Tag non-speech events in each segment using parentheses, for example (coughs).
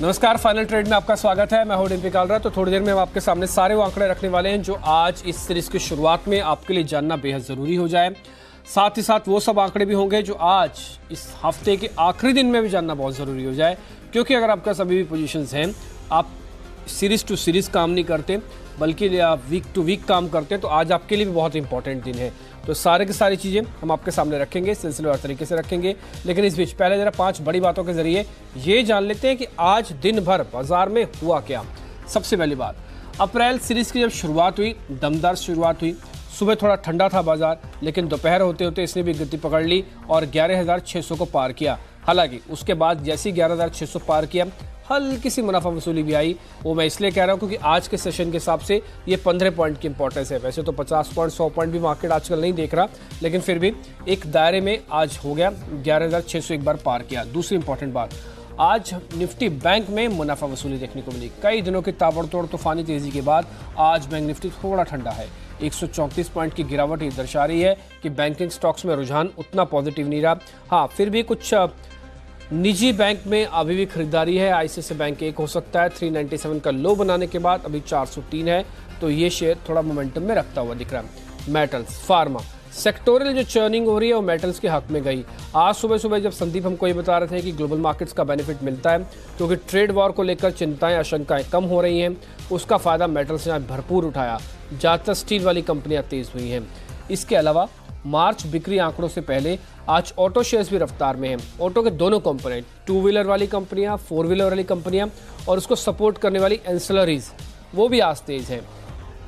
नमस्कार final trade में आपका स्वागत है मैं हूं डिम्पी कालरा तो थोड़ी देर में हम आपके सामने सारे वो आंकड़े रखने वाले हैं जो आज इस सीरीज की शुरुआत में आपके लिए जानना बेहद ज़रूरी हो जाए साथ ही साथ वो सब आंकड़े भी होंगे जो आज इस हफ्ते के आखिरी दिन में भी जानना बहुत ज़रूरी हो जाए क्योंकि अगर आपका सभी भी पोजिशन हैं आप सीरीज़ टू सीरीज़ काम नहीं करते बल्कि आप वीक टू वीक काम करते हैं तो आज आपके लिए भी बहुत इंपॉर्टेंट दिन है तो सारे की सारी चीज़ें हम आपके सामने रखेंगे सिलसिलेवार तरीके से रखेंगे लेकिन इस बीच पहले ज़रा पाँच बड़ी बातों के जरिए ये जान लेते हैं कि आज दिन भर बाजार में हुआ क्या सबसे पहली बात अप्रैल सीरीज़ की जब शुरुआत हुई दमदार शुरुआत हुई सुबह थोड़ा ठंडा था बाजार लेकिन दोपहर होते होते इसने भी गति पकड़ ली और 11,600 को पार किया हालांकि उसके बाद जैसे ही 11,600 पार किया हल्की सी मुनाफा वसूली भी आई वो मैं इसलिए कह रहा हूँ क्योंकि आज के सेशन के हिसाब से ये पंद्रह पॉइंट की इंपॉर्टेंस है वैसे तो पचास पॉइंट सौ पॉइंट भी मार्केट आजकल नहीं देख रहा लेकिन फिर भी एक दायरे में आज हो गया ग्यारह हज़ार छः सौ एक बार पार किया दूसरी इंपॉर्टेंट बात आज निफ्टी बैंक में मुनाफा वसूली देखने को मिली कई दिनों की ताबड़तोड़ तूफानी तेजी के बाद आज बैंक निफ्टी थोड़ा ठंडा है 134 पॉइंट की गिरावट ये दर्शा रही है कि बैंकिंग स्टॉक्स में रुझान उतना पॉजिटिव नहीं रहा हाँ फिर भी कुछ निजी बैंक में अभी भी खरीदारी है आईसीआईसी बैंक एक हो सकता है 397 का लो बनाने के बाद अभी 403 है तो ये शेयर थोड़ा मोमेंटम में रखता हुआ दिख रहा है मेटल्स फार्मा सेक्टोरियल जो चर्निंग हो रही है वो मेटल्स के हक में गई आज सुबह सुबह जब संदीप हमको ये बता रहे थे कि ग्लोबल मार्केट्स का बेनिफिट मिलता है क्योंकि तो ट्रेड वॉर को लेकर चिंताएं आशंकाएं कम हो रही हैं उसका फ़ायदा मेटल्स ने भरपूर उठाया ज़्यादातर स्टील वाली कंपनियां तेज़ हुई हैं इसके अलावा मार्च बिक्री आंकड़ों से पहले आज ऑटो शेयर्स भी रफ्तार में हैं ऑटो के दोनों कंपोनेंट टू व्हीलर वाली कंपनियां फोर व्हीलर वाली कंपनियां और उसको सपोर्ट करने वाली एंसलरीज वो भी आज तेज हैं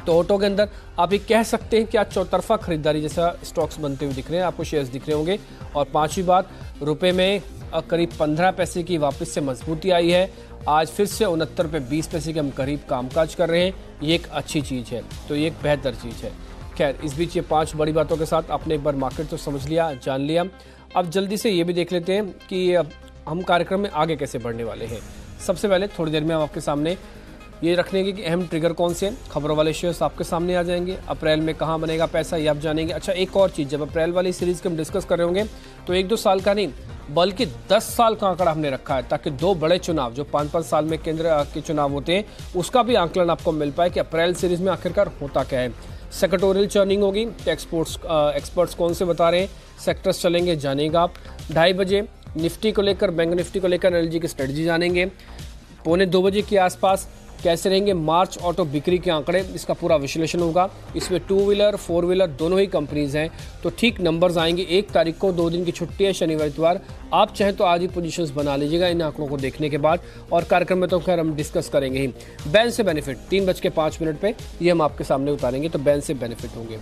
तो ऑटो के अंदर आप ये कह सकते हैं कि आज चौतरफा खरीदारी जैसा स्टॉक्स बनते हुए दिख रहे हैं आपको शेयर्स दिख रहे होंगे और पाँचवीं बात रुपये में करीब पंद्रह पैसे की वापस से मजबूती आई है आज फिर से उनहत्तर रुपये बीस पैसे के हम करीब कामकाज कर रहे हैं ये एक अच्छी चीज़ है तो ये एक बेहतर चीज़ है खैर इस बीच ये पांच बड़ी बातों के साथ आपने एक बार मार्केट तो समझ लिया जान लिया अब जल्दी से ये भी देख लेते हैं कि हम कार्यक्रम में आगे कैसे बढ़ने वाले हैं सबसे पहले थोड़ी देर में हम आपके सामने ये रखेंगे कि अहम ट्रिगर कौन से हैं खबरों वाले शेयर्स आपके सामने आ जाएंगे अप्रैल में कहाँ बनेगा पैसा ये आप जानेंगे अच्छा एक और चीज़ जब अप्रैल वाली सीरीज़ के हम डिस्कस कर रहे होंगे तो एक दो साल का नहीं बल्कि 10 साल का आंकड़ा हमने रखा है ताकि दो बड़े चुनाव जो पाँच पाँच साल में केंद्र के चुनाव होते हैं उसका भी आंकलन आपको मिल पाए कि अप्रैल सीरीज में आखिरकार होता क्या है सेक्रटोरियल चर्निंग होगी तो एक्सपोर्ट्स एक्सपर्ट्स कौन से बता रहे हैं सेक्टर्स चलेंगे जानेगा आप ढाई बजे निफ्टी को लेकर बैंक निफ्टी को लेकर एनर्जी की स्ट्रेटजी जानेंगे पौने दो बजे के आसपास कैसे रहेंगे मार्च ऑटो बिक्री के आंकड़े इसका पूरा विश्लेषण होगा इसमें टू व्हीलर फोर व्हीलर दोनों ही कंपनीज हैं तो ठीक नंबर्स आएंगे एक तारीख को दो दिन की छुट्टी है शनिवार इतवार आप चाहें तो आज ही पोजिशन बना लीजिएगा इन आंकड़ों को देखने के बाद और कार्यक्रम में तो खैर हम डिस्कस करेंगे ही बैन से बेनिफिट तीन बज के पाँच मिनट पर ये हम आपके सामने उतारेंगे तो बैन से बेनिफिट होंगे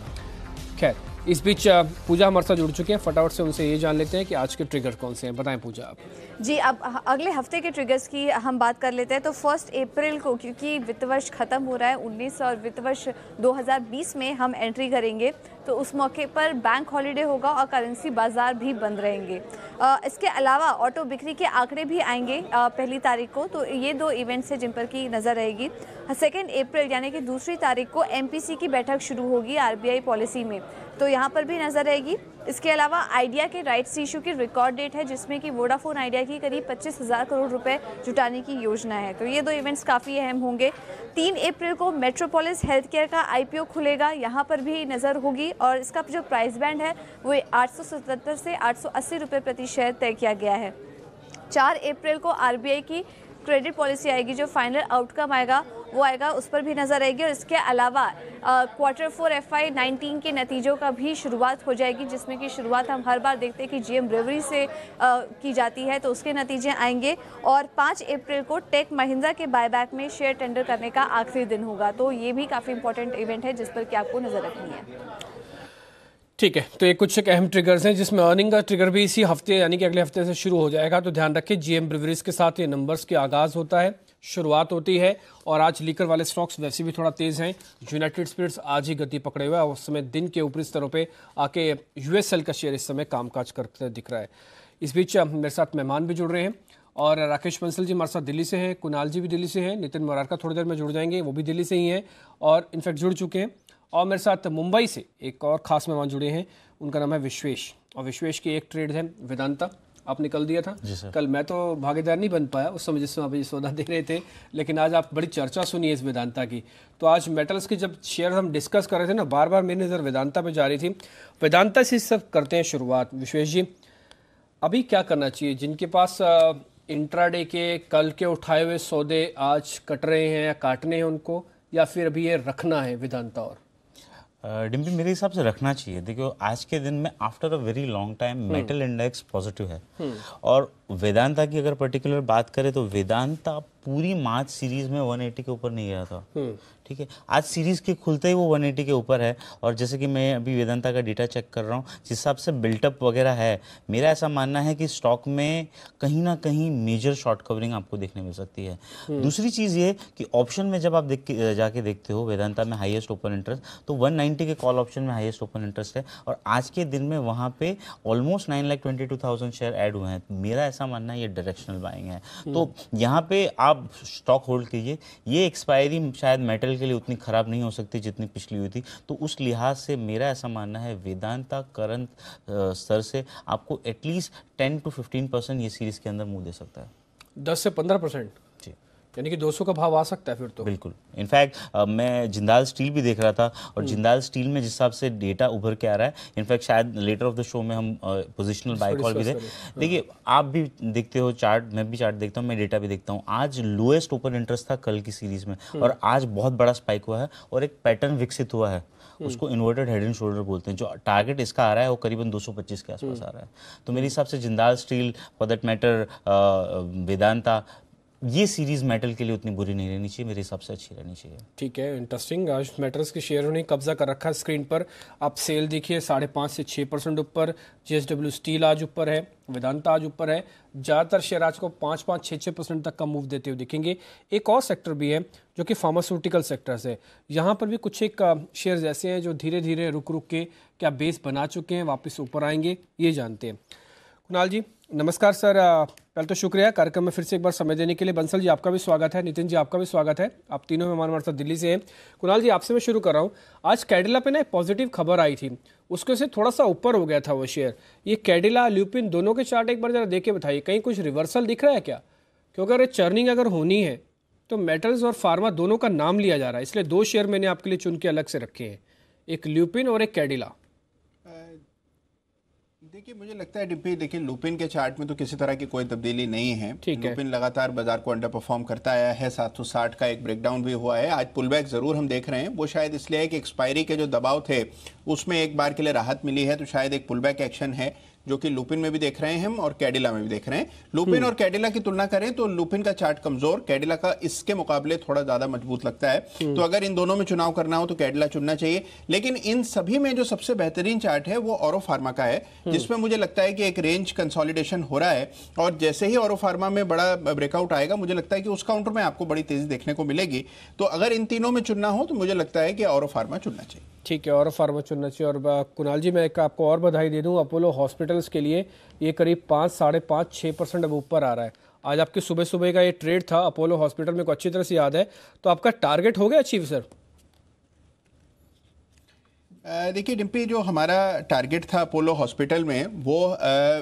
खैर इस बीच पूजा हमारे साथ जुड़ चुके हैं फटाफट से उनसे ये जान लेते हैं कि आज के ट्रिगर कौन से हैं बताएं पूजा आप जी अब अगले हफ्ते के ट्रिगर्स की हम बात कर लेते हैं तो फर्स्ट अप्रैल को क्योंकि वित्त वर्ष खत्म हो रहा है 19 और वित्त वर्ष 2020 में हम एंट्री करेंगे तो उस मौके पर बैंक हॉलीडे होगा और करेंसी बाजार भी बंद रहेंगे इसके अलावा ऑटो बिक्री के आंकड़े भी आएंगे पहली तारीख को तो ये दो इवेंट्स हैं जिन पर की नज़र रहेगी सेकेंड अप्रैल यानी कि दूसरी तारीख को एम की बैठक शुरू होगी आर पॉलिसी में तो यहाँ पर भी नज़र रहेगी इसके अलावा आइडिया के राइट्स इशू की रिकॉर्ड डेट है जिसमें कि वोडाफोन आइडिया की करीब पच्चीस हज़ार करोड़ रुपए जुटाने की योजना है तो ये दो इवेंट्स काफ़ी अहम होंगे तीन अप्रैल को मेट्रोपोलिस हेल्थ केयर का आईपीओ खुलेगा यहाँ पर भी नज़र होगी और इसका जो प्राइस बैंड है वो आठ से आठ रुपये प्रति शेयर तय किया गया है चार अप्रैल को आरबीआई की क्रेडिट पॉलिसी आएगी जो फाइनल आउटकम आएगा वो आएगा उस पर भी नज़र आएगी और इसके अलावा quarter four F Y nineteen के नतीजों का भी शुरुआत हो जाएगी जिसमें कि शुरुआत हम हर बार देखते हैं कि जीएम रेवरी से आ, की जाती है तो उसके नतीजे आएंगे और पाँच अप्रैल को टेक महिंद्रा के बायबैक में शेयर टेंडर करने का आखिरी दिन होगा तो ये भी काफ़ी इंपॉर्टेंट इवेंट है जिस पर कि आपको नज़र रखनी है ठीक है तो ये कुछ एक अहम ट्रिगर्स हैं जिसमें अर्निंग का ट्रिगर भी इसी हफ्ते यानी कि अगले हफ्ते से शुरू हो जाएगा तो ध्यान रखें जीएम ब्रिवरीज के साथ ये नंबर्स के आगाज होता है शुरुआत होती है और आज लीकर वाले स्टॉक्स वैसे भी थोड़ा तेज हैं यूनाइटेड स्पिरिट्स आज ही गति पकड़े हुए और उस समय दिन के ऊपरी स्तरों पर आके यूएस का शेयर इस समय कामकाज करते दिख रहा है इस बीच मेरे साथ मेहमान भी जुड़ रहे हैं और राकेश बंसल जी हमारे साथ दिल्ली से हैं कुणाल जी भी दिल्ली से हैं नितिन मोरारका थोड़ी देर में जुड़ जाएंगे वो भी दिल्ली से ही हैं और इनफैक्ट जुड़ चुके हैं और मेरे साथ मुंबई से एक और ख़ास मेहमान जुड़े हैं उनका नाम है विश्वेश और विश्वेश की एक ट्रेड है वेदांता आपने कल दिया था कल मैं तो भागीदार नहीं बन पाया उस समय जिसमें आप ये सौदा दे रहे थे लेकिन आज आप बड़ी चर्चा सुनी है इस वेदांता की तो आज मेटल्स के जब शेयर हम डिस्कस कर रहे थे ना बार बार मेरी नज़र वेदांता पर जा रही थी वेदांता से सब करते हैं शुरुआत विश्वेश जी अभी क्या करना चाहिए जिनके पास इंट्राडे के कल के उठाए हुए सौदे आज कट रहे हैं या काटने हैं उनको या फिर अभी ये रखना है वेदांता और डिम्पी मेरे हिसाब से रखना चाहिए देखियो आज के दिन में after a very long time metal index positive है हम्म। और वेदांता की अगर पर्टिकुलर बात करें तो वेदांता पूरी मार्च सीरीज में 180 के ऊपर नहीं गया था हम्म। ठीक है आज सीरीज के खुलते ही वो 180 के ऊपर है और जैसे कि मैं अभी वेदांता का डेटा चेक कर रहा हूँ जिस हिसाब से बिल्टअप वगैरह है मेरा ऐसा मानना है कि स्टॉक में कहीं ना कहीं मेजर शॉर्ट कवरिंग आपको देखने मिल सकती है हम्म। दूसरी चीज़ ये कि ऑप्शन में जब आप देख जाके देखते हो वेदांता में हाइएस्ट ओपन इंटरेस्ट तो वन के कॉल ऑप्शन में हाइएस्ट ओपन इंटरेस्ट है और आज के दिन में वहाँ पे almost nine lakh twenty two thousand share add हुए हैं मेरा ऐसा ऐसा मानना है ये डायरेक्शनल बाइंग है हम्म। तो यहाँ पे आप स्टॉक होल्ड कीजिए ये एक्सपायरी शायद मेटल के लिए उतनी ख़राब नहीं हो सकती जितनी पिछली हुई थी तो उस लिहाज से मेरा ऐसा मानना है वेदांता करंट स्तर से आपको at least ten to fifteen percent ये सीरीज़ के अंदर मुँह दे सकता है दस से पंद्रह परसेंट यानी कि 200 का भाव आ सकता है फिर तो बिल्कुल इनफैक्ट मैं जिंदाल स्टील भी देख रहा था और हम्म। जिंदाल स्टील में जिस हिसाब से डेटा उभर के आ रहा है इनफैक्ट शायद लेटर ऑफ द शो में हम पोजिशनल बाय कॉल भी दें हाँ। देखिए आप भी देखते हो चार्ट मैं भी चार्ट देखता हूँ मैं डेटा भी देखता हूँ आज लोएस्ट ओपन इंटरेस्ट था कल की सीरीज में हम्म। और आज बहुत बड़ा स्पाइक हुआ है और एक पैटर्न विकसित हुआ है हम्म। उसको इन्वर्टेड हेड एंड शोल्डर बोलते हैं जो टारगेट इसका आ रहा है वो करीबन 225 के आसपास आ रहा है तो मेरे हिसाब से Jindal steel for that matter Vedanta ये सीरीज मेटल के लिए उतनी बुरी नहीं रहनी चाहिए मेरे हिसाब से अच्छी रहनी चाहिए ठीक है इंटरेस्टिंग आज मेटल्स के शेयरों ने कब्जा कर रखा है स्क्रीन पर आप सेल देखिए साढ़े पाँच से छः परसेंट ऊपर जीएसडब्ल्यू स्टील आज ऊपर है वेदांता आज ऊपर है ज़्यादातर शेयर आज को पाँच पाँच छः छः परसेंट तक का मूव देते हुए देखेंगे एक और सेक्टर भी है जो कि फार्मास्यूटिकल सेक्टर्स है यहाँ पर भी कुछ एक शेयर्स ऐसे हैं जो धीरे धीरे रुक रुक के क्या बेस बना चुके हैं वापस ऊपर आएंगे ये जानते हैं कुणाल जी नमस्कार सर पहले तो शुक्रिया कार्यक्रम में फिर से एक बार समय देने के लिए बंसल जी आपका भी स्वागत है नितिन जी आपका भी स्वागत है आप तीनों मेहमान हमारे साथ दिल्ली से हैं कुणाल जी आपसे मैं शुरू कर रहा हूँ आज कैडिला पे ना एक पॉजिटिव खबर आई थी उसके से थोड़ा सा ऊपर हो गया था वो शेयर ये कैडिला ल्यूपिन दोनों के चार्ट एक बार जरा देख के बताइए कहीं कुछ रिवर्सल दिख रहा है क्या क्योंकि अगर चर्निंग अगर होनी है तो मेटल्स और फार्मा दोनों का नाम लिया जा रहा है इसलिए दो शेयर मैंने आपके लिए चुन के अलग से रखे हैं एक ल्यूपिन और एक कैडिला देखिए मुझे लगता है डिपी देखिए लुपिन के चार्ट में तो किसी तरह की कोई तब्दीली नहीं है लुपिन लगातार बाजार को अंडर परफॉर्म करता आया है सात सौ साठ का एक ब्रेकडाउन भी हुआ है आज पुलबैक जरूर हम देख रहे हैं वो शायद इसलिए है कि एक्सपायरी के जो दबाव थे उसमें एक बार के लिए राहत मिली है तो शायद एक पुलबैक एक्शन है जो कि लुपिन में भी देख रहे हैं हम और कैडिला में भी देख रहे हैं लुपिन हम्म। और कैडिला की तुलना करें तो लुपिन का चार्ट कमजोर कैडिला का इसके मुकाबले थोड़ा ज्यादा मजबूत लगता है हम्म। तो अगर इन दोनों में चुनाव करना हो तो कैडिला चुनना चाहिए लेकिन इन सभी में जो सबसे बेहतरीन चार्ट है वो और फार्मा का है हम्म। जिसमें मुझे लगता है कि एक रेंज कंसोलिडेशन हो रहा है और जैसे ही और फार्मा में बड़ा ब्रेकआउट आएगा मुझे लगता है कि उस काउंटर में आपको बड़ी तेजी देखने को मिलेगी तो अगर इन तीनों में चुनना हो तो मुझे लगता है कि और फार्मा चुनना चाहिए ठीक है और चुनना चाहिए और कुणाल जी मैं एक आपको और बधाई दे दूँ अपोलो हॉस्पिटल्स के लिए ये करीब पाँच साढ़े पाँच छः परसेंट अब ऊपर आ रहा है आज आपके सुबह सुबह का ये ट्रेड था अपोलो हॉस्पिटल में को अच्छी तरह से याद है तो आपका टारगेट हो गया अचीव सर देखिए डिम्पी जो हमारा टारगेट था अपोलो हॉस्पिटल में वो आ,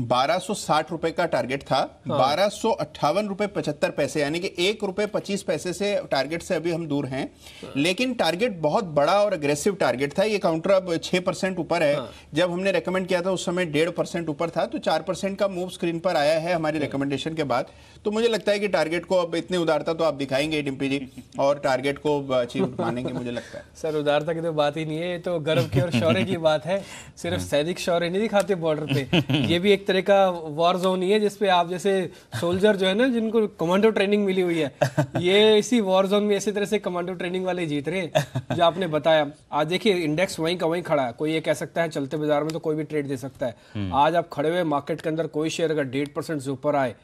1260 रुपए का टारगेट था हाँ। बारह सो अट्ठावन रुपए पचहत्तर पैसे यानी कि एक रुपए पच्चीस पैसे से टारगेट से अभी हम दूर हैं हाँ। लेकिन टारगेट बहुत बड़ा और अग्रेसिव टारगेट था ये काउंटर अब छह परसेंट ऊपर है हाँ। जब हमने रेकमेंड किया था उस समय डेढ़ परसेंट ऊपर था तो चार परसेंट का मूव स्क्रीन पर आया है हमारी रिकमेंडेशन हाँ। के बाद तो मुझे लगता है कि टारगेट को अब इतनी उदारता तो आप दिखाएंगे डिम्पी जी और टारगेट को अचीव मानेंगे मुझे लगता है सर उदारता की तो बात ही नहीं है ये तो गर्व की और शौर्य की बात है सिर्फ सैनिक शौर्य नहीं दिखाते बॉर्डर पे ये भी एक तरह का वॉर जोन ही है जिसपे आप जैसे सोल्जर जो है ना जिनको कमांडो ट्रेनिंग मिली हुई है ये इसी वॉर जोन में इसी तरह से कमांडो ट्रेनिंग वाले जीत रहे जो आपने बताया आज देखिए इंडेक्स वहीं का वहीं खड़ा है कोई ये कह सकता है चलते बाजार में तो कोई भी ट्रेड दे सकता है हम्म। आज आप खड़े हुए मार्केट के अंदर कोई शेयर अगर डेढ़ परसेंट से ऊपर आए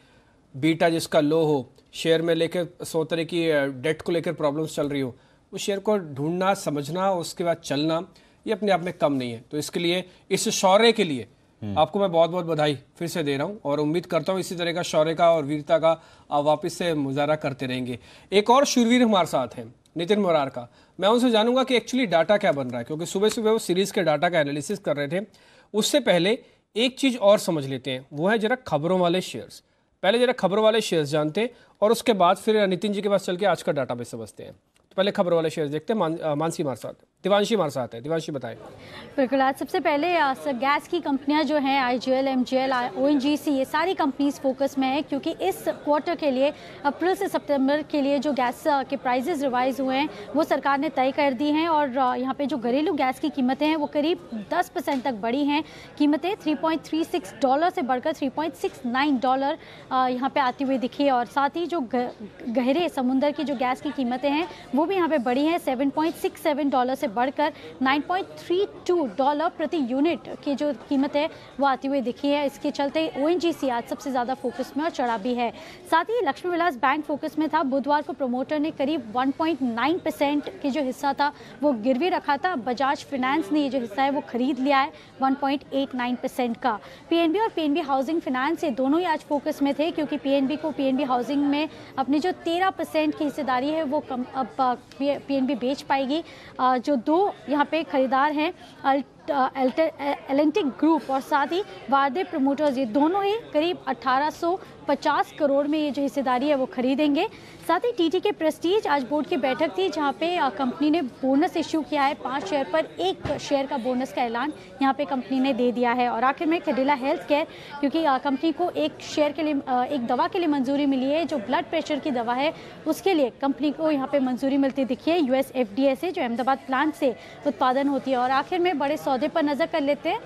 बीटा जिसका लो हो शेयर में लेकर सौ तरह की डेट को लेकर प्रॉब्लम्स चल रही हो उस शेयर को ढूंढना समझना उसके बाद चलना ये अपने आप में कम नहीं है तो इसके लिए इस शौर्य के लिए हम्म। आपको मैं बहुत बहुत बधाई फिर से दे रहा हूँ और उम्मीद करता हूँ इसी तरह का शौर्य का और वीरता का आप वापस से मुजाहरा करते रहेंगे एक और शुरवीर हमारे साथ हैं नितिन मोरार का मैं उनसे जानूंगा कि एक्चुअली डाटा क्या बन रहा है क्योंकि सुबह सुबह वो सीरीज के डाटा का एनालिसिस कर रहे थे उससे पहले एक चीज और समझ लेते हैं वो है जरा खबरों वाले शेयर्स पहले जरा खबर वाले शेयर्स जानते हैं और उसके बाद फिर नितिन जी के पास चल के आज का डाटा भी समझते हैं तो पहले खबर वाले शेयर्स देखते हैं मानसी मार साथ दिवानशी हमारे साथ है दिवानशी बताएं बिल्कुल आज सबसे पहले गैस की कंपनियां जो हैं I G L M G L O N G C ये सारी कंपनीज फोकस में है क्योंकि इस क्वार्टर के लिए अप्रैल से सितंबर के लिए जो गैस के प्राइजेज रिवाइज हुए हैं वो सरकार ने तय कर दी हैं और यहाँ पे जो घरेलू गैस की कीमतें हैं वो करीब दस परसेंट तक बढ़ी हैं कीमतें three point three six dollar से बढ़कर three point six nine dollar यहाँ पर आती हुई दिखी है और साथ ही जो गहरे समुंदर की जो गैस की कीमतें हैं वो भी यहाँ पर बढ़ी हैं seven point six seven dollar से से बढ़कर 9.32 डॉलर प्रति यूनिट की जो कीमत है वो आती हुई दिखी है इसके चलते ओ आज सबसे ज़्यादा फोकस में और चढ़ा भी है साथ ही लक्ष्मी विलास बैंक फोकस में था बुधवार को प्रमोटर ने करीब 1.9 परसेंट की जो हिस्सा था वो गिरवी रखा था बजाज फिनेंस ने ये जो हिस्सा है वो खरीद लिया है वन का पी और पी हाउसिंग फिनेंस ये दोनों ही आज फोकस में थे क्योंकि पी को पी हाउसिंग में अपनी जो तेरह परसेंट की हिस्सेदारी है वो कम अब पीएनबी बेच पाएगी जो दो यहाँ पे खरीदार हैं एलेंटिक ग्रुप और साथ ही वार्दे प्रमोटर्स ये दोनों ही करीब 1850 करोड़ में ये जो हिस्सेदारी है वो खरीदेंगे साथ ही टीटी के प्रेस्टीज आज बोर्ड की बैठक थी जहाँ पे कंपनी ने बोनस इश्यू किया है पाँच शेयर पर एक शेयर का बोनस का ऐलान यहाँ पे कंपनी ने दे दिया है और आखिर में कैडिला हेल्थ केयर क्योंकि कंपनी को एक शेयर के लिए एक दवा के लिए मंजूरी मिली है जो ब्लड प्रेशर की दवा है उसके लिए कंपनी को यहाँ पर मंजूरी मिलती दिखी है यू से जो अहमदाबाद प्लांट से उत्पादन होती है और आखिर में बड़े सौ पौधे पर नज़र कर लेते हैं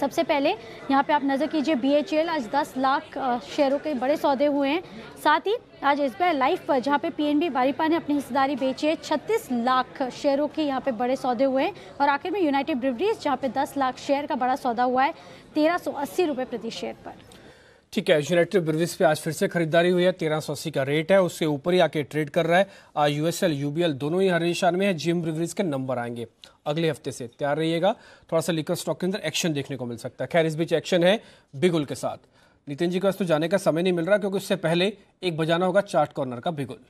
सबसे पहले यहाँ पे आप नज़र कीजिए बीएचईएल आज 10 लाख शेयरों के बड़े सौदे हुए हैं साथ ही आज इस बार लाइफ पर जहाँ पे पीएनबी बारीपा ने अपनी हिस्सेदारी बेची है छत्तीस लाख शेयरों के यहाँ पे बड़े सौदे हुए हैं और आखिर में यूनाइटेड ब्रिवरीज जहाँ पे 10 लाख शेयर का बड़ा सौदा हुआ है तेरह सौ प्रति शेयर पर ठीक है यूनाइटेड ब्रिवरीज पे आज फिर से खरीदारी हुई है तेरह सौ अस्सी का रेट है उससे ऊपर ही आके ट्रेड कर रहा है यूएसएल यूबीएल दोनों ही हर निशान में है जिम ब्रिवरीज के नंबर आएंगे अगले हफ्ते से तैयार रहिएगा थोड़ा सा लिकर स्टॉक के अंदर एक्शन देखने को मिल सकता है खैर इस बीच एक्शन है बिगुल के साथ नितिन जी को तो जाने का समय नहीं मिल रहा क्योंकि उससे पहले एक बजाना होगा चार्ट कॉर्नर का बिगुल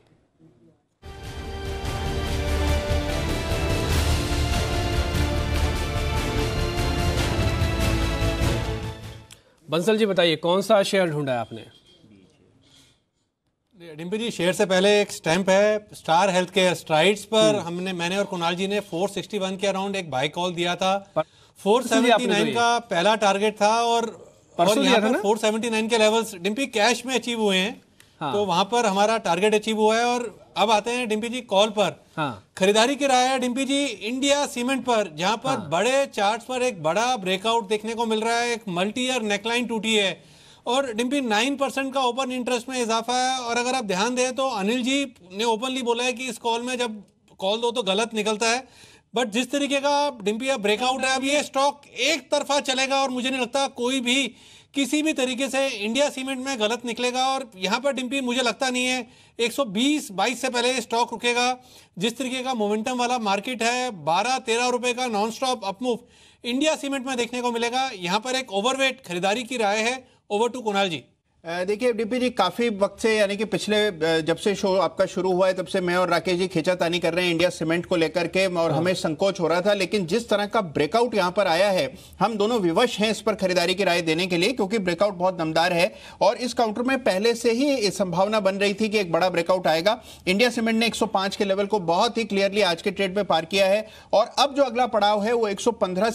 बंसल जी बताइए कौन सा शेयर ढूंढा है आपने डिम्पी जी शेयर से पहले एक स्टैंप है स्टार हेल्थ केयर स्ट्राइड्स पर हम्म। हमने मैंने और कुणाल जी ने 461 के अराउंड एक बाय कॉल दिया था 479 का पहला टारगेट था और और सेवेंटी पर 479 के लेवल्स डिम्पी कैश में अचीव हुए हैं हाँ। तो वहां पर हमारा टारगेट अचीव हुआ है और अब आते हैं डिम्पी जी कॉल पर हाँ। खरीदारी किराया है डिम्पी जी इंडिया सीमेंट पर जहां पर हाँ। बड़े चार्ट पर एक बड़ा ब्रेकआउट देखने को मिल रहा है एक मल्टी ईयर नेकलाइन टूटी है और डिम्पी नाइन परसेंट का ओपन इंटरेस्ट में इजाफा है और अगर आप ध्यान दें तो अनिल जी ने ओपनली बोला है कि इस कॉल में जब कॉल दो तो गलत निकलता है बट जिस तरीके का डिम्पी अब ब्रेकआउट है अब ये स्टॉक एक तरफा चलेगा और मुझे नहीं लगता कोई भी किसी भी तरीके से इंडिया सीमेंट में गलत निकलेगा और यहाँ पर डिम्पी मुझे लगता नहीं है 120 22 से पहले स्टॉक रुकेगा जिस तरीके का मोमेंटम वाला मार्केट है 12 13 रुपए का non stop upmove India cement में देखने को मिलेगा यहाँ पर एक ओवरवेट खरीदारी की राय है ओवर टू कुणाल जी देखिए डीपी जी काफ़ी वक्त से यानी कि पिछले जब से शो आपका शुरू हुआ है तब से मैं और राकेश जी खींचातानी कर रहे हैं इंडिया सीमेंट को लेकर के और हाँ। हमें संकोच हो रहा था लेकिन जिस तरह का ब्रेकआउट यहां पर आया है हम दोनों विवश हैं इस पर खरीदारी की राय देने के लिए क्योंकि ब्रेकआउट बहुत दमदार है और इस काउंटर में पहले से ही संभावना बन रही थी कि एक बड़ा ब्रेकआउट आएगा इंडिया सीमेंट ने एक के लेवल को बहुत ही क्लियरली आज के ट्रेड में पार किया है और अब जो अगला पड़ाव है वो एक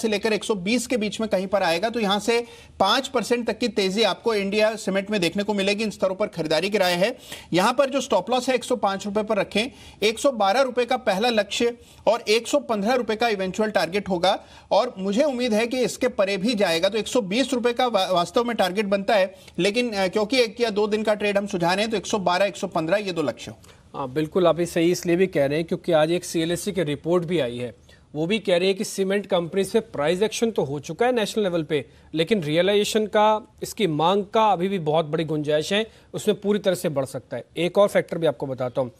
से लेकर एक के बीच में कहीं पर आएगा तो यहां से पांच तक की तेजी आपको इंडिया सीमेंट में देखने को मिलेगी इन स्तरों पर खरीदारी की राय है यहां पर जो स्टॉप लॉस है एक रुपए पर रखें एक रुपए का पहला लक्ष्य और एक रुपए का इवेंचुअल टारगेट होगा और मुझे उम्मीद है कि इसके परे भी जाएगा तो एक रुपए का वास्तव में टारगेट बनता है लेकिन क्योंकि एक या दो दिन का ट्रेड हम सुझा रहे हैं तो एक सौ ये दो लक्ष्य हाँ बिल्कुल आप ही सही इसलिए भी कह रहे हैं क्योंकि आज एक सी e की रिपोर्ट भी आई है वो भी कह रही है कि सीमेंट कंपनी से प्राइस एक्शन तो हो चुका है नेशनल लेवल पे लेकिन रियलाइजेशन का इसकी मांग का अभी भी बहुत बड़ी गुंजाइश है उसमें पूरी तरह से बढ़ सकता है एक और फैक्टर भी आपको बताता हूँ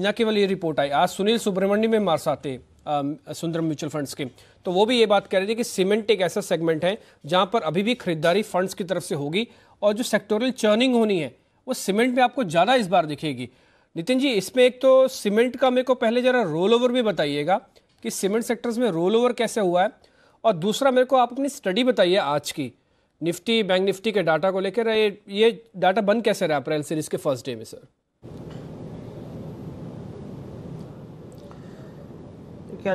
न केवल ये रिपोर्ट आई आज सुनील सुब्रमण्यम में मार्स आते सुंदरम म्यूचुअल फंड्स के तो वो भी ये बात कह रही थे कि सीमेंट एक ऐसा सेगमेंट है जहाँ पर अभी भी खरीदारी फंड्स की तरफ से होगी और जो सेक्टोरियल चर्निंग होनी है वो सीमेंट में आपको ज़्यादा इस बार दिखेगी नितिन जी इसमें एक तो सीमेंट का मेरे को पहले ज़रा रोल ओवर भी बताइएगा कि सीमेंट सेक्टर्स में रोल ओवर कैसे हुआ है और दूसरा मेरे को आप अपनी स्टडी बताइए आज की निफ्टी बैंक निफ्टी के डाटा को लेकर ये ये डाटा बंद कैसे रहा अप्रैल सीरीज के फर्स्ट डे में सर क्या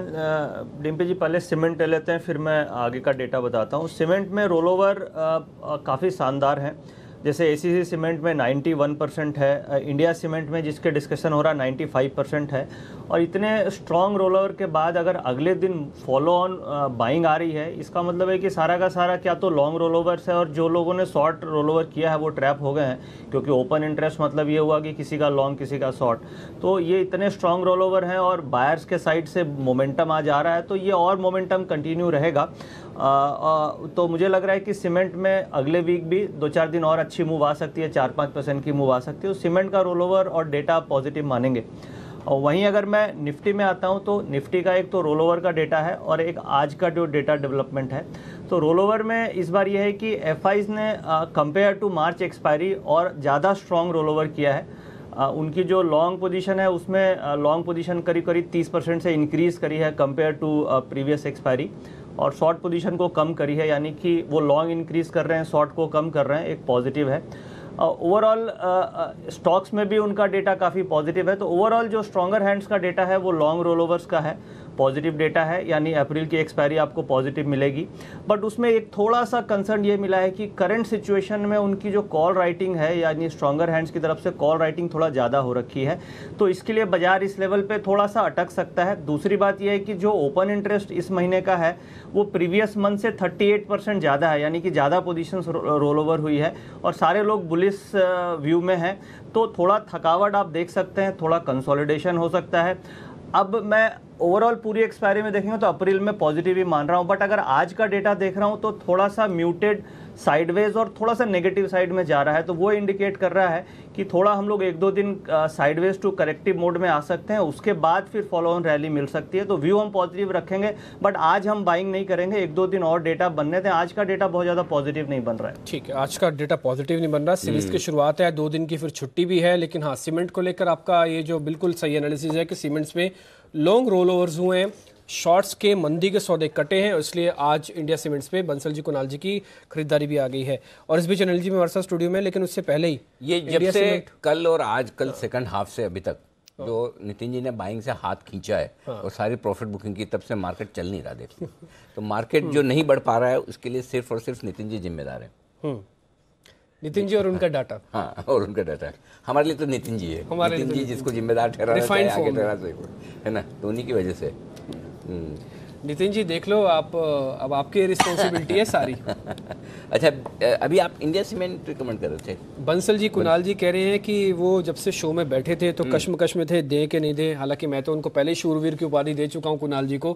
डिम्पी जी पहले सीमेंट ले लेते हैं फिर मैं आगे का डेटा बताता हूँ सीमेंट में रोल ओवर काफ़ी शानदार है जैसे ए सीमेंट में 91 परसेंट है इंडिया सीमेंट में जिसके डिस्कशन हो रहा है 95 परसेंट है और इतने स्ट्रॉन्ग रोलर के बाद अगर अगले दिन फॉलो ऑन बाइंग आ रही है इसका मतलब है कि सारा का सारा क्या तो लॉन्ग रोल ओवर है और जो लोगों ने शॉर्ट रोल ओवर किया है वो ट्रैप हो गए हैं क्योंकि ओपन इंटरेस्ट मतलब ये हुआ कि किसी का लॉन्ग किसी का शॉर्ट तो ये इतने स्ट्रॉन्ग रोल ओवर हैं और बायर्स के साइड से मोमेंटम आज आ रहा है तो ये और मोमेंटम कंटिन्यू रहेगा तो मुझे लग रहा है कि सीमेंट में अगले वीक भी दो चार दिन और अच्छी मूव आ सकती है चार पाँच परसेंट की मूव आ सकती है सीमेंट का रोल ओवर और डेटा पॉजिटिव मानेंगे और वहीं अगर मैं निफ्टी में आता हूं तो निफ्टी का एक तो रोल ओवर का डेटा है और एक आज का जो डेटा डेवलपमेंट है तो रोल ओवर में इस बार यह है कि एफ ने कंपेयर टू मार्च एक्सपायरी और ज़्यादा स्ट्रॉन्ग रोल ओवर किया है आ, उनकी जो लॉन्ग पोजीशन है उसमें लॉन्ग पोजीशन करीब करीब 30 परसेंट से इंक्रीज़ करी है कंपेयर टू प्रीवियस एक्सपायरी और शॉर्ट पोजीशन को कम करी है यानी कि वो लॉन्ग इंक्रीज़ कर रहे हैं शॉर्ट को कम कर रहे हैं एक पॉजिटिव है ओवरऑल uh, स्टॉक्स uh, में भी उनका डेटा काफ़ी पॉजिटिव है तो ओवरऑल जो स्ट्रॉगर हैंड्स का डेटा है वो लॉन्ग रोल ओवर्स का है पॉजिटिव डेटा है यानी अप्रैल की एक्सपायरी आपको पॉजिटिव मिलेगी बट उसमें एक थोड़ा सा कंसर्न ये मिला है कि करंट सिचुएशन में उनकी जो कॉल राइटिंग है यानी स्ट्रॉगर हैंड्स की तरफ से कॉल राइटिंग थोड़ा ज़्यादा हो रखी है तो इसके लिए बाजार इस लेवल पर थोड़ा सा अटक सकता है दूसरी बात यह है कि जो ओपन इंटरेस्ट इस महीने का है वो प्रीवियस मंथ से थर्टी ज़्यादा है यानी कि ज़्यादा पोजिशन रोल ओवर हुई है और सारे लोग बुलिस व्यू uh, में हैं तो थोड़ा थकावट आप देख सकते हैं थोड़ा कंसोलिडेशन हो सकता है अब मैं ओवरऑल पूरी एक्सपायरी में देखेंगे तो अप्रैल में पॉजिटिव ही मान रहा हूँ बट अगर आज का डेटा देख रहा हूँ तो थोड़ा सा म्यूटेड साइडवेज और थोड़ा सा नेगेटिव साइड में जा रहा है तो वो इंडिकेट कर रहा है कि थोड़ा हम लोग एक दो दिन साइडवेज टू करेक्टिव मोड में आ सकते हैं उसके बाद फिर फॉलो ऑन रैली मिल सकती है तो व्यू हम पॉजिटिव रखेंगे बट आज हम बाइंग नहीं करेंगे एक दो दिन और डेटा बनने थे आज का डेटा बहुत ज़्यादा पॉजिटिव नहीं बन रहा है ठीक है आज का डेटा पॉजिटिव नहीं बन रहा सीरीज की हम्म। शुरुआत है दो दिन की फिर छुट्टी भी है लेकिन हाँ सीमेंट को लेकर आपका ये जो बिल्कुल सही एनालिसिस है कि सीमेंट्स में लॉन्ग रोल ओवर्स हुए हैं शॉर्ट्स के मंदी के सौदे कटे हैं इसलिए आज इंडिया सीमेंट्स पे बंसल जी कुणाल जी की खरीदारी भी आ गई है और इस बीच अनिल जी हमारे साथ स्टूडियो में लेकिन उससे पहले ही ये जब से कल और आज कल सेकंड हाफ से अभी तक हाँ। जो नितिन जी ने बाइंग से हाथ खींचा है हाँ। और सारी प्रॉफिट बुकिंग की तब से मार्केट चल नहीं रहा देखिए (laughs) तो मार्केट जो नहीं बढ़ पा रहा है उसके लिए सिर्फ और सिर्फ नितिन जी जिम्मेदार है हम्म। नितिन जी और उनका डाटा हाँ और उनका डाटा हमारे लिए तो नितिन जी है नितिन तो जी जिसको जिम्मेदार ठहरा है ना तो उन्हीं की वजह से हम्म। नितिन जी देख लो आप अब आपकी रिस्पॉन्सिबिलिटी है सारी (laughs) अच्छा अभी आप इंडिया सीमेंट रिकमेंड कर रहे थे बंसल जी कुणाल जी कह रहे हैं कि वो जब से शो में बैठे थे तो हम्म। कश्म में थे दें के नहीं दें हालांकि मैं तो उनको पहले शूरवीर की उपाधि दे चुका हूँ कुणाल जी को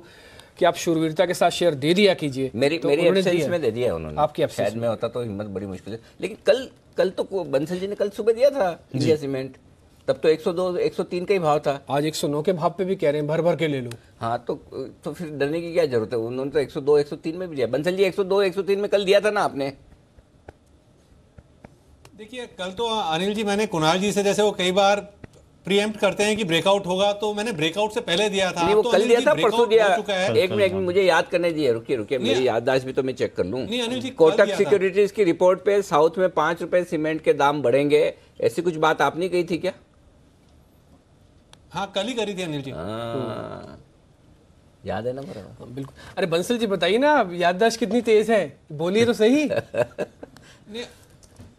कि आप शूरवीरता के साथ शेयर दे दिया कीजिए मेरी तो मेरी में दे दिया उन्होंने आपकी एब्सेंस में होता तो हिम्मत बड़ी मुश्किल है लेकिन कल कल तो बंसल जी ने कल सुबह दिया था इंडिया सीमेंट तब तो 102 103 का ही भाव था आज 109 के भाव पे भी कह रहे हैं भर भर के ले लो हाँ तो तो फिर डरने की क्या जरूरत है उन्होंने तो 102 103 में भी दिया बंसल जी 102 103 में कल दिया था ना आपने देखिए कल तो अनिल जी मैंने कुणाल जी से जैसे वो कई बार प्रीएम्प्ट करते हैं कि ब्रेकआउट होगा तो मैंने ब्रेकआउट से पहले दिया था वो तो कल दिया था परसों दिया एक मिनट मुझे याद करने दिए रुकिए रुकिए मेरी याददाश्त भी तो मैं चेक कर लूँ कोटक सिक्योरिटीज की रिपोर्ट पे साउथ में पांच रुपए सीमेंट के दाम बढ़ेंगे ऐसी कुछ बात आपने कही थी क्या हाँ कल ही करी थी अनिल जी हाँ। याद है ना मेरा हाँ, बिल्कुल अरे बंसल जी बताइए ना याददाश्त कितनी तेज है बोलिए तो सही (laughs)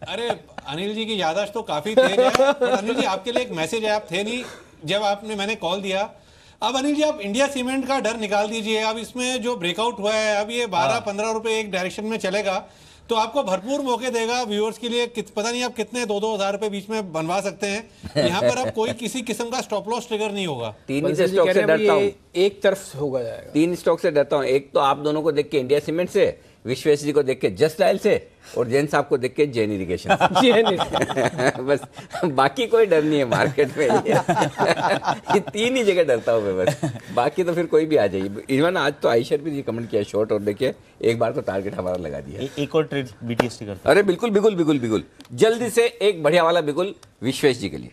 अरे अनिल जी की याददाश्त तो काफी तेज है अनिल जी आपके लिए एक मैसेज है आप थे नहीं जब आपने मैंने कॉल दिया अब अनिल जी आप इंडिया सीमेंट का डर निकाल दीजिए अब इसमें जो ब्रेकआउट हुआ है अब ये बारह हाँ। पंद्रह रुपए एक डायरेक्शन में चलेगा तो आपको भरपूर मौके देगा व्यूअर्स के लिए कित, पता नहीं आप कितने दो दो हजार रुपए बीच में बनवा सकते हैं यहाँ पर आप (laughs) कोई किसी किस्म का स्टॉप लॉस ट्रिगर नहीं होगा तीन स्टॉक से डरता हूँ एक तरफ होगा तीन स्टॉक से डरता हूँ एक तो आप दोनों को देख के इंडिया सीमेंट से विश्वेश जी को देख के जस्ट से और जैन साहब को देख के जैन इरीगेशन (laughs) जैन बस बाकी कोई डर नहीं है मार्केट में (laughs) ये तीन ही जगह डरता हूँ मैं बस बाकी तो फिर कोई भी आ जाइए इवन आज तो आयशर भी जी कमेंट किया शॉर्ट और देखिए एक बार तो टारगेट हमारा लगा दिया ए, एक और ट्रेड बीटीएस की अरे बिल्कुल बिल्कुल बिल्कुल बिल्कुल जल्दी से एक बढ़िया वाला बिल्कुल विश्वेश जी के लिए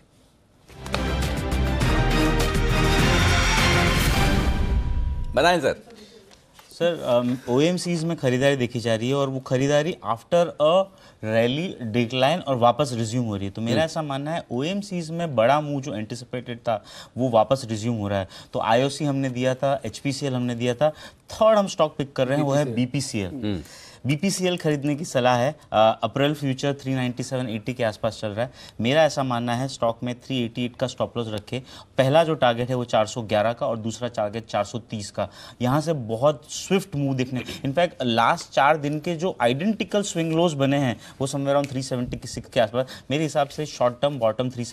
बताएं sir sir O M Cs में खरीदारी देखी जा रही है और वो खरीदारी आफ्टर अ रैली डिक्लाइन और वापस रिज्यूम हो रही है तो मेरा ऐसा मानना है ओ एम सीज में बड़ा मूव जो एंटिसिपेटेड था वो वापस रिज्यूम हो रहा है तो आई ओ सी हमने दिया था एच पी सी एल हमने दिया था थर्ड हम स्टॉक पिक कर रहे हैं वो है B P C L BPCL खरीदने की सलाह है अप्रैल फ्यूचर 397.80 के आसपास चल रहा है मेरा ऐसा मानना है स्टॉक में 388 का स्टॉप लॉस रखे पहला जो टारगेट है वो 411 का और दूसरा टारगेट 430 का यहाँ से बहुत स्विफ्ट मूव देखने इनफैक्ट लास्ट चार दिन के जो आइडेंटिकल स्विंग लोज बने हैं वो समय अराउंड थ्री सेवेंटी के आसपास मेरे हिसाब से शॉर्ट टर्म बॉटम थ्री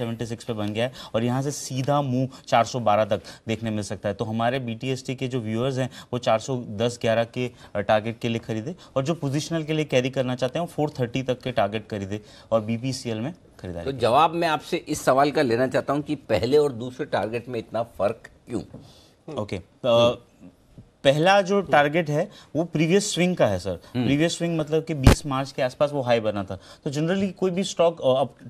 पे बन गया है और यहाँ से सीधा मूव चार तक देखने मिल सकता है तो हमारे बी के जो व्यूअर्स हैं वो चार सौ के टारगेट के लिए खरीदे और जो पोजिशनल के लिए कैरी करना चाहते हैं वो थर्टी तक के टारगेट खरीदे और बीपीसीएल में खरीदा तो जवाब मैं आपसे इस सवाल का लेना चाहता हूँ कि पहले और दूसरे टारगेट में इतना फर्क क्यों ओके okay. हम्म। पहला जो टारगेट हम्म। है वो प्रीवियस स्विंग का है सर प्रीवियस स्विंग मतलब कि 20 मार्च के आसपास वो हाई बना था तो जनरली कोई भी स्टॉक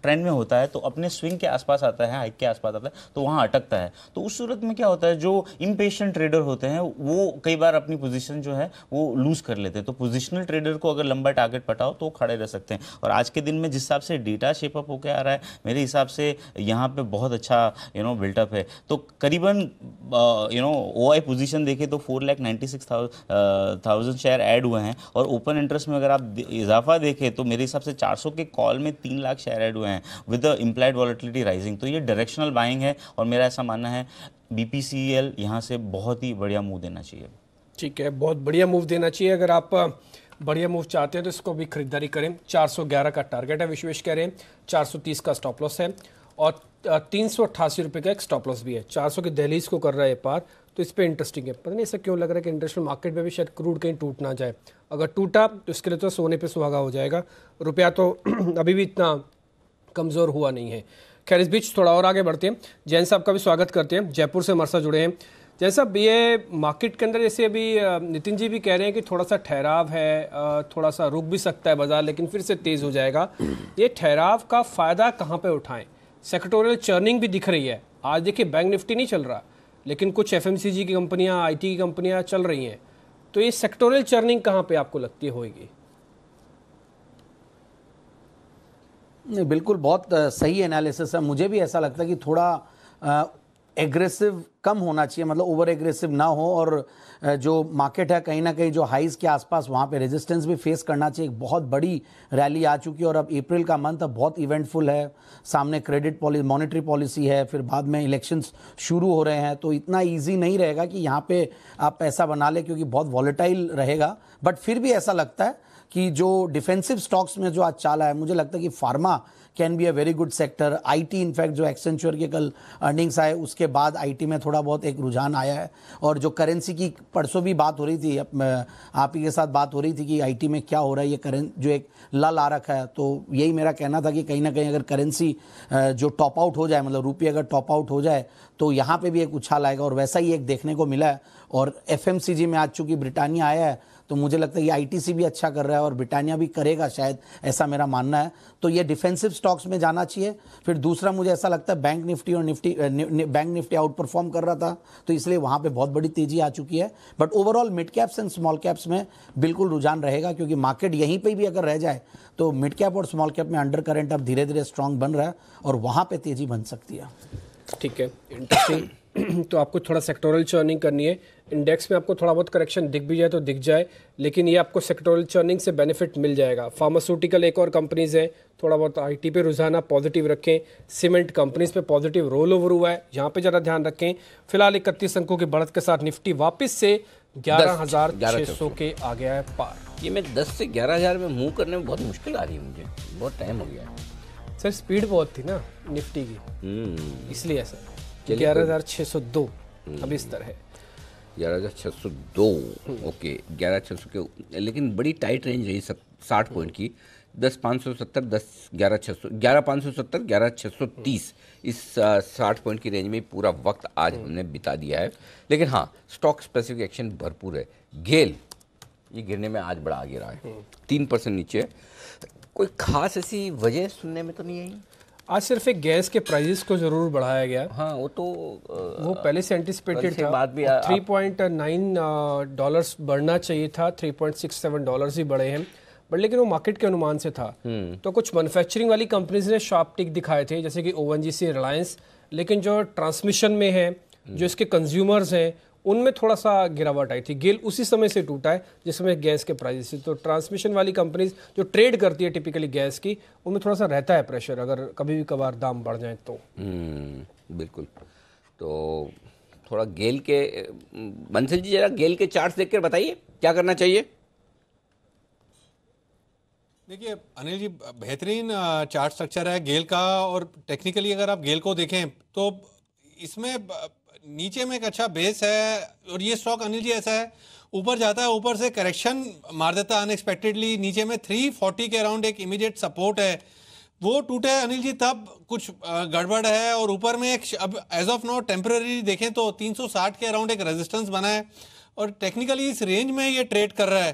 ट्रेंड में होता है तो अपने स्विंग के आसपास आता है हाइक के आसपास आता है तो वहाँ अटकता है तो उस सूरत में क्या होता है जो इम्पेशेंट ट्रेडर होते हैं वो कई बार अपनी पोजिशन जो है वो लूज़ कर लेते हैं तो पोजिशनल ट्रेडर को अगर लंबा टारगेट पटाओ तो खड़े रह सकते हैं और आज के दिन में जिस हिसाब से डेटा शेपअप होकर आ रहा है मेरे हिसाब से यहाँ पर बहुत अच्छा यू नो बिल्टअप है तो करीबन you know O I position देखे तो four lakh ninety thousand share add हुए हैं और ओपन इंटरेस्ट में अगर आप इजाफा देखें तो मेरे हिसाब से 400 के कॉल में तीन लाख शेयर ऐड हुए हैं with the implied volatility rising तो ये डायरेक्शनल बाइंग है और मेरा ऐसा मानना है बी पी सी एल यहाँ से बहुत ही बढ़िया मूव देना चाहिए ठीक है बहुत बढ़िया मूव देना चाहिए अगर आप uh, बढ़िया मूव चाहते हैं तो इसको भी खरीदारी करें 411 का टारगेट है विश्वेश कह रहे हैं 430 का स्टॉप लॉस है और uh, तीन सौ अट्ठासी रुपये का एक स्टॉप लॉस भी है 400 की दहलीज को कर रहा है पार तो इस पर इंटरेस्टिंग है पता नहीं ऐसा क्यों लग रहा है कि इंटरनेशनल मार्केट में भी शायद क्रूड कहीं टूट ना जाए अगर टूटा तो इसके लिए तो सोने पर सुहागा हो जाएगा रुपया तो (clears throat) अभी भी इतना कमज़ोर हुआ नहीं है खैर इस बीच थोड़ा और आगे बढ़ते हैं जैन साहब का भी स्वागत करते हैं जयपुर से हमारे साथ जुड़े हैं जैन साहब ये मार्केट के अंदर जैसे अभी नितिन जी भी कह रहे हैं कि थोड़ा सा ठहराव है थोड़ा सा रुक भी सकता है बाज़ार लेकिन फिर से तेज़ हो जाएगा ये ठहराव का फ़ायदा कहाँ पर उठाएं सेक्टोरियल चर्निंग भी दिख रही है आज देखिए बैंक निफ्टी नहीं चल रहा लेकिन कुछ एफ की कंपनियाँ आई की कंपनियाँ चल रही हैं तो ये सेक्टोरल चर्निंग कहाँ पे आपको लगती होगी बिल्कुल बहुत सही एनालिसिस है मुझे भी ऐसा लगता है कि थोड़ा एग्रेसिव कम होना चाहिए मतलब ओवर एग्रेसिव ना हो और जो मार्केट है कहीं ना कहीं जो हाइज़ के आसपास वहाँ पे रेजिस्टेंस भी फेस करना चाहिए एक बहुत बड़ी रैली आ चुकी है और अब अप्रैल का मंथ अब बहुत इवेंटफुल है सामने क्रेडिट पॉलिस मॉनिटरी पॉलिसी है फिर बाद में इलेक्शंस शुरू हो रहे हैं तो इतना ईजी नहीं रहेगा कि यहाँ पर आप पैसा बना लें क्योंकि बहुत वॉलेटाइल रहेगा बट फिर भी ऐसा लगता है कि जो डिफेंसिव स्टॉक्स में जो आज चाल है मुझे लगता है कि pharma can be a very good sector IT in fact जो एक्सेंचुअर के कल अर्निंग्स आए उसके बाद आईटी में थोड़ा बहुत एक रुझान आया है और जो करेंसी की परसों भी बात हो रही थी आप ही के साथ बात हो रही थी कि आईटी में क्या हो रहा है ये करें जो एक लल आ रखा है तो यही मेरा कहना था कि कहीं ना कहीं अगर करेंसी जो टॉप आउट हो जाए मतलब रुपये अगर टॉप आउट हो जाए तो यहाँ पर भी एक उछाल आएगा और वैसा ही एक देखने को मिला है और एफ में आज चूंकि ब्रिटानिया आया है तो मुझे लगता है ये आईटीसी भी अच्छा कर रहा है और ब्रिटानिया भी करेगा शायद ऐसा मेरा मानना है तो ये डिफेंसिव स्टॉक्स में जाना चाहिए फिर दूसरा मुझे ऐसा लगता है बैंक निफ्टी और Nifty bank Nifty outperform कर रहा था तो इसलिए वहाँ पर बहुत बड़ी तेजी आ चुकी है but overall mid caps and small caps में बिल्कुल रुझान रहेगा क्योंकि मार्केट यहीं पर भी अगर रह जाए तो मिड कैप और स्मॉल कैप में अंडर करेंट अब धीरे धीरे स्ट्रांग बन रहा है और वहाँ पर तेजी बन सकती है ठीक है इंटरेस्टिंग (coughs) तो आपको थोड़ा सेक्टोरल चर्निंग करनी है इंडेक्स में आपको थोड़ा बहुत करेक्शन दिख भी जाए तो दिख जाए लेकिन ये आपको सेक्टोरल चर्निंग से बेनिफिट मिल जाएगा फार्मास्यूटिकल एक और कंपनीज़ हैं थोड़ा बहुत आईटी पे रुझाना पॉजिटिव रखें सीमेंट कंपनीज पे पॉजिटिव रोल ओवर हुआ है यहाँ पे ज़्यादा ध्यान रखें फिलहाल इकतीस अंकों की बढ़त के साथ निफ्टी वापस से ग्यारह हज़ार सौ के आ गया है पार ये मैं दस से ग्यारह हज़ार में मूव करने में बहुत मुश्किल आ रही है मुझे बहुत टाइम हो गया सर स्पीड बहुत थी ना निफ्टी की हम्म। इसलिए सर ग्यारह हज़ार छः सौ दो हम्म। अब इस तरह है ग्यारह हज़ार छः सौ दो हम्म। ओके ग्यारह छः सौ के लेकिन बड़ी टाइट रेंज रही सब साठ पॉइंट हम्म। की दस पाँच सौ सत्तर दस ग्यारह छः सौ ग्यारह पाँच सौ सत्तर ग्यारह छः सौ तीस हम्म। इस साठ पॉइंट की रेंज में पूरा वक्त आज हमने बिता दिया है लेकिन हाँ स्टॉक स्पेसिफिक एक्शन भरपूर है गेल ये गिरने में आज बड़ा आगे रहा है तीन परसेंट नीचे कोई खास ऐसी वजह सुनने में तो नहीं आई आज सिर्फ एक गैस के प्राइसेस को जरूर बढ़ाया गया हाँ वो तो आ, वो पहले से एंटिसिपेटेड था बात भी थ्री पॉइंट नाइन डॉलर्स बढ़ना चाहिए था three point six seven dollars ही बढ़े हैं बट लेकिन वो मार्केट के अनुमान से था हम्म। तो कुछ मैनुफैक्चरिंग वाली कंपनीज ने शार्प टिक दिखाए थे जैसे कि ओ जी सी रिलायंस लेकिन जो ट्रांसमिशन में है जो हम्म। इसके कंज्यूमर्स हैं उनमें थोड़ा सा गिरावट आई थी गेल उसी समय से टूटा है जिसमें गैस के प्राइजेस तो ट्रांसमिशन वाली कंपनीज जो ट्रेड करती है टिपिकली गैस की उनमें थोड़ा सा रहता है प्रेशर अगर कभी भी कभार दाम बढ़ जाए तो हम्म, बिल्कुल तो थोड़ा गेल के बंसल जी जरा गेल के चार्ट देख कर बताइए क्या करना चाहिए देखिए अनिल जी बेहतरीन चार्ट स्ट्रक्चर है गेल का और टेक्निकली अगर आप गेल को देखें तो इसमें नीचे में एक अच्छा बेस है और ये स्टॉक अनिल जी ऐसा है ऊपर जाता है ऊपर से करेक्शन मार देता है अनएक्सपेक्टेडली नीचे में 340 के अराउंड एक इमीडिएट सपोर्ट है वो टूटे अनिल जी तब कुछ गड़बड़ है और ऊपर में एक अब एज ऑफ नाउ टेम्प्रेरी देखें तो 360 के अराउंड एक रेजिस्टेंस बना है और टेक्निकली इस रेंज में ये ट्रेड कर रहा है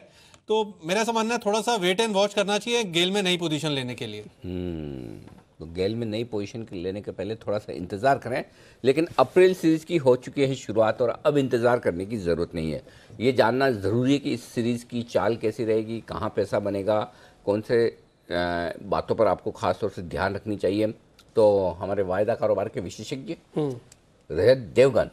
तो मेरा समझना थोड़ा सा वेट एंड वॉच करना चाहिए गेल में नई पोजिशन लेने के लिए हम्म। तो गेल में नई पोजीशन लेने के पहले थोड़ा सा इंतज़ार करें लेकिन अप्रैल सीरीज़ की हो चुकी है शुरुआत और अब इंतज़ार करने की ज़रूरत नहीं है ये जानना ज़रूरी है कि इस सीरीज़ की चाल कैसी रहेगी कहाँ पैसा बनेगा कौन से बातों पर आपको ख़ास तौर से ध्यान रखनी चाहिए तो हमारे वायदा कारोबार के विशेषज्ञ हम्म। रजत देवगन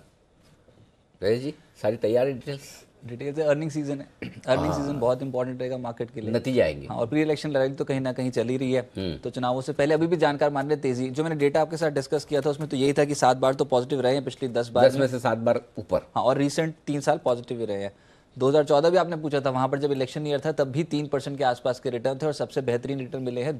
रजत जी सारी तैयारी डिटेल्स डिटेल से अर्निंग सीजन है अर्निंग सीजन हाँ। बहुत इंपॉर्टेंट रहेगा मार्केट के लिए नतीजे आएंगे हाँ, और प्री इलेक्शन लड़ाई तो कहीं ना कहीं चली रही है हम्म। तो चुनावों से पहले अभी भी जानकार मान रहे तेजी जो मैंने डेटा आपके साथ डिस्कस किया था उसमें तो यही था कि सात बार तो पॉजिटिव रहे हैं पिछली दस बार दस में से सात बार ऊपर हाँ और रिसेंट तीन साल पॉजिटिव ही रहे हैं 2014 भी आपने पूछा था वहां पर जब इलेक्शन ईयर था तब भी तीन परसेंट के आसपास के रिटर्न थे और सबसे बेहतरीन रिटर्न मिले हैं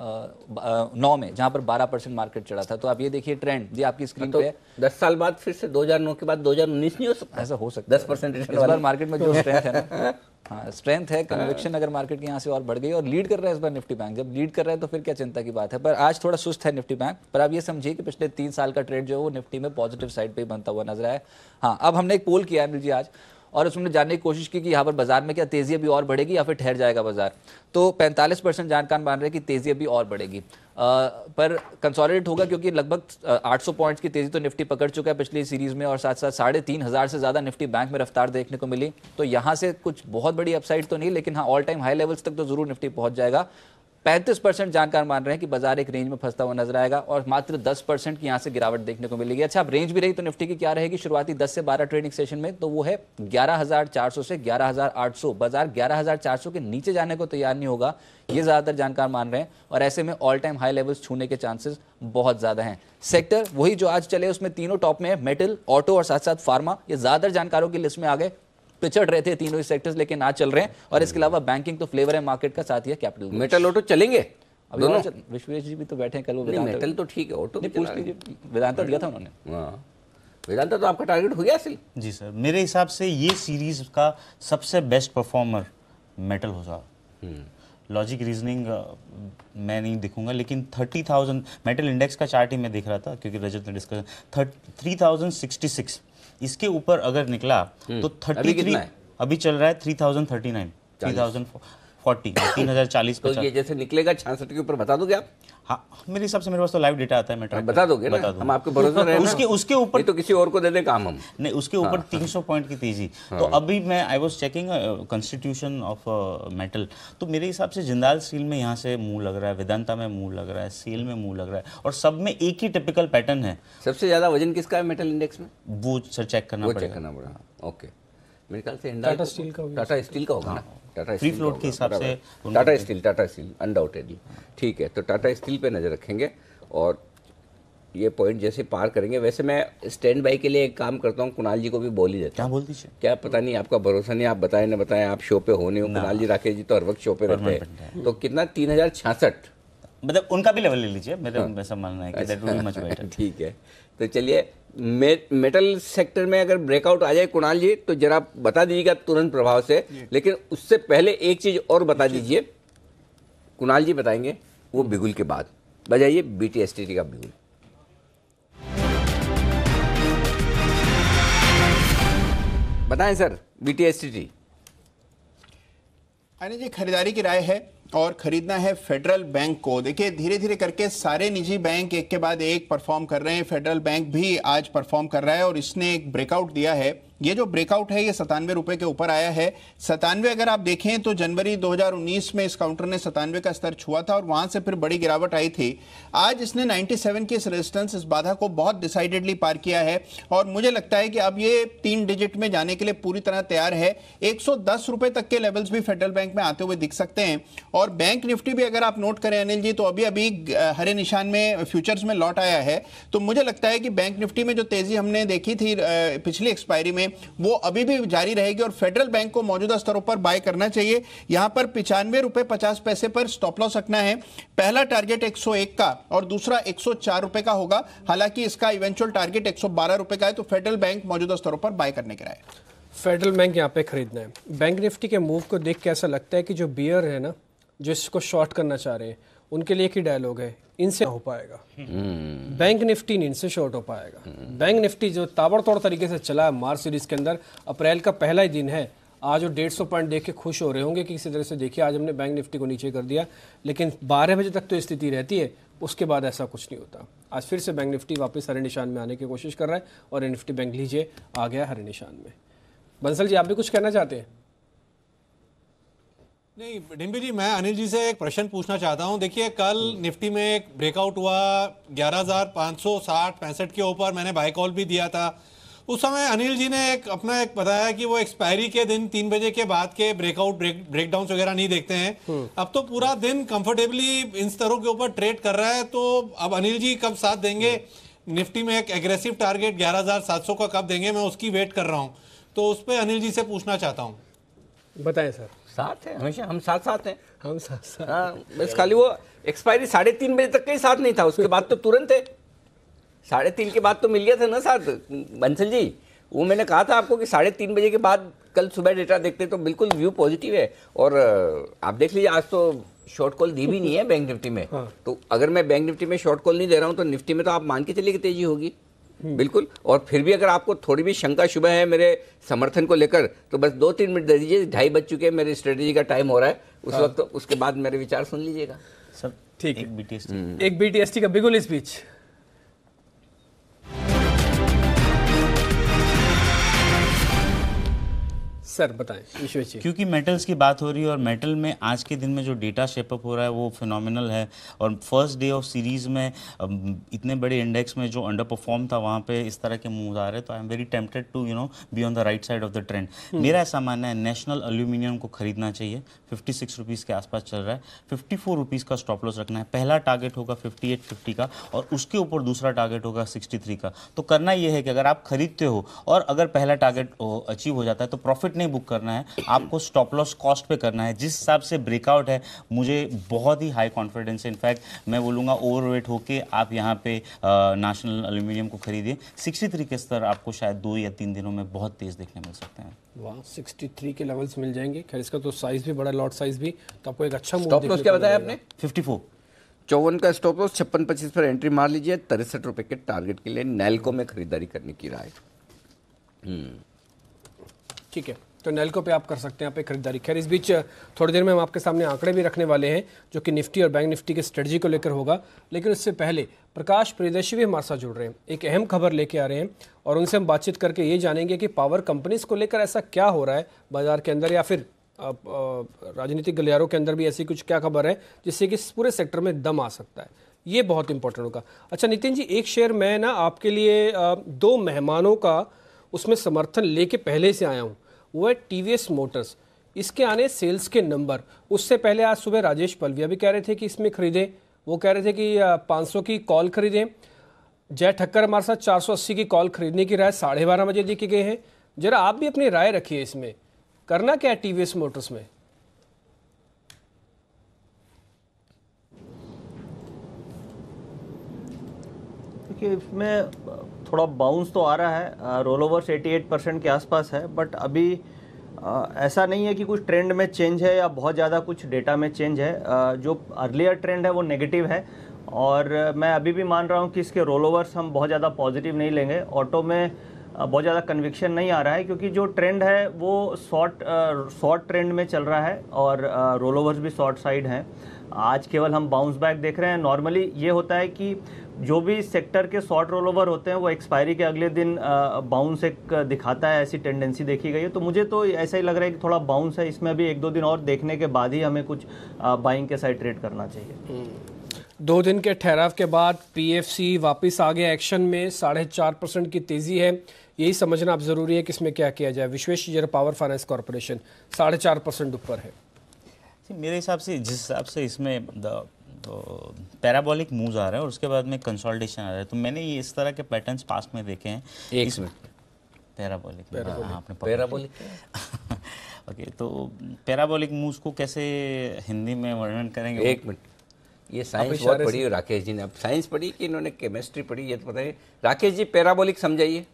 नौ में जहां पर 12 परसेंट मार्केट चढ़ा था तो आप ये देखिए ट्रेंड ये आपकी स्क्रीन तो पे है दस साल बाद फिर से 2009 के बाद 2019 नहीं हो सकता ऐसा हो सकता दस परसेंट इस बार मार्केट में जो स्ट्रेंथ है (laughs) हाँ स्ट्रेंथ है कन्वेक्शन अगर मार्केट के यहाँ से और बढ़ गई और लीड कर रहा है इस बार निफ्टी बैंक जब लीड कर रहा है तो फिर क्या चिंता की बात है पर आज थोड़ा सुस्त है निफ्टी बैंक पर आप ये समझिए कि पिछले तीन साल का ट्रेड जो है वो निफ्टी में पॉजिटिव साइड पे बनता हुआ नजर आया हाँ अब हमने एक पोल किया है जी आज और उसने जानने की कोशिश की कि यहाँ पर बाजार में क्या तेज़ी अभी और बढ़ेगी या फिर ठहर जाएगा बाजार तो 45 परसेंट जानकान मान रहे हैं कि तेज़ी अभी और बढ़ेगी पर कंसोलिडेट होगा क्योंकि लगभग 800 पॉइंट्स की तेज़ी तो निफ्टी पकड़ चुका है पिछली सीरीज़ में और साथ साथ साढ़े तीन हज़ार से ज़्यादा निफ्टी बैंक में रफ्तार देखने को मिली तो यहाँ से कुछ बहुत बड़ी अपसाइड तो नहीं लेकिन हाँ ऑल टाइम हाई लेवल्स तक तो ज़रूर निफ्टी पहुंच जाएगा पैंतीस परसेंट जानकार मान रहे हैं कि बाजार एक रेंज में फंसता हुआ नजर आएगा और मात्र दस परसेंट की यहाँ से गिरावट देखने को मिलेगी अच्छा अब रेंज भी रही तो निफ्टी की क्या रहेगी शुरुआती दस से बारह ट्रेडिंग सेशन में तो वो है ग्यारह हजार चार सौ से ग्यारह हजार आठ सौ बाजार ग्यारह हजार चार सौ के नीचे जाने को तैयार नहीं होगा ये ज्यादातर जानकार मान रहे हैं और ऐसे में ऑल टाइम हाई लेवल्स छूने के चांसेस बहुत ज्यादा हैं सेक्टर वही जो आज चले उसमें तीनों टॉप में है मेटल ऑटो और साथ साथ फार्मा ये ज्यादातर जानकारों की लिस्ट में आ गए पिछड़ रहे थे तीनों ही सेक्टर्स लेकिन आज चल रहे हैं और इसके अलावा बैंकिंग तो फ्लेवर है मार्केट का साथ ही है कैपिटल मेटल ऑटो चलेंगे विश्वेश जी भी तो बैठे कल वो मेटल तो ठीक है ऑटो पूछ लीजिए वेदांता दिया था उन्होंने हाँ। वेदांता तो आपका टारगेट हो गया सिल जी सर मेरे हिसाब से ये सीरीज का सबसे बेस्ट परफॉर्मर मेटल हो जाओ लॉजिक रीजनिंग मैं नहीं देखूंगा लेकिन थर्टी थाउजेंड मेटल इंडेक्स का चार्ट ही मैं देख रहा था क्योंकि रजत ने discussion thirty three thousand sixty six इसके ऊपर अगर निकला हम्म। तो थर्टी थ्री अभी चल रहा है three thousand thirty nine three thousand forty तीन हजार चालीस तो जैसे निकलेगा छियासठ के ऊपर बता दोगे आप हाँ मेरे हिसाब से मेरे पास तो लाइव डेटा आता है मैं बता दोगे ना बता दो हम आपको भरोसा (laughs) रहे उसके उसके ऊपर तो किसी और को दे दें काम हम नहीं उसके ऊपर हाँ, 300 पॉइंट की तेजी (laughs) तो हाँ, तो अभी मैं I was checking constitution of metal तो मेरे हिसाब से जिंदाल सील में यहाँ से मुंह लग रहा है वेदांता में मुंह लग रहा है सील में मुंह लग रहा है और सब में एक ही टिपिकल पैटर्न है सबसे ज्यादा वजन किसका है मेटल इंडेक्स में वो सर चेक करना पड़ेगा ओके हाँ, मेरे ख्याल से टाटा स्टील का टाटा स्टील का होगा टाटा फ्री फ्लोट के हिसाब से Tata steel Tata steel undoubtedly ठीक है तो टाटा स्टील पे नज़र रखेंगे और ये पॉइंट जैसे पार करेंगे वैसे मैं स्टैंड बाई के लिए एक काम करता हूँ कुणाल जी को भी बोल ही देता हूँ बोल दीजिए क्या पता नहीं आपका भरोसा नहीं आप बताएं ना बताएं आप शो पे होने हो कुणाल जी राकेश जी तो हर वक्त शो पे रहते हैं तो कितना तीन हजार छियासठ मतलब उनका भी लेवल ले लीजिए मेरे हाँ। मानना है अच्छा। (laughs) ठीक है तो चलिए मेटल सेक्टर में अगर ब्रेकआउट आ जाए कुणाल जी तो जरा बता दीजिएगा तुरंत प्रभाव से लेकिन उससे पहले एक चीज़ और बता दीजिए कुणाल जी बताएंगे वो बिगुल के बाद बजाइए बी टी का बिगुल बताएं सर बी टी जी खरीदारी की राय है और खरीदना है फेडरल बैंक को देखिए धीरे धीरे करके सारे निजी बैंक एक के बाद एक परफॉर्म कर रहे हैं फेडरल बैंक भी आज परफॉर्म कर रहा है और इसने एक ब्रेकआउट दिया है ये जो ब्रेकआउट है ये सतानवे रुपए के ऊपर आया है सतानवे अगर आप देखें तो जनवरी 2019 में इस काउंटर ने सतानवे का स्तर छुआ था और वहां से फिर बड़ी गिरावट आई थी आज इसने 97 की इस रेजिस्टेंस इस बाधा को बहुत डिसाइडेडली पार किया है और मुझे लगता है कि अब ये तीन डिजिट में जाने के लिए पूरी तरह तैयार है एक रुपए तक के लेवल्स भी फेडरल बैंक में आते हुए दिख सकते हैं और बैंक निफ्टी भी अगर आप नोट करें अनिल जी तो अभी अभी हरे निशान में फ्यूचर्स में लौट आया है तो मुझे लगता है कि बैंक निफ्टी में जो तेजी हमने देखी थी पिछली एक्सपायरी में वो अभी भी जारी रहेगी और फेडरल बैंक को मौजूदा स्तरों पर बाय करना चाहिए यहां पर पिचानवे रुपए पचास पैसे पर स्टॉप लॉस रखना है पहला टारगेट 101 का और दूसरा एक रुपए का होगा हालांकि इसका इवेंचुअल टारगेट एक रुपए का है तो फेडरल बैंक मौजूदा स्तरों पर बाय करने के राय फेडरल बैंक यहाँ पे खरीदना है बैंक निफ्टी के मूव को देख के ऐसा लगता है कि जो बियर है ना जो इसको शॉर्ट करना चाह रहे हैं उनके लिए एक ही डायलॉग है इनसे हो पाएगा हम्म। बैंक निफ्टी इनसे शॉर्ट हो पाएगा हम्म। बैंक निफ्टी जो ताबड़तोड़ तरीके से चला है मार्च सीरीज के अंदर अप्रैल का पहला ही दिन है आज वो डेढ़ सौ पॉइंट देख के खुश हो रहे होंगे कि किसी तरह से देखिए आज हमने बैंक निफ्टी को नीचे कर दिया लेकिन बारह बजे तक तो स्थिति रहती है उसके बाद ऐसा कुछ नहीं होता आज फिर से बैंक निफ्टी वापस हरे निशान में आने की कोशिश कर रहा है और निफ्टी बैंक लीजिए आ गया हरे निशान में बंसल जी आप भी कुछ कहना चाहते हैं नहीं डिम्बी जी मैं अनिल जी से एक प्रश्न पूछना चाहता हूं देखिए कल हम्म। निफ्टी में एक ब्रेकआउट हुआ ग्यारह हज़ार पाँच सौ साठ पैंसठ के ऊपर मैंने बाय कॉल भी दिया था उस समय अनिल जी ने एक अपना एक बताया कि वो एक्सपायरी के दिन तीन बजे के बाद के ब्रेकआउट ब्रेक ब्रेकडाउन वगैरह नहीं देखते हैं हम्म। अब तो पूरा दिन कंफर्टेबली इन स्तरों के ऊपर ट्रेड कर रहा है तो अब अनिल जी कब साथ देंगे हम्म। निफ्टी में एक एग्रेसिव टारगेट ग्यारह का कब देंगे मैं उसकी वेट कर रहा हूँ तो उस पर अनिल जी से पूछना चाहता हूँ बताएं सर साथ हैं हमेशा हम साथ साथ हैं हम साथ साथ हाँ बस खाली वो एक्सपायरी साढ़े तीन बजे तक का ही साथ नहीं था उसके बाद तो तुरंत है साढ़े तीन के बाद तो मिल गया था ना साथ बंसल जी वो मैंने कहा था आपको कि साढ़े तीन बजे के बाद कल सुबह डेटा देखते तो बिल्कुल व्यू पॉजिटिव है और आप देख लीजिए आज तो शॉर्ट कॉल दी भी नहीं है बैंक निफ्टी में हाँ। तो अगर मैं बैंक निफ्टी में शॉर्ट कॉल नहीं दे रहा हूँ तो निफ्टी में तो आप मान के चलिए कि तेजी होगी बिल्कुल और फिर भी अगर आपको थोड़ी भी शंका शुभ है मेरे समर्थन को लेकर तो बस दो तीन मिनट दे दीजिए ढाई बज चुके हैं मेरे स्ट्रेटेजी का टाइम हो रहा है उस हाँ। वक्त उसके बाद मेरे विचार सुन लीजिएगा सर ठीक है एक बीटीएसटी हम्म। का बिगुल स्पीच सर बताएं ईश्वर जी क्योंकि मेटल्स की बात हो रही है और मेटल में आज के दिन में जो डेटा शेपअप हो रहा है वो फिनोमिनल है और फर्स्ट डे ऑफ सीरीज़ में इतने बड़े इंडेक्स में जो अंडर परफॉर्म था वहाँ पे इस तरह के मूव आ रहे तो I am very tempted to you know be on the right side of the trend मेरा ऐसा मानना है नेशनल अल्यूमिनियम को खरीदना चाहिए फिफ्टी सिक्स रुपीज़ के आसपास चल रहा है फिफ्टी फोर रुपीज़ का स्टॉप लॉस रखना है पहला टारगेट होगा फिफ्टी एट फिफ्टी का और उसके ऊपर दूसरा टारगेट होगा सिक्सटी थ्री का तो करना यह है कि अगर आप खरीदते हो और अगर पहला टारगेट अचीव हो जाता है तो प्रॉफिट नहीं बुक करना है आपको स्टॉप लॉस कॉस्ट पे करना है जिस हिसाब से ब्रेकआउट है मुझे बहुत ही हाई कॉन्फिडेंस है इनफैक्ट मैं बोलूँगा ओवर वेट होकर आप यहाँ पे नेशनल एल्यूमिनियम को खरीदिए सिक्सटी थ्री के स्तर आपको शायद दो या तीन दिनों में बहुत तेज़ देखने मिल सकते हैं वाह थ्री के लेवल्स मिल जाएंगे खैर इसका तो साइज भी बड़ा लॉट साइज भी तो आपको एक अच्छा स्टॉप लॉस क्या बताया आपने फिफ्टी फोर चौवन का स्टॉप लॉस छप्पन पच्चीस पर एंट्री मार लीजिए तिरसठ रुपये के टारगेट के लिए नैलको में खरीदारी करने की राय हम्म। ठीक है तो नेल्को पे आप कर सकते हैं यहाँ पे खरीदारी खैर इस बीच थोड़ी देर में हम आपके सामने आंकड़े भी रखने वाले हैं जो कि निफ्टी और बैंक निफ्टी के स्ट्रेटजी को लेकर होगा लेकिन उससे पहले प्रकाश प्रियदर्शी भी हमारे साथ जुड़ रहे हैं एक अहम खबर लेके आ रहे हैं और उनसे हम बातचीत करके ये जानेंगे कि पावर कंपनीज को लेकर ऐसा क्या हो रहा है बाजार के अंदर या फिर राजनीतिक गलियारों के अंदर भी ऐसी कुछ क्या खबर है जिससे कि पूरे सेक्टर में दम आ सकता है ये बहुत इंपॉर्टेंट होगा अच्छा नितिन जी एक शेयर मैं ना आपके लिए दो मेहमानों का उसमें समर्थन लेके पहले से आया हूँ वो है टी मोटर्स इसके आने सेल्स के नंबर उससे पहले आज सुबह राजेश पलविया भी कह रहे थे कि इसमें खरीदें वो कह रहे थे कि 500 की कॉल खरीदें जय ठक्कर हमारे साथ चार की कॉल खरीदने की राय साढ़े बारह बजे दी गई है जरा आप भी अपनी राय रखिए इसमें करना क्या है टीवीएस मोटर्स में कि इसमें थोड़ा बाउंस तो आ रहा है रोल ओवर एटी परसेंट के आसपास है बट अभी आ, ऐसा नहीं है कि कुछ ट्रेंड में चेंज है या बहुत ज़्यादा कुछ डेटा में चेंज है जो अर्लियर ट्रेंड है वो नेगेटिव है और मैं अभी भी मान रहा हूँ कि इसके रोल ओवर्स हम बहुत ज़्यादा पॉजिटिव नहीं लेंगे ऑटो में बहुत ज़्यादा कन्विक्शन नहीं आ रहा है क्योंकि जो ट्रेंड है वो शॉर्ट शॉर्ट ट्रेंड में चल रहा है और रोल ओवर्स भी शॉर्ट साइड हैं आज केवल हम बाउंस बैक देख रहे हैं नॉर्मली ये होता है कि जो भी सेक्टर के शॉर्ट रोल ओवर होते हैं वो एक्सपायरी के अगले दिन बाउंस एक दिखाता है ऐसी टेंडेंसी देखी गई है तो मुझे तो ऐसा ही लग रहा है कि थोड़ा बाउंस है इसमें अभी एक दो दिन और देखने के बाद ही हमें कुछ बाइंग के साइड ट्रेड करना चाहिए हम्म। दो दिन के ठहराव के बाद पी वापस आ गया एक्शन में साढ़े चार परसेंट की तेज़ी है यही समझना अब ज़रूरी है कि इसमें क्या किया जाए विश्वेश पावर फाइनेंस कॉरपोरेशन साढ़े चार परसेंट ऊपर है मेरे हिसाब से जिस हिसाब से इसमें तो पैराबॉलिक मूव्स आ रहे हैं और उसके बाद में कंसोलिडेशन आ रहा है तो मैंने ये इस तरह के पैटर्न्स पास में देखे हैं एक मिनट पैराबॉलिक हाँ, हाँ, आपने पैराबॉलिक ओके (laughs) तो पैराबॉलिक मूव्स को कैसे हिंदी में वर्णन करेंगे एक मिनट ये साइंस बहुत पढ़ी हो राकेश जी ने अब साइंस पढ़ी कि इन्होंने केमिस्ट्री पढ़ी ये तो पता है राकेश जी पैराबॉलिक समझाइए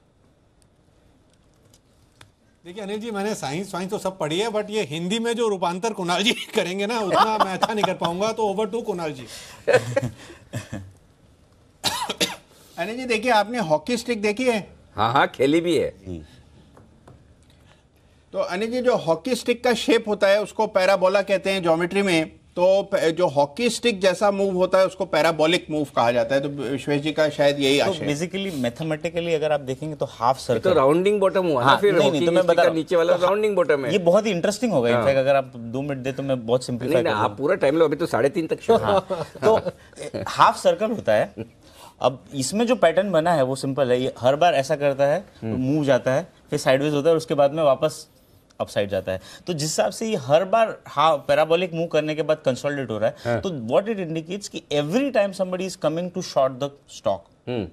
देखिए अनिल जी मैंने साइंस साइंस तो सब पढ़ी है बट ये हिंदी में जो रूपांतर कुणाल जी (laughs) करेंगे ना उतना मैं अच्छा नहीं कर पाऊंगा तो ओवर टू कुणाल जी (coughs) अनिल जी देखिए आपने हॉकी स्टिक देखी है हाँ हाँ खेली भी है हम्म। तो अनिल जी जो हॉकी स्टिक का शेप होता है उसको पैराबोला कहते हैं ज्योमेट्री में तो जो हॉकी स्टिक जैसा मूव होता है उसको पैराबोलिक मूव कहा जाता है तो विश्वेश जी का शायद यही तो आशय तो बेसिकली मैथमेटिकली अगर आप देखेंगे तो हाफ सर्कल तो राउंडिंग बॉटम हुआ हाँ, फिर नहीं, नहीं, तो मैं बता नीचे वाला तो राउंडिंग हाँ, बॉटम है ये बहुत ही इंटरेस्टिंग होगा हाँ। इनफैक्ट अगर आप दो मिनट दे तो मैं बहुत सिंपलीफाई आप पूरा टाइम लो अभी तो साढ़े तीन तक हाँ, तो हाफ सर्कल होता है अब इसमें जो पैटर्न बना है वो सिंपल है ये हर बार ऐसा करता है मूव हम्म। जाता है फिर साइडवेज होता है उसके बाद में वापस अपसाइड जाता है तो जिस हिसाब से ये हर बार हाँ पैराबोलिक मूव करने के बाद कंसोलिडेट हो रहा है हाँ. तो व्हाट इट इंडिकेट्स कि every time somebody is coming to short the stock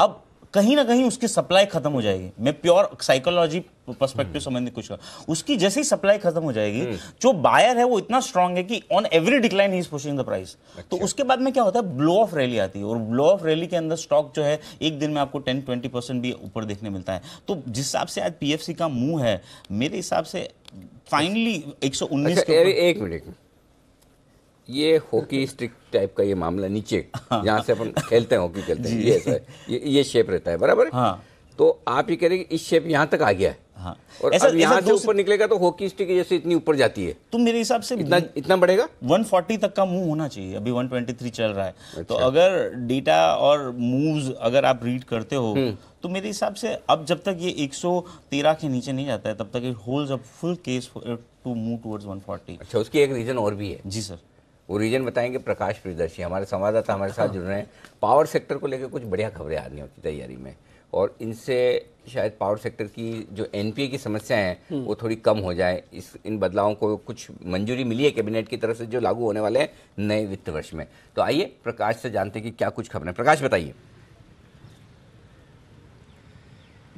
अब कहीं ना कहीं उसकी सप्लाई खत्म हो जाएगी मैं प्योर साइकोलॉजी परस्पेक्टिव संबंधित कुछ उसकी जैसे ही सप्लाई खत्म हो जाएगी हम्म। जो बायर है वो इतना स्ट्रांग है कि on every decline he is pushing the price तो अच्छा। उसके बाद में क्या होता है ब्लो ऑफ रैली आती है और ब्लो ऑफ रैली के अंदर स्टॉक जो है एक दिन में आपको टेन ट्वेंटी परसेंट भी ऊपर देखने मिलता है तो जिस हिसाब से आज सी का मुंह है मेरे हिसाब से फाइनली एक सौ उन्नीस अच्छा, एक मिनट ये हॉकी स्टिक टाइप का ये मामला नीचे यहाँ से अपन खेलते हैं हॉकी खेलते हैं ये ऐसा है ये शेप रहता है बराबर हाँ। तो आप ये कह रहे इस शेप यहाँ तक आ गया है हाँ। और ऐसा, अब यहाँ से ऊपर निकलेगा तो हॉकी स्टिक जैसे इतनी ऊपर जाती है तो मेरे हिसाब से इतना इतना बढ़ेगा 140 तक का मूव होना चाहिए अभी 123 चल रहा है तो अच्छा। अगर डेटा और मूव्स अगर आप रीड करते हो हम्म। तो मेरे हिसाब से अब जब तक ये 113 के नीचे नहीं जाता है तब तक it holds a full case to move towards 140 अच्छा उसकी एक रीजन और भी है जी सर वो रीजन बताएंगे प्रकाश प्रियदर्शी हमारे संवाददाता हमारे साथ जुड़ रहे हैं पावर सेक्टर को लेकर कुछ बढ़िया खबरें आ रही हैं उनकी तैयारी में और इनसे शायद पावर सेक्टर की जो एनपीए की समस्या है हम्म। वो थोड़ी कम हो जाए इस इन बदलावों को कुछ मंजूरी मिली है कैबिनेट की तरफ से जो लागू होने वाले हैं नए वित्त वर्ष में तो आइए प्रकाश से जानते हैं कि क्या कुछ खबरें प्रकाश बताइए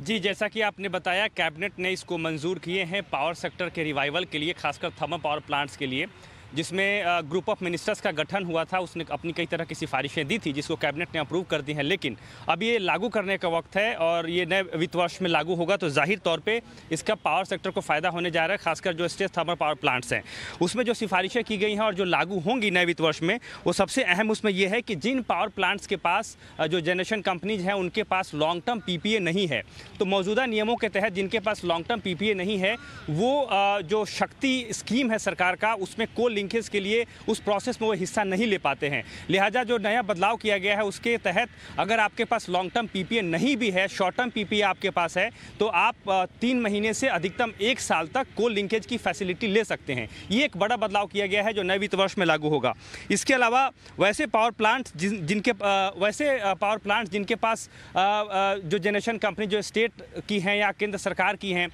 जी जैसा कि आपने बताया कैबिनेट ने इसको मंजूर किए हैं पावर सेक्टर के रिवाइवल के लिए खासकर थर्मल पावर प्लांट्स के लिए जिसमें ग्रुप ऑफ मिनिस्टर्स का गठन हुआ था उसने अपनी कई तरह की सिफारिशें दी थी जिसको कैबिनेट ने अप्रूव कर दी हैं लेकिन अब ये लागू करने का वक्त है और ये नए वित्त वर्ष में लागू होगा तो जाहिर तौर पर इसका पावर सेक्टर को फ़ायदा होने जा रहा है खासकर जो स्टेट थर्मल पावर प्लांट्स हैं उसमें जो सिफारिशें की गई हैं और जो लागू होंगी नए वित्त वर्ष में वो सबसे अहम उसमें यह है कि जिन पावर प्लांट्स के पास जो जनरेशन कंपनीज हैं उनके पास लॉन्ग टर्म पी नहीं है तो मौजूदा नियमों के तहत जिनके पास लॉन्ग टर्म पी नहीं है वो जो शक्ति स्कीम है सरकार का उसमें कोल लिंकेज के लिए उस प्रोसेस में वो हिस्सा नहीं ले पाते हैं लिहाजा जो नया बदलाव किया गया है उसके तहत अगर आपके पास लॉन्ग टर्म पीपीए नहीं भी है शॉर्ट टर्म पी आपके पास है तो आप तीन महीने से अधिकतम एक साल तक कोल लिंकेज की फैसिलिटी ले सकते हैं ये एक बड़ा बदलाव किया गया है जो नए वित्त वर्ष में लागू होगा इसके अलावा वैसे पावर प्लांट जिन जिनके वैसे पावर प्लांट जिनके पास जो जनरेशन कंपनी जो स्टेट की हैं या केंद्र सरकार की हैं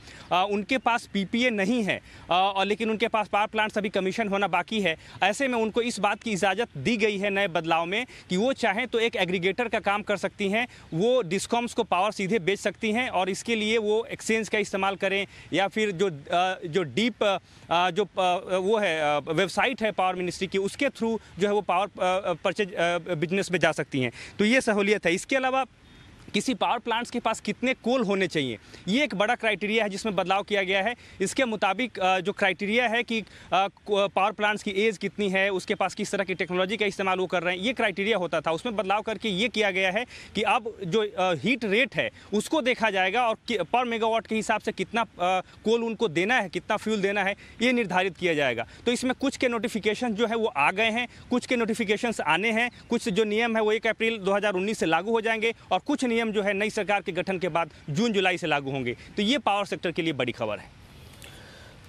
उनके पास पीपीए नहीं है और लेकिन उनके पास पावर प्लांट अभी कमीशन होना बाकी है ऐसे में उनको इस बात की इजाज़त दी गई है नए बदलाव में कि वो चाहें तो एक एग्रीगेटर का काम कर सकती हैं वो डिस्कॉम्स को पावर सीधे बेच सकती हैं और इसके लिए वो एक्सचेंज का इस्तेमाल करें या फिर जो जो डीप जो वो है वेबसाइट है पावर मिनिस्ट्री की उसके थ्रू जो है वो पावर परचेज बिजनेस में जा सकती हैं तो ये सहूलियत है इसके अलावा किसी पावर प्लांट्स के पास कितने कोल होने चाहिए ये एक बड़ा क्राइटेरिया है जिसमें बदलाव किया गया है इसके मुताबिक जो क्राइटेरिया है कि पावर प्लांट्स की एज कितनी है उसके पास किस तरह की टेक्नोलॉजी का इस्तेमाल वो कर रहे हैं ये क्राइटेरिया होता था उसमें बदलाव करके ये किया गया है कि अब जो हीट रेट है उसको देखा जाएगा और पर मेगावाट के हिसाब से कितना कोल उनको देना है कितना फ्यूल देना है ये निर्धारित किया जाएगा तो इसमें कुछ के नोटिफिकेशन जो है वो आ गए हैं कुछ के नोटिफिकेशन आने हैं कुछ जो नियम है वो एक अप्रैल दो से लागू हो जाएंगे और कुछ नियम नियम जो है नई सरकार के गठन के बाद जून जुलाई से लागू होंगे तो ये पावर सेक्टर के लिए बड़ी खबर है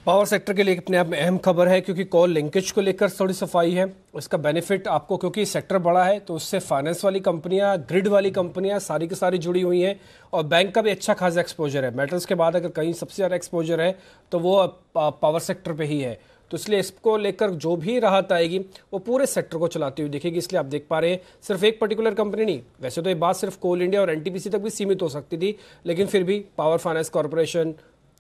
पावर सेक्टर के लिए अपने आप में अहम खबर है क्योंकि कॉल लिंकेज को लेकर थोड़ी सफाई है इसका बेनिफिट आपको क्योंकि सेक्टर बड़ा है तो उससे फाइनेंस वाली कंपनियां ग्रिड वाली कंपनियां सारी की सारी जुड़ी हुई हैं और बैंक का भी अच्छा खासा एक्सपोजर है मेटल्स के बाद अगर कहीं सबसे ज़्यादा एक्सपोजर है तो वो पावर सेक्टर पर ही है तो इसलिए इसको लेकर जो भी राहत आएगी वो पूरे सेक्टर को चलाती हुई दिखेगी इसलिए आप देख पा रहे हैं सिर्फ एक पर्टिकुलर कंपनी नहीं वैसे तो ये बात सिर्फ कोल इंडिया और एनटीपीसी तक भी सीमित हो सकती थी लेकिन फिर भी पावर फाइनेंस कॉरपोरेशन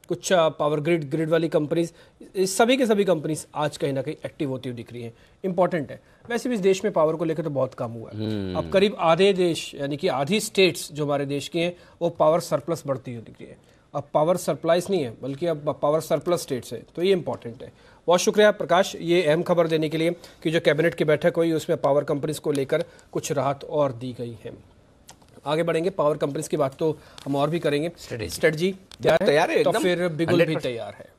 कुछ पावर ग्रिड ग्रिड वाली कंपनीज इस सभी के सभी कंपनीज आज कहीं ना कहीं एक्टिव होती हुई दिख रही हैं इंपॉर्टेंट है वैसे भी इस देश में पावर को लेकर तो बहुत कम हुआ है हम्म। अब करीब आधे देश यानी कि आधी स्टेट्स जो हमारे देश के हैं वो पावर सरप्लस बढ़ती हुई दिख रही है अब पावर सरप्लाइज नहीं है बल्कि अब पावर सरप्लस स्टेट्स है तो ये इंपॉर्टेंट है बहुत शुक्रिया प्रकाश ये अहम खबर देने के लिए कि जो कैबिनेट की बैठक हुई उसमें पावर कंपनीज को लेकर कुछ राहत और दी गई है आगे बढ़ेंगे पावर कंपनीज की बात तो हम और भी करेंगे स्ट्रेटजी तैयार है तो फिर बिगुल भी तैयार है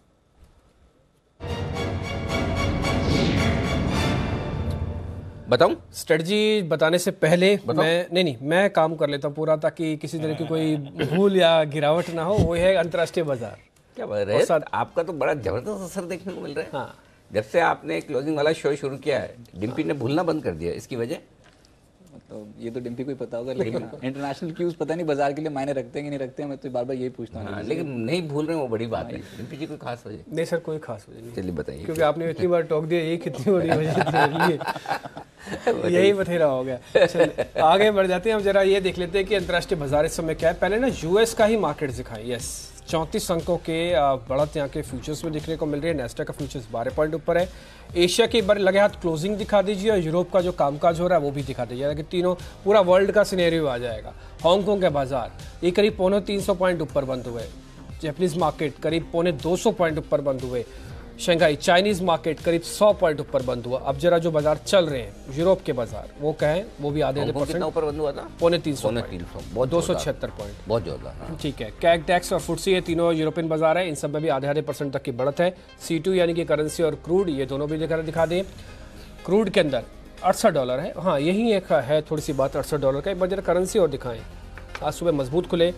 बताऊं स्ट्रेटजी बताने से पहले बताओ? मैं नहीं नहीं मैं काम कर लेता पूरा ताकि किसी तरह की कोई भूल या गिरावट ना हो वो है अंतर्राष्ट्रीय बाजार क्या बात आपका तो बड़ा जबरदस्त असर देखने को मिल रहा है हाँ जब से आपने क्लोजिंग वाला शो शुरू किया है डिम्पी ने भूलना बंद कर दिया इसकी वजह तो ये तो डिम्पी को ही पता होगा लेकिन इंटरनेशनल क्यूज हाँ। पता नहीं बाजार के लिए मायने रखते हैं कि नहीं रखते हैं मैं तो बार बार यही पूछता हूँ हाँ, लेकिन नहीं भूल रहे वो बड़ी बात हाँ, है डिम्पी जी कोई खास वजह नहीं सर कोई खास वजह चलिए बताइए क्योंकि आपने इतनी बार टॉक दिया ये कितनी बड़ी वजह (laughs) यही बथेरा हो गया आगे बढ़ जाते हैं हम जरा ये देख लेते हैं कि अंतर्राष्ट्रीय बाजार इस समय क्या है पहले ना यूएस का ही मार्केट दिखाएं यस चौंतीस अंकों के बढ़त यहाँ के फ्यूचर्स में देखने को मिल रही है नेस्टा का फ्यूचर्स बारह पॉइंट ऊपर है एशिया की बार लगे हाथ क्लोजिंग दिखा दीजिए और यूरोप का जो कामकाज हो रहा है वो भी दिखा दीजिए तीनों पूरा वर्ल्ड का सिनेरियो आ जाएगा हांगकॉन्ग का बाजार ये करीब पौने तीन पॉइंट ऊपर बंद हुए जैपनीज मार्केट करीब पौने दो पॉइंट ऊपर बंद हुए शंघाई चाइनीज मार्केट करीब 100 पॉइंट ऊपर बंद हुआ अब जरा जो बाजार चल रहे हैं यूरोप के बाजार वो कहें वो भी आधे आधे परसेंट ऊपर बंद हुआ था पौने तीन सौ दो सौ छिहत्तर पॉइंट बहुत ज्यादा हाँ। ठीक है कैग टैक्स और फुटसी ये तीनों यूरोपियन बाजार है इन सब में भी आधे आधे परसेंट तक की बढ़त है सी यानी कि करेंसी और क्रूड ये दोनों भी लेकर दिखा दें क्रूड के अंदर अड़सठ डॉलर है हाँ यही एक है थोड़ी सी बात अड़सठ डॉलर का एक बार जरा करेंसी और दिखाएं आज सुबह मजबूत खुले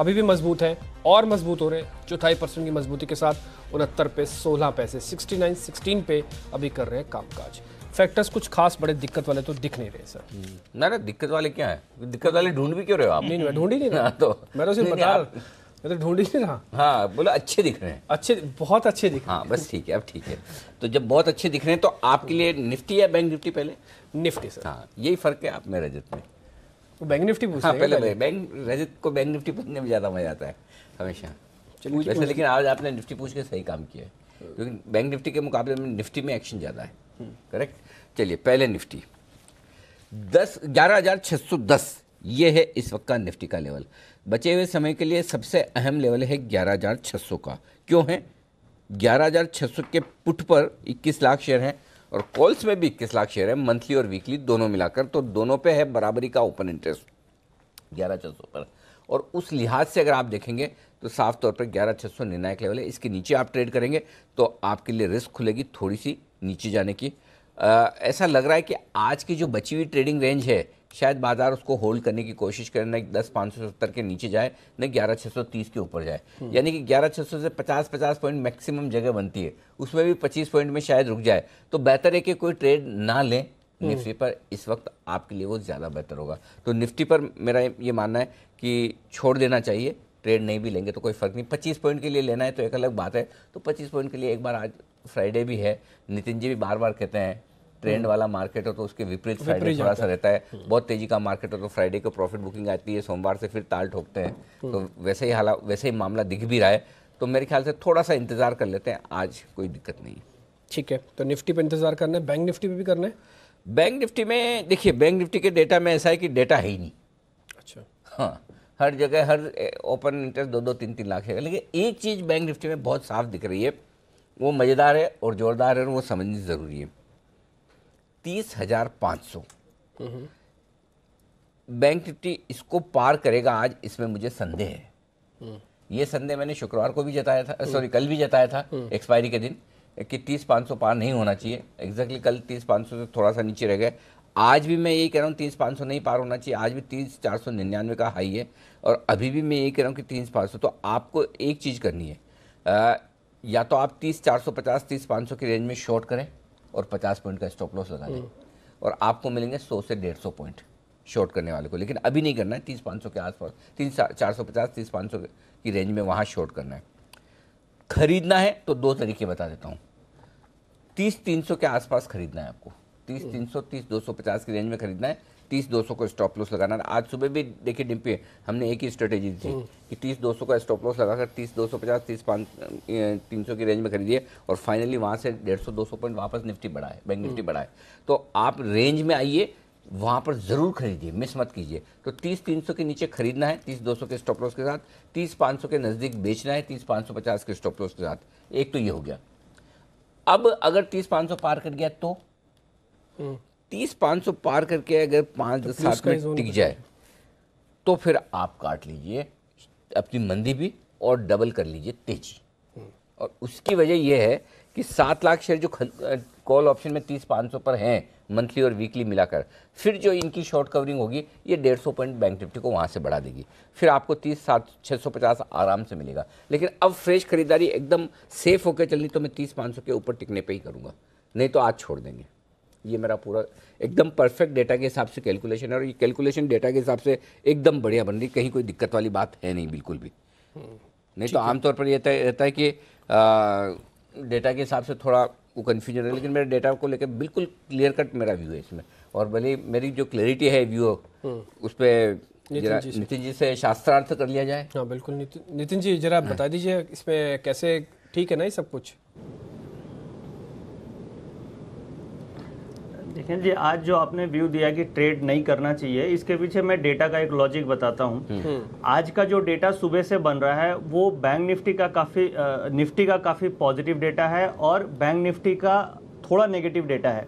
अभी भी मजबूत हैं और मजबूत हो रहे हैं चौथाई परसेंट की मजबूती के साथ उनहत्तर पे सोलह पैसे सिक्सटी नाइन सिक्सटीन पे अभी कर रहे हैं कामकाज फैक्टर्स कुछ खास बड़े दिक्कत वाले तो दिख नहीं रहे सर हम्म। ना ना दिक्कत वाले क्या है दिक्कत वाले ढूंढ भी क्यों रहे हो आप नहीं मैं ढूंढ ही नहीं रहा हाँ, तो मैं तो सिर्फ बता मैं तो ढूंढ ही रहा हाँ बोला अच्छे दिख रहे हैं अच्छे बहुत अच्छे दिख रहे हाँ, हैं हाँ बस ठीक है अब ठीक है तो जब बहुत अच्छे दिख रहे हैं तो आपके लिए निफ्टी या बैंक निफ्टी पहले निफ्टी सर हाँ यही फर्क है आप मेरे रजत में तो बैंक निफ्टी हाँ, पहले, बैंक रजत को बैंक निफ्टी पूछने में ज़्यादा मज़ा आता है हमेशा वैसे लेकिन आज आपने निफ्टी पूछ के सही काम किया है क्योंकि बैंक निफ्टी के मुकाबले में निफ्टी में एक्शन ज़्यादा है करेक्ट चलिए पहले निफ्टी दस ग्यारह हज़ार सौ दस ये है इस वक्त का निफ्टी का लेवल बचे हुए समय के लिए सबसे अहम लेवल है ग्यारह हज़ार छह सौ का क्यों है ग्यारह हज़ार छह सौ के पुट पर इक्कीस लाख शेयर हैं और कॉल्स में भी इक्कीस लाख शेयर है मंथली और वीकली दोनों मिलाकर तो दोनों पे है बराबरी का ओपन इंटरेस्ट ग्यारह छः सौ पर और उस लिहाज से अगर आप देखेंगे तो साफ तौर पर ग्यारह छः सौ निर्णायक लेवल है इसके नीचे आप ट्रेड करेंगे तो आपके लिए रिस्क खुलेगी थोड़ी सी नीचे जाने की आ, ऐसा लग रहा है कि आज की जो बची हुई ट्रेडिंग रेंज है शायद बाजार उसको होल्ड करने की कोशिश करे ना दस पाँच सौ सत्तर के नीचे जाए न ग्यारह छः सौ तीस के ऊपर जाए हम्म। यानी कि ग्यारह छः सौ से पचास पचास पॉइंट मैक्सिमम जगह बनती है उसमें भी पच्चीस पॉइंट में शायद रुक जाए तो बेहतर है कि कोई ट्रेड ना लें हम्म। निफ्टी पर इस वक्त आपके लिए वो ज़्यादा बेहतर होगा तो निफ्टी पर मेरा ये मानना है कि छोड़ देना चाहिए ट्रेड नहीं भी लेंगे तो कोई फर्क नहीं पच्चीस पॉइंट के लिए लेना है तो एक अलग बात है तो पच्चीस पॉइंट के लिए एक बार आज फ्राइडे भी है नितिन जी भी बार बार कहते हैं ट्रेंड हम्म। वाला मार्केट हो तो उसके विपरीत फ्राइडे थोड़ा सा रहता है हम्म। बहुत तेजी का मार्केट हो तो फ्राइडे को प्रॉफिट बुकिंग आती है सोमवार से फिर ताल ठोकते हैं तो हम्म। वैसे ही हालात वैसे ही मामला दिख भी रहा है तो मेरे ख्याल से थोड़ा सा इंतजार कर लेते हैं आज कोई दिक्कत नहीं है ठीक है तो निफ्टी पर इंतजार करना है बैंक निफ्टी पर भी करना है बैंक निफ्टी में देखिए बैंक निफ्टी के डेटा में ऐसा है कि डेटा है ही नहीं अच्छा हाँ हर जगह हर ओपन इंटरेस्ट दो दो तीन तीन लाख है लेकिन एक चीज़ बैंक निफ्टी में बहुत साफ दिख रही है वो मज़ेदार है और ज़ोरदार है और वो समझनी ज़रूरी है तीस हजार पाँच सौ बैंक निफ्टी इसको पार करेगा आज इसमें मुझे संदेह है ये संदेह मैंने शुक्रवार को भी जताया था सॉरी कल भी जताया था एक्सपायरी के दिन कि तीस पाँच सौ पार नहीं होना चाहिए एग्जैक्टली कल तीस पाँच सौ से थोड़ा सा नीचे रह गए आज भी मैं यही कह रहा हूँ तीस पाँच सौ नहीं पार होना चाहिए आज भी तीस चार सौ निन्यानवे का हाई है और अभी भी मैं यही कह रहा हूँ कि तीस पाँच सौ तो आपको एक चीज़ करनी है आ, या तो आप तीस चार सौ पचास तीस पाँच सौ की रेंज में शॉर्ट करें और 50 पॉइंट का स्टॉप लॉस लगा लें हम्म। और आपको मिलेंगे 100 से 150 पॉइंट शॉर्ट करने वाले को लेकिन अभी नहीं करना है तीस पाँच के आसपास तीन चार सौ पचास तीस पाँच की रेंज में वहाँ शॉर्ट करना है खरीदना है तो दो तरीके बता देता हूँ तीस तीन के आसपास खरीदना है आपको तीस हम्म। तीन सौ तीस दो सौ पचास की रेंज में खरीदना है तीस दो सौ को स्टॉप लॉस लगाना आज सुबह भी देखिए डिम्पी हमने एक ही स्ट्रेटेजी थी हम्म। कि तीस दो सौ का स्टॉप लॉस लगाकर तीस दो सौ पचास तीस पाँच तीन सौ की रेंज में खरीदिए और फाइनली वहाँ से डेढ़ सौ दो सौ पॉइंट वापस निफ्टी बढ़ाए बैंक निफ्टी हम्म। बढ़ाए तो आप रेंज में आइए वहाँ पर ज़रूर खरीदिए मिस मत कीजिए तो तीस तीन सौ के नीचे खरीदना है तीस दो सौ के स्टॉप लॉस के साथ तीस पाँच सौ के नज़दीक बेचना है तीस पाँच सौ पचास के स्टॉप लॉस के साथ एक तो ये हो गया अब अगर तीस पाँच सौ पार कर गया तो हम्म। तीस पाँच सौ पार करके अगर पाँच तो दस सात में टिक जाए तो फिर आप काट लीजिए अपनी मंदी भी और डबल कर लीजिए तेजी हम्म। और उसकी वजह यह है कि सात लाख शेयर जो कॉल ऑप्शन में तीस पाँच सौ पर हैं मंथली और वीकली मिलाकर फिर जो इनकी शॉर्ट कवरिंग होगी ये डेढ़ सौ पॉइंट बैंक निफ्टी को वहाँ से बढ़ा देगी फिर आपको तीस सात छः सौ पचास आराम से मिलेगा लेकिन अब फ्रेश खरीदारी एकदम सेफ होकर चलनी तो मैं तीस पाँच सौ के ऊपर टिकने पर ही करूँगा नहीं तो आज छोड़ देंगे ये मेरा पूरा एकदम परफेक्ट डेटा के हिसाब से कैलकुलेशन है और ये कैलकुलेशन डेटा के हिसाब से एकदम बढ़िया बन रही कहीं कोई दिक्कत वाली बात है नहीं बिल्कुल भी नहीं तो आमतौर पर यह रहता है कि डेटा के हिसाब से थोड़ा वो कन्फ्यूजन है लेकिन मेरे डेटा को लेकर बिल्कुल क्लियर कट मेरा व्यू है इसमें और भले मेरी जो क्लैरिटी है व्यू हम्म। उस पर नितिन जी से शास्त्रार्थ कर लिया जाए हाँ बिल्कुल नितिन जी जरा हाँ। बता दीजिए इसमें कैसे ठीक है ना ये सब कुछ देखें जी आज जो आपने व्यू दिया कि ट्रेड नहीं करना चाहिए इसके पीछे मैं डेटा का एक लॉजिक बताता हूँ हम्म। हम्म। आज का जो डेटा सुबह से बन रहा है वो बैंक निफ्टी का काफ़ी निफ्टी का काफ़ी पॉजिटिव डेटा है और बैंक निफ्टी का थोड़ा नेगेटिव डेटा है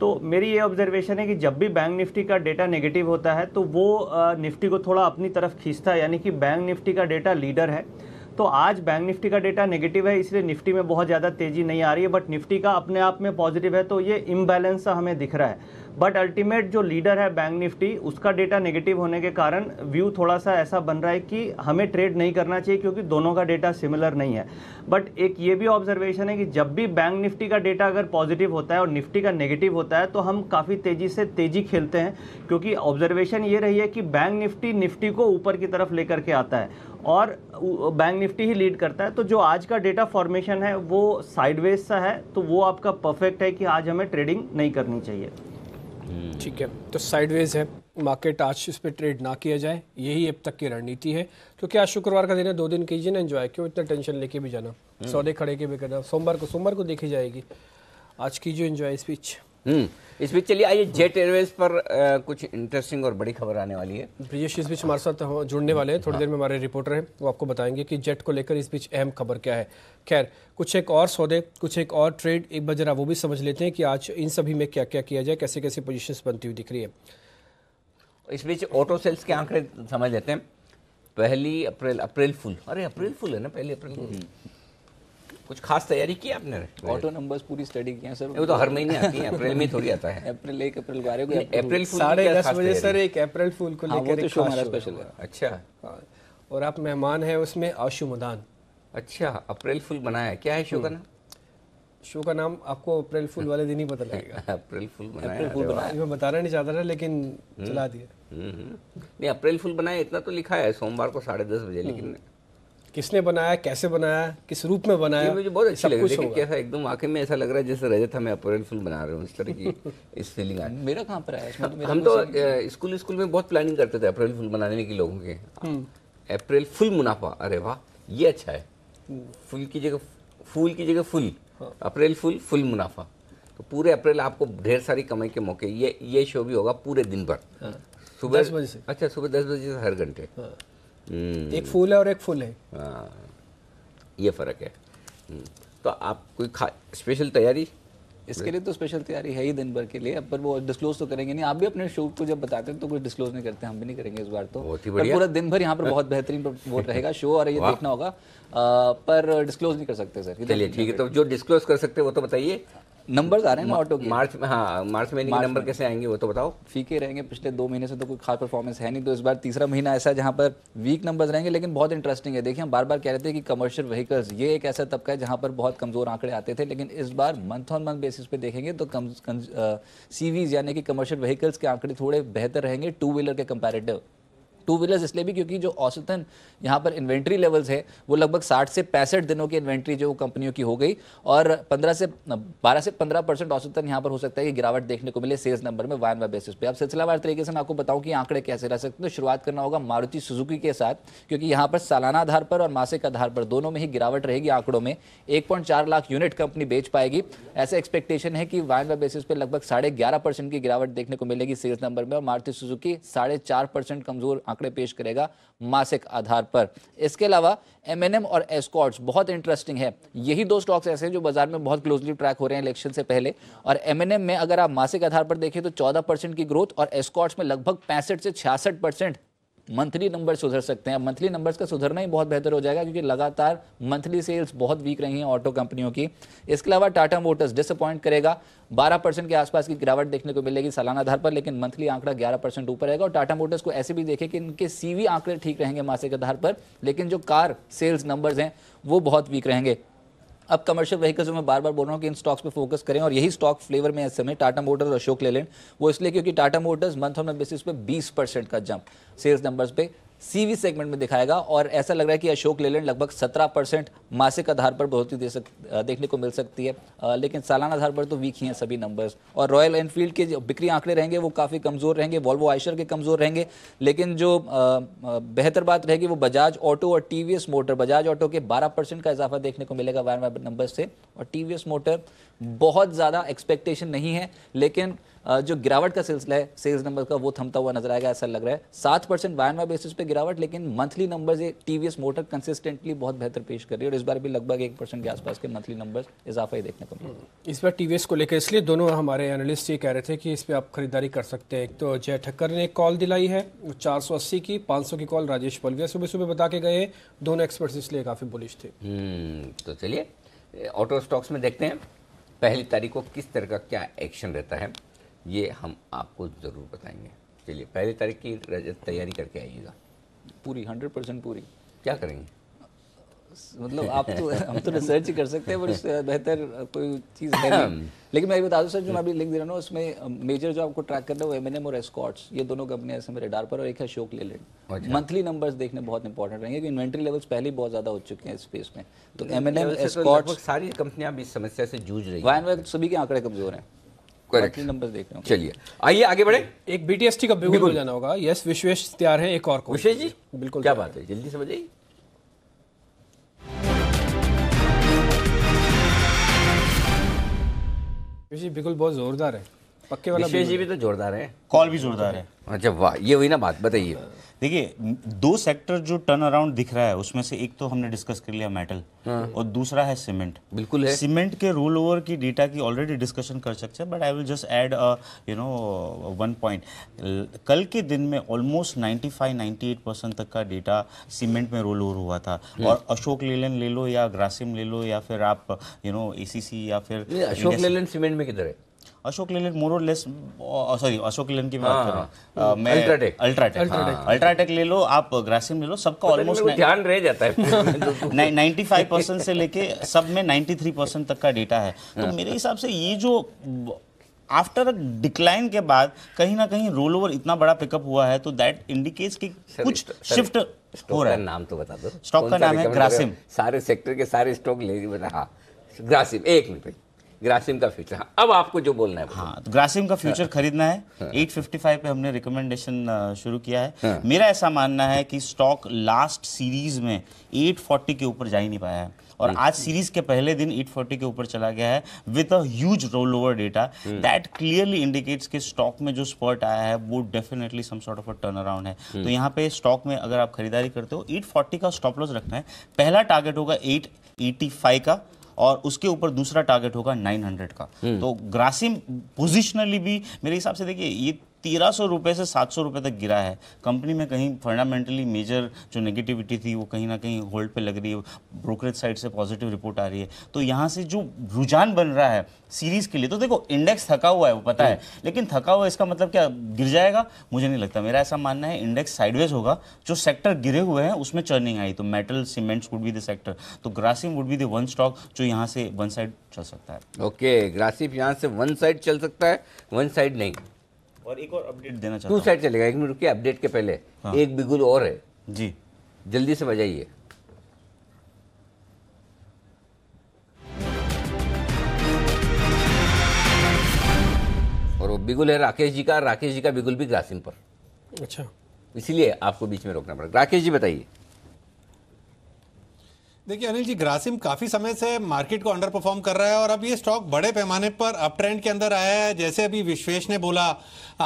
तो मेरी ये ऑब्जर्वेशन है कि जब भी बैंक निफ्टी का डेटा नेगेटिव होता है तो वो निफ्टी को थोड़ा अपनी तरफ खींचता है यानी कि बैंक निफ्टी का डेटा लीडर है तो आज बैंक निफ्टी का डेटा नेगेटिव है इसलिए निफ्टी में बहुत ज़्यादा तेज़ी नहीं आ रही है बट निफ्टी का अपने आप में पॉजिटिव है तो ये इम्बैलेंस हमें दिख रहा है बट अल्टीमेट जो लीडर है बैंक निफ्टी उसका डेटा नेगेटिव होने के कारण व्यू थोड़ा सा ऐसा बन रहा है कि हमें ट्रेड नहीं करना चाहिए क्योंकि दोनों का डेटा सिमिलर नहीं है बट एक ये भी ऑब्जर्वेशन है कि जब भी बैंक निफ्टी का डेटा अगर पॉजिटिव होता है और निफ्टी का नेगेटिव होता है तो हम काफ़ी तेज़ी से तेज़ी खेलते हैं क्योंकि ऑब्जर्वेशन ये रही है कि बैंक निफ्टी निफ्टी को ऊपर की तरफ लेकर के आता है और बैंक निफ्टी ही लीड करता है तो जो आज का डेटा फॉर्मेशन है वो साइडवेज सा है तो वो आपका परफेक्ट है कि आज हमें ट्रेडिंग नहीं करनी चाहिए हम्म। ठीक है तो साइडवेज है मार्केट आज इस पर ट्रेड ना किया जाए यही अब तक की रणनीति है क्योंकि आज शुक्रवार का दिन है दो दिन कीजिए ना एंजॉय क्यों इतना टेंशन लेके भी जाना हम्म। सौदे खड़े के भी करना सोमवार को सोमवार को देखी जाएगी आज कीजिए एंजॉय स्पीच इस बीच चलिए आइए जेट एयरवेज पर आ, कुछ इंटरेस्टिंग और बड़ी खबर आने वाली है ब्रिजेश इस बीच हमारे साथ जुड़ने वाले हैं थोड़ी हाँ। देर में हमारे रिपोर्टर हैं वो आपको बताएंगे कि जेट को लेकर इस बीच अहम खबर क्या है खैर कुछ एक और सौदे कुछ एक और ट्रेड एक बार जरा वो भी समझ लेते हैं कि आज इन सभी में क्या क्या किया जाए कैसे कैसे पोजिशन बनती हुई दिख रही है इस बीच ऑटो सेल्स के आंकड़े समझ लेते हैं पहली अप्रैल अप्रैल फुल अरे अप्रैल फुल है ना पहली अप्रैल कुछ खास तैयारी की आपने ऑटो नंबर्स पूरी स्टडी किया सर वो तो हर महीने आती है अप्रैल में थोड़ी आता है अप्रैल एक अप्रैल को आ रहे अप्रैल साढ़े दस बजे सर एक अप्रैल फूल को हाँ, लेकर तो शो हमारा स्पेशल है अच्छा हाँ, और आप मेहमान है उसमें आशु मदान अच्छा अप्रैल फूल बनाया क्या है शो का हम्म। नाम शो का नाम आपको अप्रैल फूल वाले दिन ही पता लगेगा अप्रैल (laughs) फूल अप्रैल फूल बनाया मैं बताना नहीं चाहता था लेकिन हम्म, चला दिया हम्म, नहीं अप्रैल फूल बनाया इतना तो लिखा है सोमवार को साढ़े दस बजे लेकिन किसने बनाया कैसे बनाया किस रूप में बनाया मुझे बहुत अच्छा लग रहा है कैसा एकदम वाकई में ऐसा लग रहा है जैसे रजत हमें अपोरेल फिल्म बना रहे हो इस तरह की (laughs) इस फीलिंग आ मेरा कहाँ पर आया तो हम तो स्कूल स्कूल में बहुत प्लानिंग करते थे अप्रैल फिल्म बनाने की लोगों के हम्म। अप्रैल फुल मुनाफा अरे वाह ये अच्छा है हम्म। फुल की जगह फूल की जगह फुल हाँ। अप्रैल फुल फुल मुनाफा तो पूरे अप्रैल आपको ढेर सारी कमाई के मौके ये ये शो भी होगा पूरे दिन भर हाँ। सुबह दस बजे से अच्छा सुबह दस बजे से हर घंटे हाँ। हम्म। एक फूल है और एक फूल है आ, हाँ, ये फ़र्क है हम्म। तो आप कोई खा स्पेशल तैयारी इसके लिए तो स्पेशल तैयारी है ही दिन भर के लिए अब पर वो डिस्क्लोज तो करेंगे नहीं आप भी अपने शो को जब बताते हैं तो कुछ डिस्क्लोज नहीं करते हम भी नहीं करेंगे इस बार तो पूरा दिन भर यहाँ पर बहुत बेहतरीन (laughs) वो रहेगा शो और ये देखना होगा आ, पर डिस्क्लोज नहीं कर सकते सर चलिए ठीक है तो जो डिस्क्लोज कर सकते वो तो बताइए हाँ। नंबर आ रहे हैं ऑटो के मार्च में हाँ मार्च में नंबर कैसे आएंगे वो तो बताओ फीके रहेंगे पिछले दो महीने से तो कोई खास परफॉर्मेंस है नहीं तो इस बार तीसरा महीना ऐसा है जहाँ पर वीक नंबर्स रहेंगे लेकिन बहुत इंटरेस्टिंग है देखिए हम बार बार कह रहे थे कि कमर्शियल व्हीकल्स ये एक ऐसा तबका है जहाँ पर बहुत कमज़ोर आंकड़े आते थे लेकिन इस बार मंथ ऑन मंथ बेसिस पे देखेंगे तो कम सीवीज यानी कि कमर्शियल व्हीकल्स के आंकड़े थोड़े बेहतर रहेंगे टू व्हीलर के कंपेरेटिव टू व्हीलर्स इसलिए भी क्योंकि जो औसतन यहाँ पर इन्वेंट्री लेवल्स है वो लगभग साठ से पैंसठ दिनों की इन्वेंट्री जो कंपनियों की हो गई और पंद्रह से बारह से पंद्रह परसेंट औसतन यहाँ पर हो सकता है कि गिरावट देखने को मिले सेल्स नंबर में वन वाई बेसिस पे अब सिलसिलावार तरीके से मैं आपको बताऊँ कि आंकड़े कैसे रह सकते हैं तो शुरुआत करना होगा मारुति सुजुकी के साथ क्योंकि यहाँ पर सालाना आधार पर और मासिक आधार पर दोनों में ही गिरावट रहेगी आंकड़ों में एक लाख यूनिट कंपनी बेच पाएगी ऐसा एक्सपेक्टेशन है कि वायन वाई बेसिस पे लगभग साढ़े की गिरावट देखने को मिलेगी सेल्स नंबर में और मारुति सुजुकी साढ़े कमजोर आंकड़े पेश करेगा मासिक आधार पर इसके अलावा एम और एस्कॉट्स बहुत इंटरेस्टिंग है यही दो स्टॉक्स ऐसे हैं जो बाजार में बहुत क्लोजली ट्रैक हो रहे हैं इलेक्शन से पहले और एम में अगर आप मासिक आधार पर देखें तो चौदह की ग्रोथ और एस्कॉट्स में लगभग पैंसठ से छियासठ परसेंट मंथली नंबर सुधर सकते हैं मंथली नंबर्स का सुधरना ही बहुत बेहतर हो जाएगा क्योंकि लगातार मंथली सेल्स बहुत वीक रही हैं ऑटो कंपनियों की इसके अलावा टाटा मोटर्स डिसअपॉइंट करेगा 12 परसेंट के आसपास की गिरावट देखने को मिलेगी सालाना आधार पर लेकिन मंथली आंकड़ा ग्यारह परसेंट ऊपर रहेगा और टाटा मोटर्स को ऐसे भी देखें कि इनके सीवी आंकड़े ठीक रहेंगे मासिक आधार पर लेकिन जो कार सेल्स नंबर्स हैं वो बहुत वीक रहेंगे अब कमर्शियल व्हीकल्स में बार बार बोल रहा हूँ कि इन स्टॉक्स पे फोकस करें और यही स्टॉक फ्लेवर में ऐसे समय टाटा मोटर्स अशोक लेलैंड वो इसलिए क्योंकि Tata motors month on basis पे 20 परसेंट का जंप सेल्स नंबर्स पे सीवी सेगमेंट में दिखाएगा और ऐसा लग रहा है कि अशोक लेलैंड लगभग 17 परसेंट मासिक आधार पर बढ़ोतरी दे सक देखने को मिल सकती है लेकिन सालाना आधार पर तो वीक ही हैं सभी नंबर्स और रॉयल एनफील्ड के जो बिक्री आंकड़े रहेंगे वो काफ़ी कमज़ोर रहेंगे वॉल्वो आइशर के कमज़ोर रहेंगे लेकिन जो बेहतर बात रहेगी वो बजाज ऑटो और टी मोटर बजाज ऑटो के बारह का इजाफा देखने को मिलेगा वायर नंबर से और टी मोटर बहुत ज़्यादा एक्सपेक्टेशन नहीं है लेकिन जो गिरावट का सिलसिला है सेल्स नंबर का वो थमता हुआ नजर आएगा ऐसा लग रहा है सात परसेंट वायनवा बेसिस पे गिरावट लेकिन मंथली नंबर्स ये टीवीएस मोटर कंसिस्टेंटली बहुत बेहतर पेश कर रही है और इस बार भी लगभग एक परसेंट के आसपास के मंथली नंबर इजाफा ही देखने को मिला हम्म। इस बार टीवीएस को लेकर इसलिए दोनों हमारे एनालिस्ट ये कह रहे थे कि इस पर आप खरीदारी कर सकते हैं एक तो जय ठक्कर ने कॉल दिलाई है चार की पाँच की कॉल राजेश पलविया सुबह सुबह बता के गए दोनों एक्सपर्ट्स इसलिए काफ़ी बुलिश थे हम्म, तो चलिए ऑटो स्टॉक्स में देखते हैं पहली तारीख को किस तरह का क्या एक्शन रहता है ये हम आपको ज़रूर बताएंगे चलिए पहली तारीख की तैयारी करके आइएगा पूरी हंड्रेड परसेंट पूरी क्या करेंगे मतलब आप तो हम तो रिसर्च ही कर सकते हैं पर उससे बेहतर कोई चीज़ है नहीं (clears throat) लेकिन मैं बता दूँ सर जो मैं अभी लिख दे रहा हूँ उसमें मेजर जो आपको ट्रैक करना है वो एम एन एम और एस्कॉट्स ये दोनों कंपनियां ऐसे मेरे डार पर और एक है अशोक लेलैंड मंथली नंबर्स देखने बहुत इंपॉर्टेंट रहेंगे क्योंकि इन्वेंट्री लेवल्स पहले बहुत ज़्यादा हो चुके हैं स्पेस में तो एम एन एम एस्कॉट्स सारी कंपनियाँ भी समस्या से जूझ रही है वायन सभी के आंकड़े कमजोर हैं चलिए आइए आगे बढ़े एक बीटीएसटी का बिल्कुल जाना होगा यस विश्वेश तैयार है एक और को विशेष जी बिल्कुल क्या बात है जल्दी समझिए जी बिल्कुल बहुत जोरदार है पक्के वाला विशेष जी भी तो जोरदार है कॉल भी जोरदार है अच्छा वाह ये हुई ना बात बताइए देखिए दो सेक्टर जो टर्न अराउंड दिख रहा है उसमें से एक तो हमने डिस्कस कर लिया मेटल हाँ। और दूसरा है सीमेंट बिल्कुल है सीमेंट के रोल ओवर की डेटा की ऑलरेडी डिस्कशन कर सकते हैं but I will just add you know one point कल के दिन में ऑलमोस्ट 95 98 परसेंट तक का डेटा सीमेंट में रोल ओवर हुआ था हम्म। और अशोक लेलन ले लो या ग्रासिम ले लो या फिर आप यू नो ए या फिर अशोक लेलन सीमेंट में किधर है अशोक लेलैंड मोर और लेस सॉरी अशोक लेलैंड की बात हाँ, कर रहा हूँ हाँ। मैं अल्ट्राटेक अल्ट्राटेक अल्ट्राटेक ले लो आप ग्रासिम ले लो सबका ऑलमोस्ट ध्यान रह जाता है नाइन्टी फाइव परसेंट से लेके सब में नाइन्टी थ्री परसेंट तक का डेटा है तो हाँ। मेरे हिसाब से ये जो आफ्टर डिक्लाइन के बाद कहीं ना कहीं रोल ओवर इतना बड़ा पिकअप हुआ है तो दैट इंडिकेट्स कि कुछ शिफ्ट हो रहा है नाम तो बता दो स्टॉक का नाम है ग्रासिम सारे सेक्टर के सारे स्टॉक ले रहा ग्रासिम एक मिनट ग्रासिम का फ्यूचर हाँ, अब आपको जो बोलना है हाँ तो ग्रासिम का फ्यूचर हाँ, खरीदना है हाँ, 855 पे हमने रिकमेंडेशन शुरू किया है हाँ, मेरा ऐसा मानना है कि स्टॉक लास्ट सीरीज में 840 के ऊपर जा ही नहीं पाया है और हम्म। आज सीरीज के पहले दिन 840 के ऊपर चला गया है with a huge roll over data that clearly indicates कि स्टॉक में जो स्पर्ट आया है वो definitely some sort of a turn around है हम्म। तो यहाँ पे स्टॉक में अगर आप खरीदारी करते हो 840 का स्टॉप लॉस रखना है पहला टारगेट होगा 885 का और उसके ऊपर दूसरा टारगेट होगा 900 का हम्म। तो ग्रासिम पोजिशनली भी मेरे हिसाब से देखिए ये तेरह सौ रुपये से सात सौ रुपये तक गिरा है कंपनी में कहीं फंडामेंटली मेजर जो नेगेटिविटी थी वो कहीं ना कहीं होल्ड पे लग रही है ब्रोकरेज साइड से पॉजिटिव रिपोर्ट आ रही है तो यहाँ से जो रुझान बन रहा है सीरीज़ के लिए तो देखो इंडेक्स थका हुआ है वो पता है हम्म। लेकिन थका हुआ इसका मतलब क्या गिर जाएगा मुझे नहीं लगता मेरा ऐसा मानना है इंडेक्स साइडवेज होगा जो सेक्टर गिरे हुए हैं उसमें चर्निंग आई तो metal cements would be the sector तो Grasim would be the one stock जो यहाँ से वन साइड चल सकता है ओके ग्रासिम यहाँ से वन साइड चल सकता है वन साइड नहीं और एक और अपडेट देना चाहता टू साइड चलेगा एक मिनट रुकिए अपडेट के पहले हाँ। एक बिगुल और है जी जल्दी से बजाइए और वो बिगुल है राकेश जी का राकेश जी का बिगुल भी ग्रासिम पर अच्छा इसीलिए आपको बीच में रोकना पड़ेगा राकेश जी बताइए देखिए अनिल जी ग्रासिम काफ़ी समय से मार्केट को अंडर परफॉर्म कर रहा है और अब ये स्टॉक बड़े पैमाने पर अप ट्रेंड के अंदर आया है जैसे अभी विश्वेश ने बोला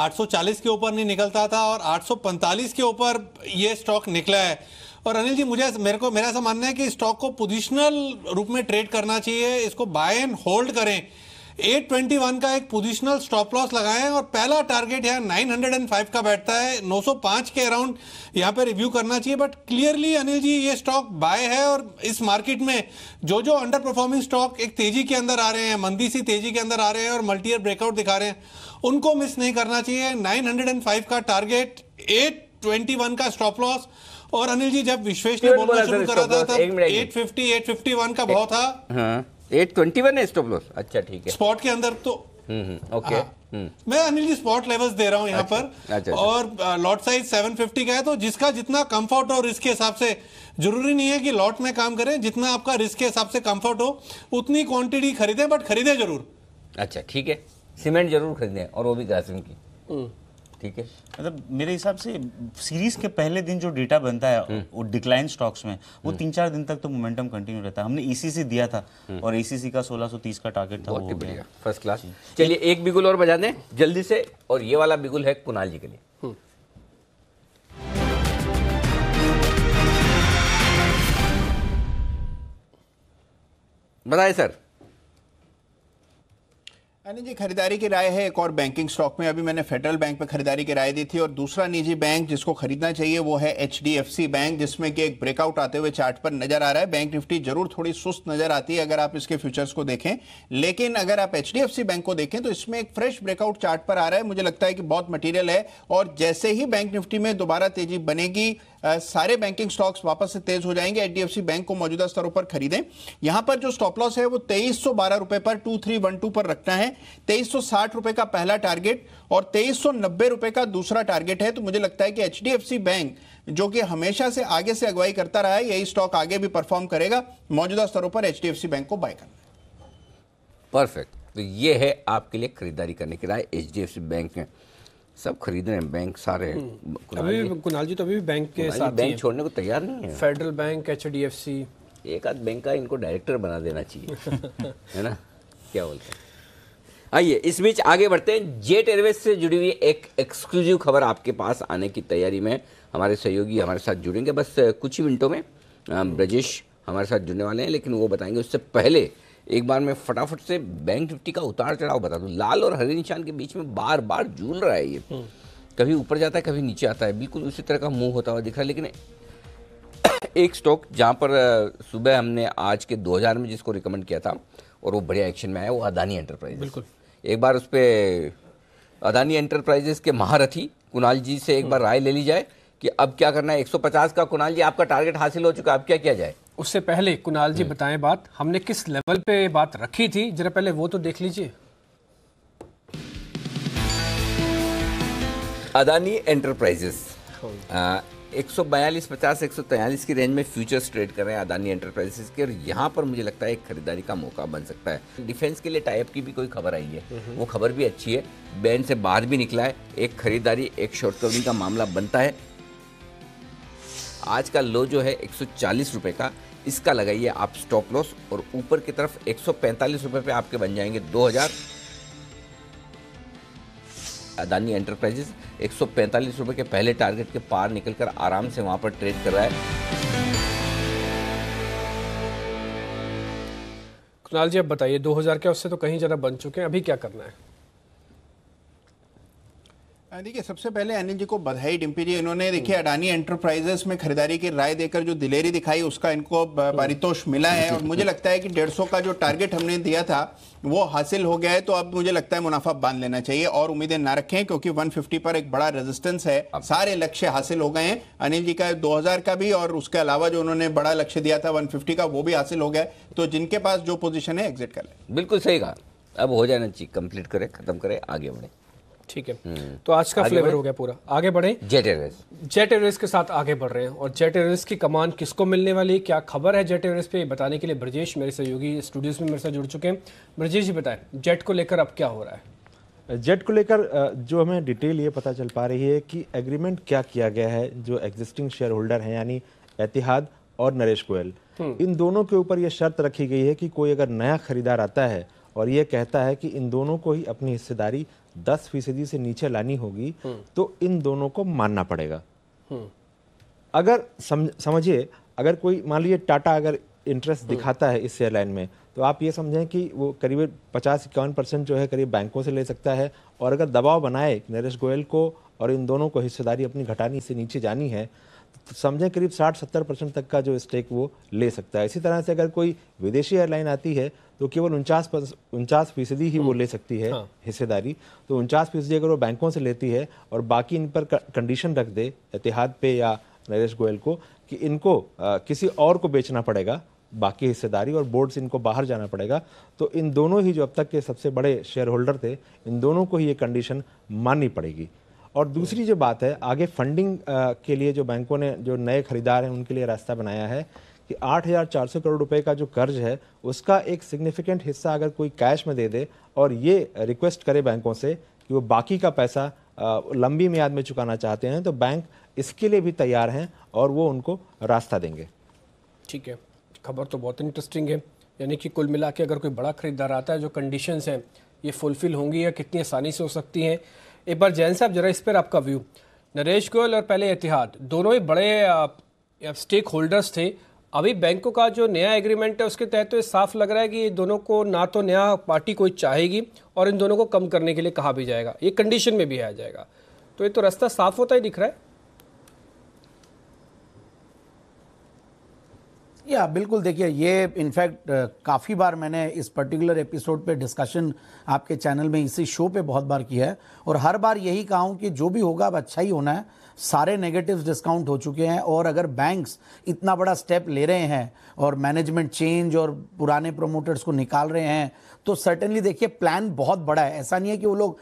840 के ऊपर नहीं निकलता था और 845 के ऊपर ये स्टॉक निकला है और अनिल जी मुझे मेरे को मेरा ऐसा मानना है कि स्टॉक को पोजिशनल रूप में ट्रेड करना चाहिए इसको बाय एंड होल्ड करें 821 का एक पोजिशनल स्टॉप लॉस लगाएं और पहला टारगेट यहाँ 905 का बैठता है 905 के अराउंड यहाँ पे रिव्यू करना चाहिए बट क्लियरली अनिल जी ये स्टॉक बाय है और इस मार्केट में जो जो अंडर परफॉर्मिंग स्टॉक एक तेजी के अंदर आ रहे हैं मंदी सी तेजी के अंदर आ रहे हैं और ईयर ब्रेकआउट दिखा रहे हैं उनको मिस नहीं करना चाहिए नाइन का टारगेट एट का स्टॉप लॉस और अनिल जी जब विश्वेश ने बोलना शुरू करा था तब एट फिफ्टी का भाव था हाँ। अच्छा ठीक है स्पॉट के अंदर तो ओके हम्म, हम्म, हाँ। हम्म। मैं अनिल जी स्पॉट लेवल्स दे रहा हूँ यहाँ अच्छा, पर अच्छा, अच्छा। और लॉट साइज 750 का है तो जिसका जितना कंफर्ट हो रिस्क के हिसाब से जरूरी नहीं है कि लॉट में काम करें जितना आपका रिस्क के हिसाब से कंफर्ट हो उतनी क्वांटिटी खरीदें बट खरीदें जरूर अच्छा ठीक है सीमेंट जरूर खरीदें और वो भी ग्रासिम की ठीक है मतलब मेरे हिसाब से सीरीज के पहले दिन जो डेटा बनता है हम्म। वो डिक्लाइन स्टॉक्स में वो हम्म। तीन चार दिन तक तो मोमेंटम कंटिन्यू रहता है हमने ईसीसी e दिया था हम्म। और ईसीसी e का 1630 का टारगेट था बहुत बढ़िया फर्स्ट क्लास चलिए एक बिगुल और बजा दें जल्दी से और ये वाला बिगुल है कुणाल जी के लिए बताए सर अनिल जी खरीदारी की राय है एक और बैंकिंग स्टॉक में अभी मैंने फेडरल बैंक पर खरीदारी की राय दी थी और दूसरा निजी बैंक जिसको खरीदना चाहिए वो है एच बैंक जिसमें कि एक ब्रेकआउट आते हुए चार्ट पर नजर आ रहा है बैंक निफ्टी जरूर थोड़ी सुस्त नजर आती है अगर आप इसके फ्यूचर्स को देखें लेकिन अगर आप एच बैंक को देखें तो इसमें एक फ्रेश ब्रेकआउट चार्ट पर आ रहा है मुझे लगता है कि बहुत मटीरियल है और जैसे ही बैंक निफ्टी में दोबारा तेजी बनेगी सारे बैंकिंग स्टॉक्स वापस से तेज हो जाएंगे एच बैंक को मौजूदा स्तरों पर खरीदें यहां पर जो स्टॉप लॉस है वो तेईस रुपए पर टू थ्री वन टू पर रखना है तेईस रुपए का पहला टारगेट और तेईस रुपए का दूसरा टारगेट है तो मुझे लगता है कि एच बैंक जो कि हमेशा से आगे से अगुवाई करता रहा है यही स्टॉक आगे भी परफॉर्म करेगा मौजूदा स्तरों पर एच बैंक को बाय करना परफेक्ट तो ये है आपके लिए खरीदारी करने की राय एच बैंक में सब खरीद रहे हैं बैंक सारे हम्म। अभी कुनाल जी तो अभी भी बैंक के साथ बैंक छोड़ने को तैयार नहीं है federal bank H D F C एक आध बैंक का इनको डायरेक्टर बना देना चाहिए (laughs) है ना क्या बोलते हैं आइए इस बीच आगे बढ़ते हैं जेट एयरवेज से जुड़ी हुई एक एक्सक्लूसिव खबर आपके पास आने की तैयारी में हमारे सहयोगी हमारे साथ जुड़ेंगे बस कुछ ही मिनटों में ब्रजेश हमारे साथ जुड़ने वाले हैं लेकिन वो बताएंगे उससे पहले एक बार मैं फटाफट से बैंक निफ्टी का उतार चढ़ाव बता दूँ लाल और हरे निशान के बीच में बार बार झूल रहा है ये हम्म। कभी ऊपर जाता है कभी नीचे आता है बिल्कुल उसी तरह का मुंह होता हुआ दिख रहा है लेकिन (coughs) एक स्टॉक जहाँ पर सुबह हमने आज के 2000 में जिसको रिकमेंड किया था और वो बढ़िया एक्शन में आया वो अदानी एंटरप्राइजेस बिल्कुल एक बार उस पर अदानी एंटरप्राइजेस के महारथी कुणाल जी से एक हम्म। बार राय ले ली जाए कि अब क्या करना है 150 का कुणाल जी आपका टारगेट हासिल हो चुका है अब क्या किया जाए उससे पहले कुणाल जी बताएं बात हमने किस लेवल पे बात रखी थी जरा पहले वो तो देख लीजिए अदानी एंटरप्राइजेस हाँ। एक सौ बयालीस पचास एक सौ तैयलीस की रेंज में फ्यूचर्स ट्रेड कर रहे हैं अदानी एंटरप्राइजेस के और यहाँ पर मुझे लगता है एक खरीदारी का मौका बन सकता है डिफेंस के लिए टाइप की भी कोई खबर आई है हम्म। वो खबर भी अच्छी है बैन से बाहर भी निकला है एक खरीदारी एक शॉर्ट कवरिंग का मामला बनता है आज का लो जो है एक सौ चालीस रुपये का इसका लगाइए आप स्टॉप लॉस और ऊपर की तरफ एक रुपए पे आपके बन जाएंगे 2000 अदानी एंटरप्राइजेस एक रुपए के पहले टारगेट के पार निकलकर आराम से वहां पर ट्रेड कर रहा है कुणाल जी अब बताइए 2000 के उससे तो कहीं ज़्यादा बन चुके हैं अभी क्या करना है देखिए सबसे पहले अनिल जी को बधाई डिम्पी जी इन्होंने देखिए अडानी एंटरप्राइजेस में खरीदारी की राय देकर जो दिलेरी दिखाई उसका इनको हाँ। पारितोष मिला है और मुझे लगता है कि डेढ़ सौ का जो टारगेट हमने दिया था वो हासिल हो गया है तो अब मुझे लगता है मुनाफा बांध लेना चाहिए और उम्मीदें ना रखें क्योंकि 150 पर एक बड़ा रेजिस्टेंस है सारे लक्ष्य हासिल हो गए हैं अनिल जी का 2000 का भी और उसके अलावा जो उन्होंने बड़ा लक्ष्य दिया था 150 का वो भी हासिल हो गया तो जिनके पास जो पोजीशन है एग्जिट कर लें बिल्कुल सही कहा अब हो जाना चाहिए कंप्लीट करें खत्म करें आगे बढ़े ठीक है हम्म। तो आज का फ्लेवर हो गया पूरा आगे बढ़े जेट एयरवेज जेट एयरवेज के साथ आगे बढ़ रहे हैं और जेट एयरवेज की कमान किसको मिलने वाली है क्या खबर है जेट एयरवेज पे बताने के लिए ब्रजेश मेरे सहयोगी स्टूडियोज में मेरे साथ जुड़ चुके हैं ब्रजेश जी बताएं जेट को लेकर अब क्या हो रहा है जेट को लेकर जो हमें डिटेल ये पता चल पा रही है कि एग्रीमेंट क्या किया गया है जो एग्जिस्टिंग शेयर होल्डर हैं यानी एतिहाद और नरेश गोयल हम्म। इन दोनों के ऊपर यह शर्त रखी गई है कि कोई अगर नया खरीदार आता है और यह कहता है कि इन दोनों को ही अपनी हिस्सेदारी दस फीसदी से नीचे लानी होगी हम्म। तो इन दोनों को मानना पड़ेगा हम्म। अगर सम, समझिए अगर कोई मान लीजिए टाटा अगर इंटरेस्ट हम्म। दिखाता है इस एयरलाइन में तो आप ये समझें कि वो करीब पचास इक्यावन परसेंट जो है करीब बैंकों से ले सकता है और अगर दबाव बनाए नरेश गोयल को और इन दोनों को हिस्सेदारी अपनी घटानी से नीचे जानी है समझें करीब 60-70 परसेंट तक का जो स्टेक वो ले सकता है इसी तरह से अगर कोई विदेशी एयरलाइन आती है तो केवल उनचास उनचास फीसदी ही वो हम्म। ले सकती है हाँ। हिस्सेदारी तो उनचास फीसदी अगर वो बैंकों से लेती है और बाकी इन पर कंडीशन रख दे एतिहाद पे या नरेश गोयल को कि इनको आ, किसी और को बेचना पड़ेगा बाकी हिस्सेदारी और बोर्ड से इनको बाहर जाना पड़ेगा तो इन दोनों ही जो अब तक के सबसे बड़े शेयर होल्डर थे इन दोनों को ही ये कंडीशन माननी पड़ेगी और दूसरी जो बात है आगे फंडिंग के लिए जो बैंकों ने जो नए खरीदार हैं उनके लिए रास्ता बनाया है कि 8,400 करोड़ रुपए का जो कर्ज है उसका एक सिग्निफिकेंट हिस्सा अगर कोई कैश में दे दे और ये रिक्वेस्ट करे बैंकों से कि वो बाकी का पैसा लंबी मियाद में चुकाना चाहते हैं तो बैंक इसके लिए भी तैयार हैं और वो उनको रास्ता देंगे ठीक है खबर तो बहुत इंटरेस्टिंग है यानी कि कुल मिला के अगर कोई बड़ा खरीदार आता है जो कंडीशंस हैं ये फुलफ़िल होंगी या कितनी आसानी से हो सकती हैं एक बार जैन साहब जरा इस पर आपका व्यू नरेश गोयल और पहले एतिहाद दोनों ही बड़े स्टेक होल्डर्स थे अभी बैंकों का जो नया एग्रीमेंट है उसके तहत तो ये साफ लग रहा है कि ये दोनों को ना तो नया पार्टी कोई चाहेगी और इन दोनों को कम करने के लिए कहा भी जाएगा ये कंडीशन में भी आ जाएगा तो ये तो रास्ता साफ होता ही दिख रहा है या बिल्कुल देखिए ये इनफैक्ट काफ़ी बार मैंने इस पर्टिकुलर एपिसोड पे डिस्कशन आपके चैनल में इसी शो पे बहुत बार किया है और हर बार यही कहा हूँ कि जो भी होगा अब अच्छा ही होना है सारे नेगेटिव्स डिस्काउंट हो चुके हैं और अगर बैंक्स इतना बड़ा स्टेप ले रहे हैं और मैनेजमेंट चेंज और पुराने प्रोमोटर्स को निकाल रहे हैं तो सर्टेनली देखिए प्लान बहुत बड़ा है ऐसा नहीं है कि वो लोग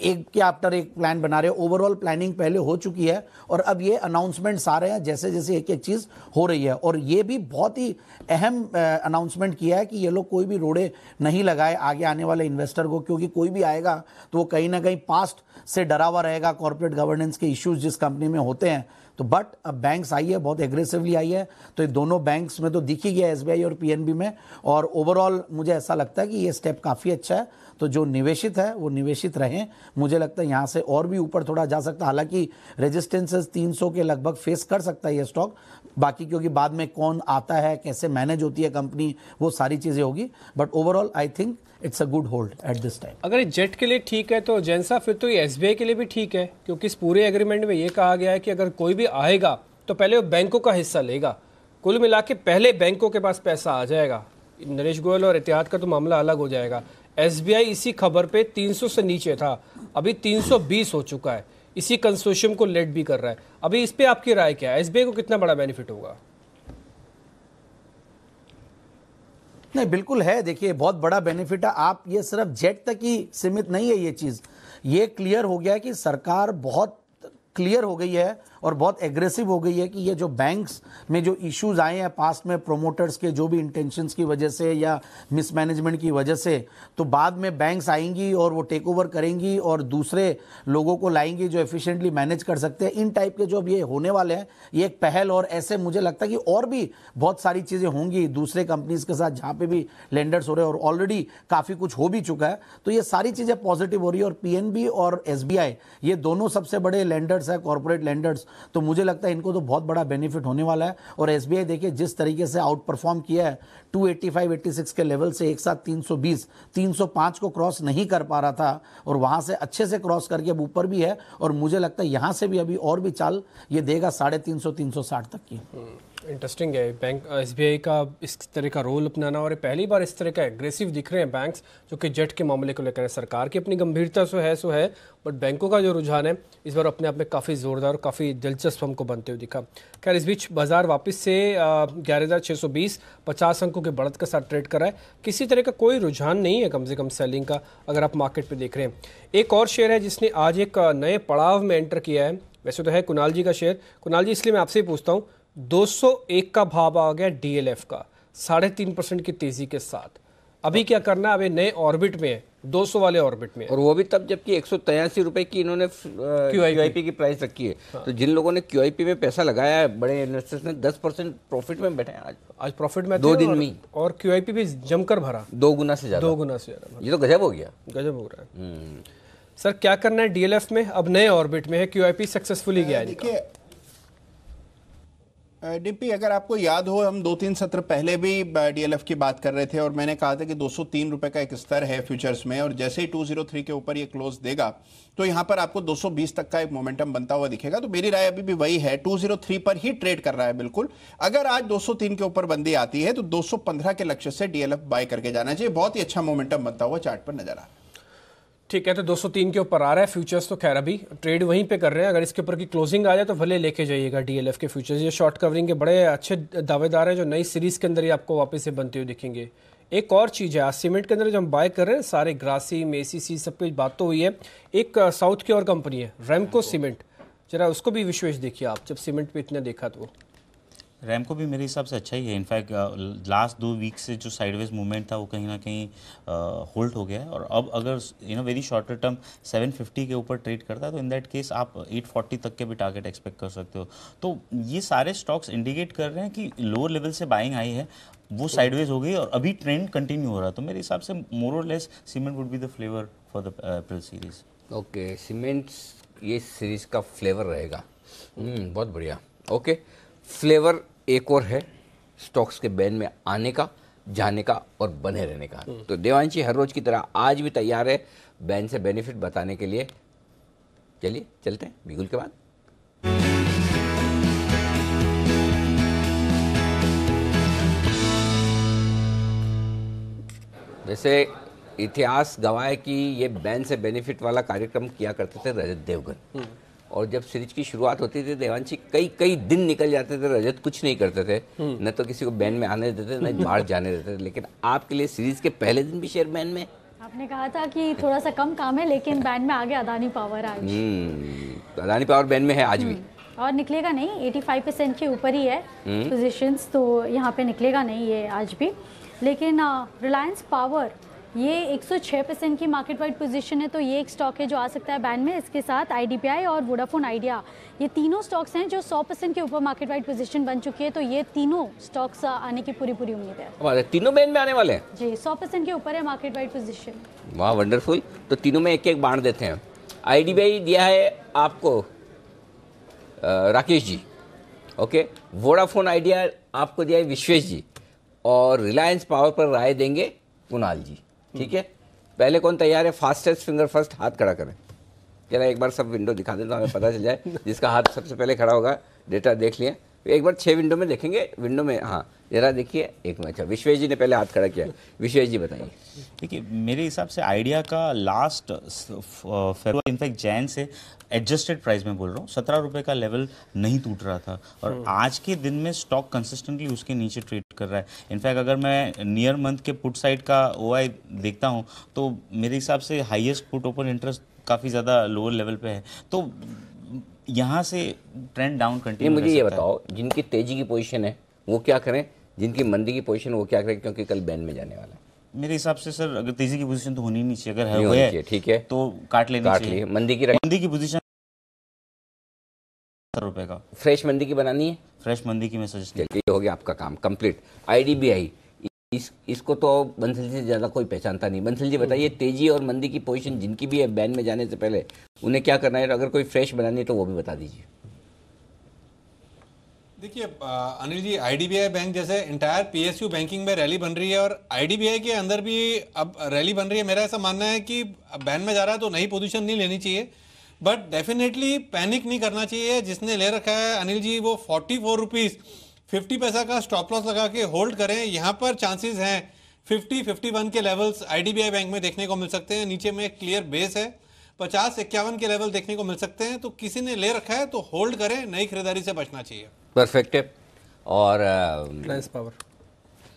एक के आफ्टर एक प्लान बना रहे हो ओवरऑल प्लानिंग पहले हो चुकी है और अब ये अनाउंसमेंट्स आ रहे हैं जैसे जैसे एक एक चीज़ हो रही है और ये भी बहुत ही अहम अनाउंसमेंट किया है कि ये लोग कोई भी रोड़े नहीं लगाए आगे आने वाले इन्वेस्टर को क्योंकि कोई भी आएगा तो वो कहीं ना कहीं पास्ट से डरा हुआ रहेगा कॉरपोरेट गवर्नेंस के इश्यूज जिस कंपनी में होते हैं तो बट अब बैंक्स आई है बहुत एग्रेसिवली आई है तो ये दोनों बैंक्स में तो दिखी गया एस और पी में और ओवरऑल मुझे ऐसा लगता है कि ये स्टेप काफ़ी अच्छा है तो जो निवेशित है वो निवेशित रहें मुझे लगता है यहाँ से और भी ऊपर थोड़ा जा सकता हालांकि रेजिस्टेंसेस 300 के लगभग फेस कर सकता है ये स्टॉक बाकी क्योंकि बाद में कौन आता है कैसे मैनेज होती है कंपनी वो सारी चीज़ें होगी but overall I think it's a good hold at this time अगर ये जेट के लिए ठीक है तो जैनसा फिर तो ये एस के लिए भी ठीक है क्योंकि इस पूरे एग्रीमेंट में ये कहा गया है कि अगर कोई भी आएगा तो पहले वो बैंकों का हिस्सा लेगा कुल मिला के पहले बैंकों के पास पैसा आ जाएगा नरेश गोयल और एहतियात का तो मामला अलग हो जाएगा एसबीआई इसी खबर पे 300 से नीचे था अभी 320 हो चुका है इसी कंसोशियम को लेट भी कर रहा है अभी इस पे आपकी राय क्या है एसबीआई को कितना बड़ा बेनिफिट होगा नहीं बिल्कुल है देखिए बहुत बड़ा बेनिफिट है आप ये सिर्फ जेट तक ही सीमित नहीं है ये चीज़ ये क्लियर हो गया है कि सरकार बहुत क्लियर हो गई है और बहुत एग्रेसिव हो गई है कि ये जो बैंक्स में जो इश्यूज आए हैं पास्ट में प्रोमोटर्स के जो भी इंटेंशंस की वजह से या मिसमैनेजमेंट की वजह से तो बाद में बैंक्स आएंगी और वो टेक ओवर करेंगी और दूसरे लोगों को लाएंगी जो एफिशिएंटली मैनेज कर सकते हैं इन टाइप के जो अब ये होने वाले हैं ये एक पहल और ऐसे मुझे लगता है कि और भी बहुत सारी चीज़ें होंगी दूसरे कंपनीज के साथ जहाँ पे भी लेंडर्स हो रहे हैं और ऑलरेडी काफ़ी कुछ हो भी चुका है तो ये सारी चीज़ें पॉजिटिव हो रही है और पी और एस ये दोनों सबसे बड़े लेंडर्स हैं कॉरपोरेट लेंडर्स तो मुझे लगता है इनको तो बहुत बड़ा बेनिफिट होने वाला है और एस देखिए जिस तरीके से आउट परफॉर्म किया है टू एट्टी के लेवल से एक साथ 320 305 को क्रॉस नहीं कर पा रहा था और वहाँ से अच्छे से क्रॉस करके अब ऊपर भी है और मुझे लगता है यहाँ से भी अभी और भी चाल ये देगा साढ़े तीन सौ तक की हम्म। इंटरेस्टिंग है बैंक आई uh, का इस तरह का रोल अपनाना और पहली बार इस तरह का एग्रेसिव दिख रहे हैं बैंक्स जो कि जेट के मामले को लेकर सरकार की अपनी गंभीरता सो है सो है बट बैंकों का जो रुझान है इस बार अपने आप में काफ़ी ज़ोरदार और काफ़ी दिलचस्प हमको बनते हुए दिखा खैर इस बीच बाजार वापस से uh, ग्यारह हज़ार छः सौ बीस पचास अंकों के बढ़त के साथ ट्रेड करा है किसी तरह का कोई रुझान नहीं है कम से कम सेलिंग का अगर आप मार्केट पर देख रहे हैं एक और शेयर है जिसने आज एक uh, नए पड़ाव में एंटर किया है वैसे तो है कुणाल जी का शेयर कुणाल जी इसलिए मैं आपसे ही पूछता हूँ 201 का भाव आ गया डीएलएफ का साढ़े तीन परसेंट की तेजी के साथ अभी क्या करना है अभी नए ऑर्बिट में है 200 वाले ऑर्बिट में और वो भी तब जबकि एक सौ रुपए की इन्होंने क्यूआईपी की प्राइस रखी है हाँ। तो जिन लोगों ने क्यूआईपी में पैसा लगाया है बड़े इन्वेस्टर्स ने 10 परसेंट प्रॉफिट में बैठे हैं आज आज प्रॉफिट में दो दिन और, में और क्यूआईपी भी जमकर भरा दो गुना से ज्यादा दो गुना से ज्यादा ये तो गजब हो गया गजब हो रहा है हम्म। सर क्या करना है डीएलएफ में अब नए ऑर्बिट में है क्यूआईपी सक्सेसफुली गया देखिए डीपी अगर आपको याद हो हम दो तीन सत्र पहले भी डीएलएफ की बात कर रहे थे और मैंने कहा था कि दो सौ रुपए का एक स्तर है फ्यूचर्स में और जैसे ही 203 के ऊपर ये क्लोज देगा तो यहाँ पर आपको 220 तक का एक मोमेंटम बनता हुआ दिखेगा तो मेरी राय अभी भी वही है 203 पर ही ट्रेड कर रहा है बिल्कुल अगर आज 203 के ऊपर बंदी आती है तो 215 के लक्ष्य से डीएलएफ बाय करके जाना चाहिए बहुत ही अच्छा मोमेंटम बनता हुआ चार्ट पर नजर आ रहा है ठीक है तो 203 के ऊपर आ रहा है फ्यूचर्स तो खैर अभी ट्रेड वहीं पे कर रहे हैं अगर इसके ऊपर की क्लोजिंग आ जाए तो भले लेके जाइएगा डीएलएफ के फ्यूचर्स ये शॉर्ट कवरिंग के बड़े अच्छे दावेदार हैं जो नई सीरीज़ के अंदर ही आपको वापस से बनते हुए दिखेंगे एक और चीज़ है आज सीमेंट के अंदर जो हम बाय कर रहे हैं सारे ग्रासी सी सब कुछ बात तो हुई है एक साउथ की और कंपनी है रेमको सीमेंट जरा उसको भी विशेष देखिए आप जब सीमेंट पे इतना देखा तो रैमको भी मेरे हिसाब से अच्छा ही है इनफैक्ट लास्ट दो वीक से जो साइडवेज मूवमेंट था वो कहीं ना कहीं होल्ड हो गया है और अब अगर you know very shorter term 750 के ऊपर ट्रेड करता है तो इन दैट केस आप 840 तक के भी टारगेट एक्सपेक्ट कर सकते हो तो ये सारे स्टॉक्स इंडिकेट कर रहे हैं कि लोअर लेवल से बाइंग आई है वो साइडवेज हो गई और अभी ट्रेंड कंटिन्यू हो रहा है तो मेरे हिसाब से मोर और less cement would be the flavour for the April series okay cements ये सीरीज का फ्लेवर रहेगा हम्म, बहुत बढ़िया ओके फ्लेवर एक और है स्टॉक्स के बैन में आने का जाने का और बने रहने का हम्म। तो देवांशी हर रोज की तरह आज भी तैयार है बैन से बेनिफिट बताने के लिए चलिए चलते हैं बिगुल के बाद जैसे इतिहास गवाह कि ये बैन से बेनिफिट वाला कार्यक्रम किया करते थे रजत देवगन हम्म। और जब सीरीज की शुरुआत होती थी देवांशी कई कई दिन निकल जाते थे रजत कुछ नहीं करते थे हम्म। न तो किसी को बैन में आने देते न बाहर (laughs) जाने देते थे लेकिन आपके लिए सीरीज के पहले दिन भी शेयर बैन में आपने कहा था कि थोड़ा सा कम काम है लेकिन बैन में आगे अदानी पावर आज तो अदानी पावर बैन में है आज भी हम्म, और निकलेगा नहीं 85 परसेंट के ऊपर ही है पोजीशंस तो यहाँ पे निकलेगा नहीं ये आज भी लेकिन रिलायंस पावर ये 106 परसेंट की मार्केट वाइड पोजीशन है तो ये एक स्टॉक है जो आ सकता है बैंड में इसके साथ आईडीपीआई और वोडाफोन आइडिया ये तीनों स्टॉक्स हैं जो 100 परसेंट के ऊपर मार्केट वाइड पोजीशन बन चुकी है तो ये तीनों स्टॉक्स आने की पूरी पूरी उम्मीद है तीनों बैंड में आने वाले हैं जी सौ के ऊपर है मार्केट वाइड पोजिशन वाह वंडरफुल तो तीनों में एक एक बांट देते हैं आई दिया है आपको Rakesh ji okay Vodafone Idea आपको दिया है विश्वेश जी और रिलायंस पावर पर राय देंगे कुणाल जी ठीक है पहले कौन तैयार है फास्टेस्ट फिंगर फर्स्ट हाथ खड़ा करें चला एक बार सब विंडो दिखा देता तो हमें पता चल जाए जिसका हाथ सबसे पहले खड़ा होगा डेटा देख लिया एक बार छह विंडो में देखेंगे विंडो में हाँ जरा देखिए एक मिनट अच्छा विश्वेश जी ने पहले हाथ खड़ा किया विश्वेश जी बताइए देखिए मेरे हिसाब से आइडिया का लास्ट फेब्रुआरी इनफैक्ट जैन से एडजस्टेड प्राइस में बोल रहा हूँ सत्रह रुपये का लेवल नहीं टूट रहा था और हम्म। आज के दिन में स्टॉक कंसिस्टेंटली उसके नीचे ट्रेड कर रहा है इनफैक्ट अगर मैं नियर मंथ के पुट साइड का ओ देखता हूँ तो मेरे हिसाब से हाइएस्ट पुट ओपन इंटरेस्ट काफ़ी ज़्यादा लोअर लेवल पे है तो यहाँ से ट्रेंड डाउन कंटिन्यू मुझे ये बताओ जिनकी तेजी की पोजीशन है वो क्या करें जिनकी मंदी की पोजीशन वो क्या करें क्योंकि कल बैन में जाने वाला है मेरे हिसाब से सर अगर तेजी की पोजीशन तो होनी नहीं चाहिए अगर है ठीक है तो काट लेनी काट चाहिए मंदी की मंदी की पोजीशन रुपए का फ्रेश मंदी की बनानी है फ्रेश मंदी की मैं सजेस्ट हो गया आपका काम कंप्लीट आईडीबीआई इस इसको तो बंसल जी से ज़्यादा कोई पहचानता नहीं बंसल जी बताइए हम्म। तेजी और मंदी की पोजीशन जिनकी भी है बैन में जाने से पहले उन्हें क्या करना है अगर कोई फ्रेश बनानी है तो वो भी बता दीजिए देखिए अनिल जी आईडीबीआई बैंक जैसे इंटायर पीएसयू बैंकिंग में रैली बन रही है और आईडीबीआई के अंदर भी अब रैली बन रही है मेरा ऐसा मानना है कि बैन में जा रहा है तो नई पोजिशन नहीं लेनी चाहिए बट डेफिनेटली पैनिक नहीं करना चाहिए जिसने ले रखा है अनिल जी वो फोर्टी फोर रुपीज़ फिफ्टी पैसा का स्टॉप लॉस लगा के होल्ड करें यहाँ पर चांसेस हैं फिफ्टी फिफ्टी वन के लेवल्स आई बैंक में देखने को मिल सकते हैं नीचे में क्लियर बेस है पचास इक्यावन के लेवल देखने को मिल सकते हैं तो किसी ने ले रखा है तो होल्ड करें नई खरीदारी से बचना चाहिए परफेक्ट है और Reliance power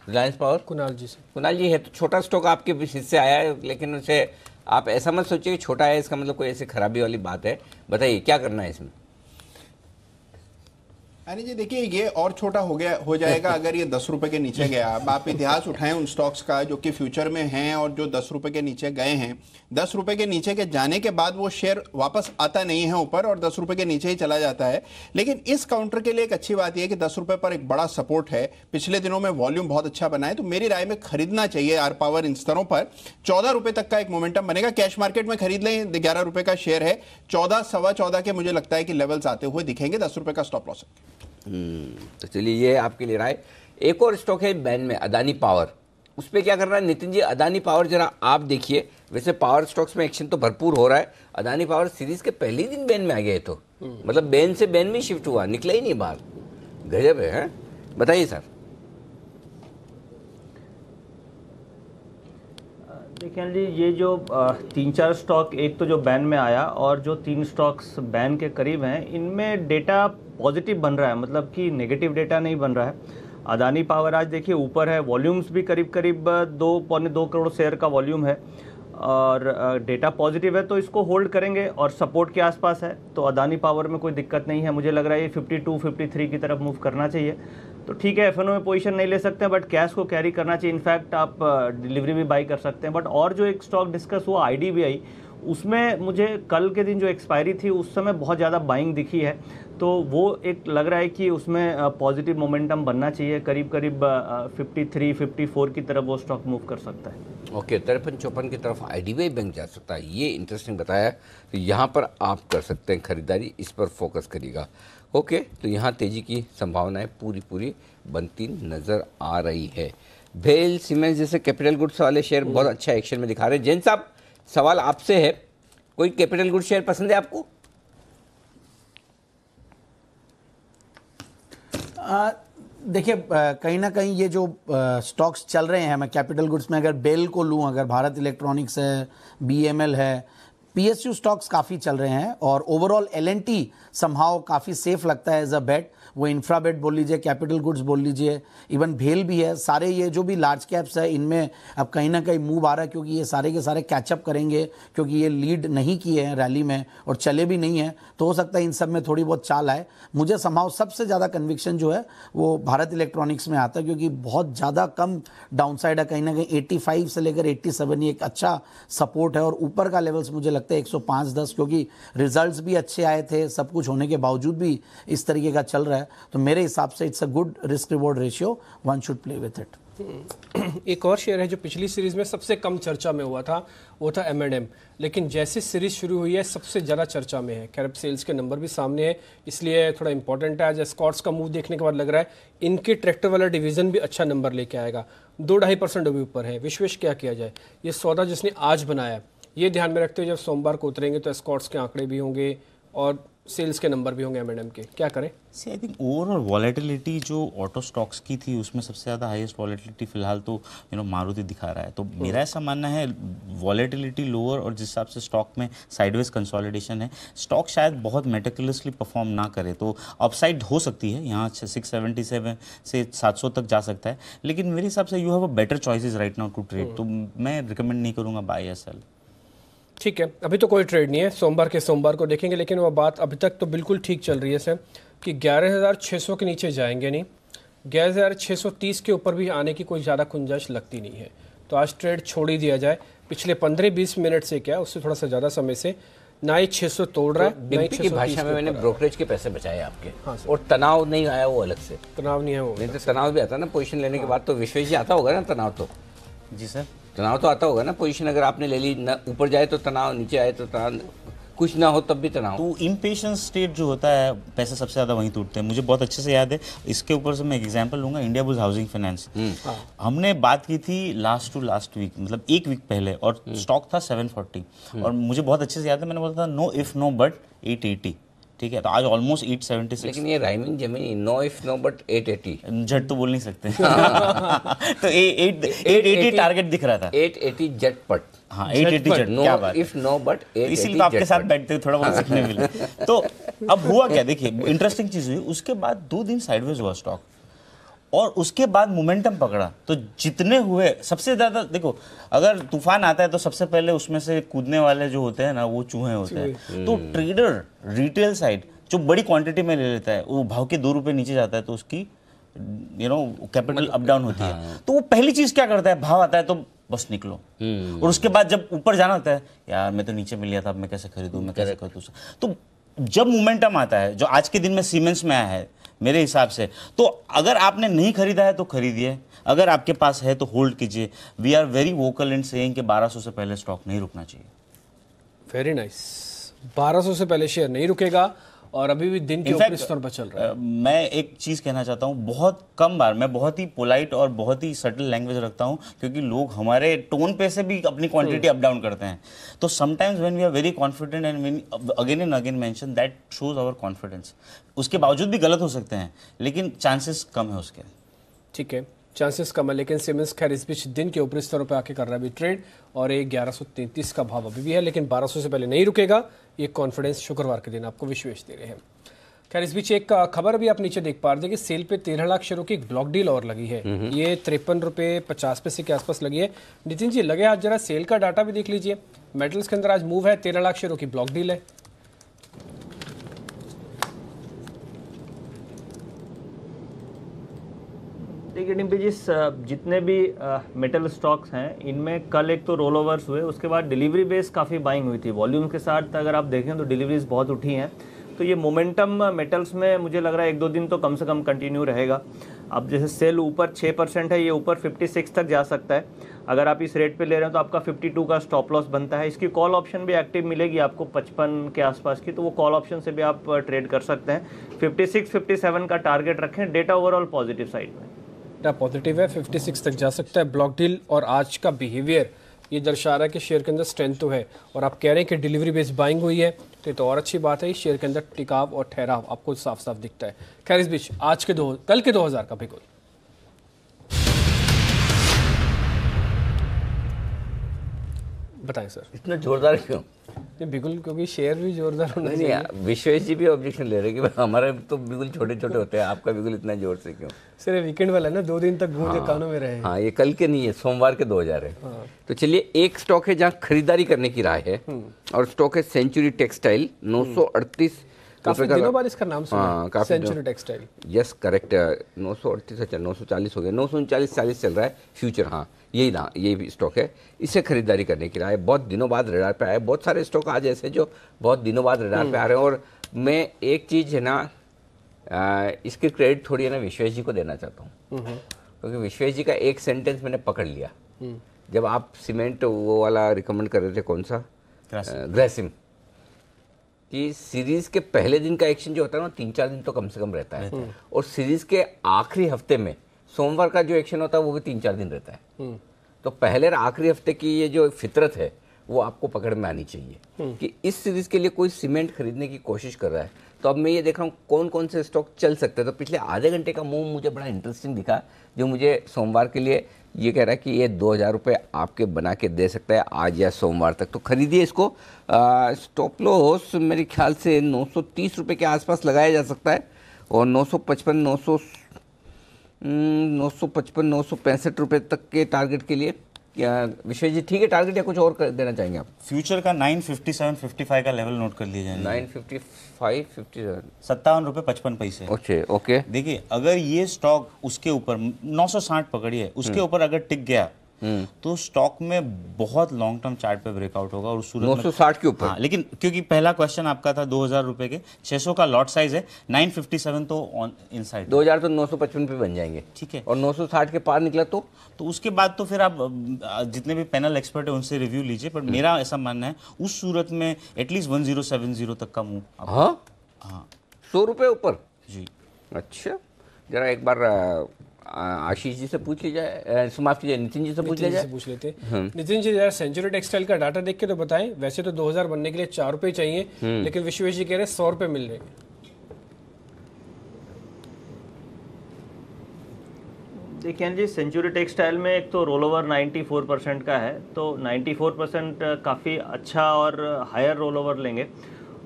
Reliance power Kunal ji से कुणाल जी है तो छोटा स्टॉक आपके हिस्से आया है लेकिन उसे आप ऐसा मत सोचिए छोटा है इसका मतलब कोई ऐसी खराबी वाली बात है बताइए क्या करना है इसमें अनिल जी देखिए ये और छोटा हो गया हो जाएगा (laughs) अगर ये दस रुपए के नीचे गया अब आप इतिहास उठाएं उन स्टॉक्स का जो कि फ्यूचर में हैं और जो दस रुपए के नीचे गए हैं दस रुपए के नीचे के जाने के बाद वो शेयर वापस आता नहीं है ऊपर और दस रुपए के नीचे ही चला जाता है लेकिन इस काउंटर के लिए एक अच्छी बात यह है कि दस रुपये पर एक बड़ा सपोर्ट है पिछले दिनों में वॉल्यूम बहुत अच्छा बना है तो मेरी राय में खरीदना चाहिए आर पावर इन स्तरों पर चौदह रुपये तक का एक मोमेंटम बनेगा कैश मार्केट में खरीद लें ग्यारह रुपये का शेयर है चौदह सवा चौदह के मुझे लगता है कि लेवल्स आते हुए दिखेंगे दस रुपये का स्टॉप लॉस है हम्म। तो चलिए ये आपके लिए राय एक और स्टॉक है बैन में अदानी पावर उस पर क्या कर रहा है नितिन जी अदानी पावर जरा आप देखिए वैसे पावर स्टॉक्स में एक्शन तो भरपूर हो रहा है अदानी पावर सीरीज के पहले दिन बैन में आ गए तो मतलब बैन से बैन में शिफ्ट हुआ निकला ही नहीं बाहर गजब है, है? बताइए सर देखिए ये जो तीन चार स्टॉक एक तो जो बैन में आया और जो तीन स्टॉक्स बैन के करीब हैं इनमें डेटा पॉजिटिव बन रहा है मतलब कि नेगेटिव डेटा नहीं बन रहा है अदानी पावर आज देखिए ऊपर है वॉल्यूम्स भी करीब करीब दो पौने दो करोड़ शेयर का वॉल्यूम है और डेटा पॉजिटिव है तो इसको होल्ड करेंगे और सपोर्ट के आसपास है तो अदानी पावर में कोई दिक्कत नहीं है मुझे लग रहा है ये 52, 53 की तरफ मूव करना चाहिए तो ठीक है एफ में पोजीशन नहीं ले सकते बट कैश को कैरी करना चाहिए इनफैक्ट आप डिलीवरी भी बाई कर सकते हैं बट और जो एक स्टॉक डिस्कस हुआ आई उसमें मुझे कल के दिन जो एक्सपायरी थी उस समय बहुत ज़्यादा बाइंग दिखी है तो वो एक लग रहा है कि उसमें पॉजिटिव मोमेंटम बनना चाहिए करीब करीब 53, 54 की तरफ वो स्टॉक मूव कर सकता है ओके तिरपन चौपन की तरफ आई बैंक जा सकता है ये इंटरेस्टिंग बताया तो यहाँ पर आप कर सकते हैं खरीदारी इस पर फोकस करिएगा ओके तो यहाँ तेज़ी की संभावनाएँ पूरी पूरी बनती नज़र आ रही है भेल सीमेंट जैसे कैपिटल गुड्स वाले शेयर हम्म। बहुत अच्छा एक्शन में दिखा रहे हैं जैन साहब सवाल आपसे है कोई कैपिटल गुड्स शेयर पसंद है आपको देखिए कहीं ना कहीं ये जो स्टॉक्स चल रहे हैं मैं कैपिटल गुड्स में अगर बेल को लूँ अगर भारत इलेक्ट्रॉनिक्स है बी है पी स्टॉक्स काफ़ी चल रहे हैं और ओवरऑल एल एन टी काफ़ी सेफ लगता है एज अ बेट वो इंफ्राबेट बोल लीजिए कैपिटल गुड्स बोल लीजिए इवन भेल भी है सारे ये जो भी लार्ज कैप्स है इनमें अब कहीं ना कहीं मूव आ रहा है क्योंकि ये सारे के सारे कैचअप करेंगे क्योंकि ये लीड नहीं किए हैं रैली में और चले भी नहीं हैं तो हो सकता है इन सब में थोड़ी बहुत चाल आए मुझे समाव सबसे ज़्यादा कन्विक्शन जो है वो भारत इलेक्ट्रॉनिक्स में आता है क्योंकि बहुत ज़्यादा कम डाउनसाइड है कहीं ना कहीं एट्टी से लेकर एट्टी ये एक अच्छा सपोर्ट है और ऊपर का लेवल्स मुझे लगता है एक सौ क्योंकि रिजल्ट्स भी अच्छे आए थे सब कुछ होने के बावजूद भी इस तरीके का चल रहा है है तो मेरे हिसाब से it's a good risk reward ratio one should play with it एक और शेयर है जो पिछली सीरीज में सबसे कम चर्चा में हुआ था वो था एम एंड एम लेकिन जैसे सीरीज शुरू हुई है सबसे ज़्यादा चर्चा में है कैरप सेल्स के नंबर भी सामने है इसलिए थोड़ा इंपॉर्टेंट है आज स्कॉट्स का मूव देखने के बाद लग रहा है इनके ट्रैक्टर वाला डिवीजन भी अच्छा नंबर लेके आएगा दो ढाई परसेंट अभी ऊपर है विश्वेश क्या किया जाए ये सौदा जिसने आज बनाया ये ध्यान में रखते हुए जब सोमवार को उतरेंगे तो स्कॉट्स के आंकड़े भी होंगे और सेल्स के नंबर भी होंगे एम के क्या करें see I think overall volatility जो ऑटो स्टॉक्स की थी उसमें सबसे ज़्यादा हाईएस्ट वॉलेटिलिटी फिलहाल तो यू नो मारुति दिखा रहा है तो hmm. मेरा ऐसा मानना है वॉलेटिलिटी लोअर और जिस हिसाब से स्टॉक में साइडवेज कंसोलिडेशन है स्टॉक शायद बहुत मेटिकुलसली परफॉर्म ना करे तो अपसाइड हो सकती है यहाँ सिक्स सेवेंटी सेवन से सात सौ तक जा सकता है लेकिन मेरे हिसाब से you have a better choice right now to trade तो मैं रिकमेंड नहीं करूँगा बाई एस एल ठीक है अभी तो कोई ट्रेड नहीं है सोमवार के सोमवार को देखेंगे लेकिन वह बात अभी तक तो बिल्कुल ठीक चल रही है सर कि ग्यारह हज़ार सौ के नीचे जाएंगे नहीं ग्यारह सौ तीस के ऊपर भी आने की कोई ज़्यादा गुंजाइश लगती नहीं है तो आज ट्रेड छोड़ ही दिया जाए पिछले पंद्रह बीस मिनट से क्या उससे थोड़ा सा ज़्यादा समय से ना ही 600 तोड़ रहा तो है डिम्पी की भाषा में मैंने ब्रोकरेज के पैसे बचाए आपके हाँ और तनाव नहीं आया वो अलग से तनाव नहीं आया वो नहीं तो तनाव भी आता ना पोजीशन लेने के हाँ। बाद तो विश्वेश ही आता होगा ना तनाव तो जी सर तनाव तो आता होगा ना पोजीशन अगर आपने ले ली ना ऊपर जाए तो तनाव नीचे आए तो तनाव कुछ ना हो तब भी तनाव तो इम्पेशेंस स्टेट जो होता है पैसे सबसे ज़्यादा वहीं टूटते हैं मुझे बहुत अच्छे से याद है इसके ऊपर से मैं एग्जांपल लूंगा इंडिया बुज हाउसिंग फाइनेंस हमने बात की थी लास्ट टू लास्ट वीक मतलब एक वीक पहले और स्टॉक हम्म। था सेवन हम्म। और मुझे बहुत अच्छे से याद है मैंने बोला था no if no but at eighty ठीक है तो आज ऑलमोस्ट एट सेवेंटी सिक्स लेकिन ये राइमिंग जमीन no if no but at eighty झट तो बोल नहीं सकते (laughs) (laughs) तो एट एटी टारगेट दिख रहा था एट एटी हाँ, झट पट हाँ एट एटी जट क्या बात इफ नो बट इसीलिए तो आपके साथ बैठते थोड़ा बहुत सीखने मिले (laughs) तो अब हुआ क्या देखिए इंटरेस्टिंग चीज़ हुई उसके बाद दो दिन साइडवेज हुआ स्टॉक और उसके बाद मोमेंटम पकड़ा तो जितने हुए सबसे ज़्यादा देखो अगर तूफान आता है तो सबसे पहले उसमें से कूदने वाले जो होते हैं ना वो चूहे होते हैं तो ट्रेडर रिटेल साइड जो बड़ी क्वांटिटी में ले लेता है वो भाव के दो रुपए नीचे जाता है तो उसकी you know capital up down होती है हाँ। तो वो पहली चीज़ क्या करता है भाव आता है तो बस निकलो हम्म। और उसके बाद जब ऊपर जाना होता है यार मैं तो नीचे मिल गया था अब मैं कैसे खरीदू मैं कैसे खरीदू तो जब मोमेंटम आता है जो आज के दिन में सीमेंट्स में आया है मेरे हिसाब से तो अगर आपने नहीं खरीदा है तो खरीदिए अगर आपके पास है तो होल्ड कीजिए we are very vocal in saying कि 1200 से पहले स्टॉक नहीं रुकना चाहिए वेरी नाइस nice. 1200 से पहले शेयर नहीं रुकेगा और अभी भी दिन के ऊपरी स्तर पर चल रहा है मैं एक चीज़ कहना चाहता हूँ बहुत कम बार मैं बहुत ही पोलाइट और बहुत ही सटल लैंग्वेज रखता हूँ क्योंकि लोग हमारे टोन पे से भी अपनी क्वांटिटी अप डाउन करते हैं तो sometimes when we are very confident and when again and again mention that shows our confidence उसके बावजूद भी गलत हो सकते हैं लेकिन चांसेस कम है उसके ठीक है चांसेस कम है लेकिन सिमेंस खैर इस बीच दिन के ऊपरी स्तरों पर आके कर रहा है अभी ट्रेड और ये ग्यारह का भाव अभी भी है लेकिन 1200 से पहले नहीं रुकेगा ये कॉन्फिडेंस शुक्रवार के दिन आपको विशेष दे रहे हैं खैर इस बीच एक खबर भी आप नीचे देख पा रहे कि सेल पे तेरह लाख शेयरों की एक ब्लॉक डील और लगी है ये तिरपन रुपये पचास पैसे के आसपास लगी है नितिन जी लगे आज जरा सेल का डाटा भी देख लीजिए मेटल्स के अंदर आज मूव है तेरह लाख शेयरों की ब्लॉक डील है देखिए डिम्पी जी जितने भी मेटल स्टॉक्स हैं इनमें कल एक तो रोल ओवर्स हुए उसके बाद डिलीवरी बेस काफ़ी बाइंग हुई थी वॉल्यूम के साथ अगर आप देखें तो डिलीवरीज बहुत उठी हैं तो ये मोमेंटम मेटल्स में मुझे लग रहा है एक दो दिन तो कम से कम कंटिन्यू रहेगा अब जैसे सेल ऊपर छः परसेंट है ये ऊपर फिफ्टी सिक्स तक जा सकता है अगर आप इस रेट पे ले रहे हैं तो आपका फिफ्टी टू का स्टॉप लॉस बनता है इसकी कॉल ऑप्शन भी एक्टिव मिलेगी आपको पचपन के आसपास की तो वो कॉल ऑप्शन से भी आप ट्रेड कर सकते हैं फिफ्टी सिक्स का टारगेट रखें डेटा ओवरऑल पॉजिटिव साइड में इतना पॉजिटिव है 56 तक जा सकता है ब्लॉक डील और आज का बिहेवियर ये दर्शा रहा है कि शेयर के अंदर स्ट्रेंथ तो है और आप कह रहे हैं कि डिलीवरी बेस्ड बाइंग हुई है तो तो और अच्छी बात है शेयर के अंदर टिकाव और ठहराव आपको साफ साफ दिखता है खैर इस बीच आज के दो कल के 2000 का भी बताएं सर इतना जोरदार क्यों बिल्कुल क्योंकि शेयर भी जोरदार होना नहीं, नहीं विश्वेश जी भी ऑब्जेक्शन ले रहे हैं कि हमारे तो बिल्कुल छोटे छोटे होते हैं आपका बिल्कुल इतना जोर से क्यों सर वीकेंड वाला है ना दो दिन तक गूंजे हाँ, कानों में रहे हाँ ये कल के नहीं है सोमवार के दो हजार है हाँ। तो चलिए एक स्टॉक है जहाँ खरीदारी करने की राय है हम्म। और स्टॉक है सेंचुरी टेक्सटाइल नौ हम्म। सौ अड़तीस काफी दिनों बाद इसका नाम सुना हाँ, काफी सेंचुरी टेक्सटाइल यस करेक्ट नौ सौ अड़तीस अच्छा नौ सौ चालीस हो गया नौ सौ उनचालीस चालीस चल रहा है फ्यूचर हाँ यही ना ये भी स्टॉक है इसे खरीदारी करने के लिए बहुत दिनों बाद रेडार पे आए बहुत सारे स्टॉक आज ऐसे जो बहुत दिनों बाद रेडार हम्म। पे आ रहे हैं और मैं एक चीज़ है ना इसकी क्रेडिट थोड़ी है ना विश्वेश जी को देना चाहता हूँ हम्म। क्योंकि विश्वेश जी का एक सेंटेंस मैंने पकड़ लिया हम्म। जब आप सीमेंट वो वाला रिकमेंड कर रहे थे कौन सा ग्रेसिम कि सीरीज के पहले दिन का एक्शन जो होता है ना तीन चार दिन तो कम से कम रहता है और सीरीज के आखिरी हफ्ते में सोमवार का जो एक्शन होता है वो भी तीन चार दिन रहता है हम्म। तो पहले आखिरी हफ्ते की ये जो फितरत है वो आपको पकड़ में आनी चाहिए हम्म। कि इस सीरीज के लिए कोई सीमेंट खरीदने की कोशिश कर रहा है तो अब मैं ये देख रहा हूँ कौन कौन से स्टॉक चल सकते हैं तो पिछले आधे घंटे का मूव मुझे बड़ा इंटरेस्टिंग दिखा जो मुझे सोमवार के लिए ये कह रहा है कि ये दो हज़ार रुपये आपके बना के दे सकता है आज या सोमवार तक तो खरीदिए इसको स्टॉप लॉस मेरे ख्याल से नौ सौ तीस रुपये के आसपास लगाया जा सकता है और नौ सौ पचपन नौ सौ हम्म, नौ सौ पचपन नौ सौ रुपये तक के टारगेट के लिए क्या विशेष जी ठीक है टारगेट या कुछ और कर देना चाहेंगे आप फ्यूचर का nine fifty seven fifty five का लेवल नोट कर लीजिए nine fifty five fifty seven सत्तावन रुपये पचपन पैसे ओके ओके देखिए अगर ये स्टॉक उसके ऊपर नौ सौ साठ पकड़िए उसके हम्म। ऊपर अगर टिक गया तो स्टॉक में बहुत लॉन्ग टर्म चार्ट पे ब्रेकआउट होगा और सूरत नौ साठ के ऊपर हाँ, लेकिन क्योंकि पहला क्वेश्चन आपका था दो हजार रुपए के छह सौ का लॉट साइज है नाइन फिफ्टी सेवन तो ऑन इन साइड दो हजार तो नौ सौ पचपन पे बन जाएंगे ठीक है और नौ सौ साठ के पार निकला तो तो उसके बाद तो फिर आप जितने भी पैनल एक्सपर्ट है उनसे रिव्यू लीजिए पर मेरा ऐसा मानना है उस सूरत में at least one zero seven zero तक का मूव हाँ हाँ सौ रुपये ऊपर जी अच्छा जरा एक बार आशीष जी से पूछ लीजिए जाए माफ कीजिए नितिन जी से पूछ लीजिए जाए पूछ लेते हम्म। नितिन जी जरा सेंचुरी टेक्सटाइल का डाटा देख के तो बताएं वैसे तो 2000 बनने के लिए चार रुपये चाहिए हम्म। लेकिन विश्वेश जी कह रहे हैं सौ रुपये मिल रहे हैं देखिए जी सेंचुरी टेक्सटाइल में एक तो रोल ओवर नाइन्टी परसेंट का है तो 94 परसेंट काफ़ी अच्छा और हायर रोल ओवर लेंगे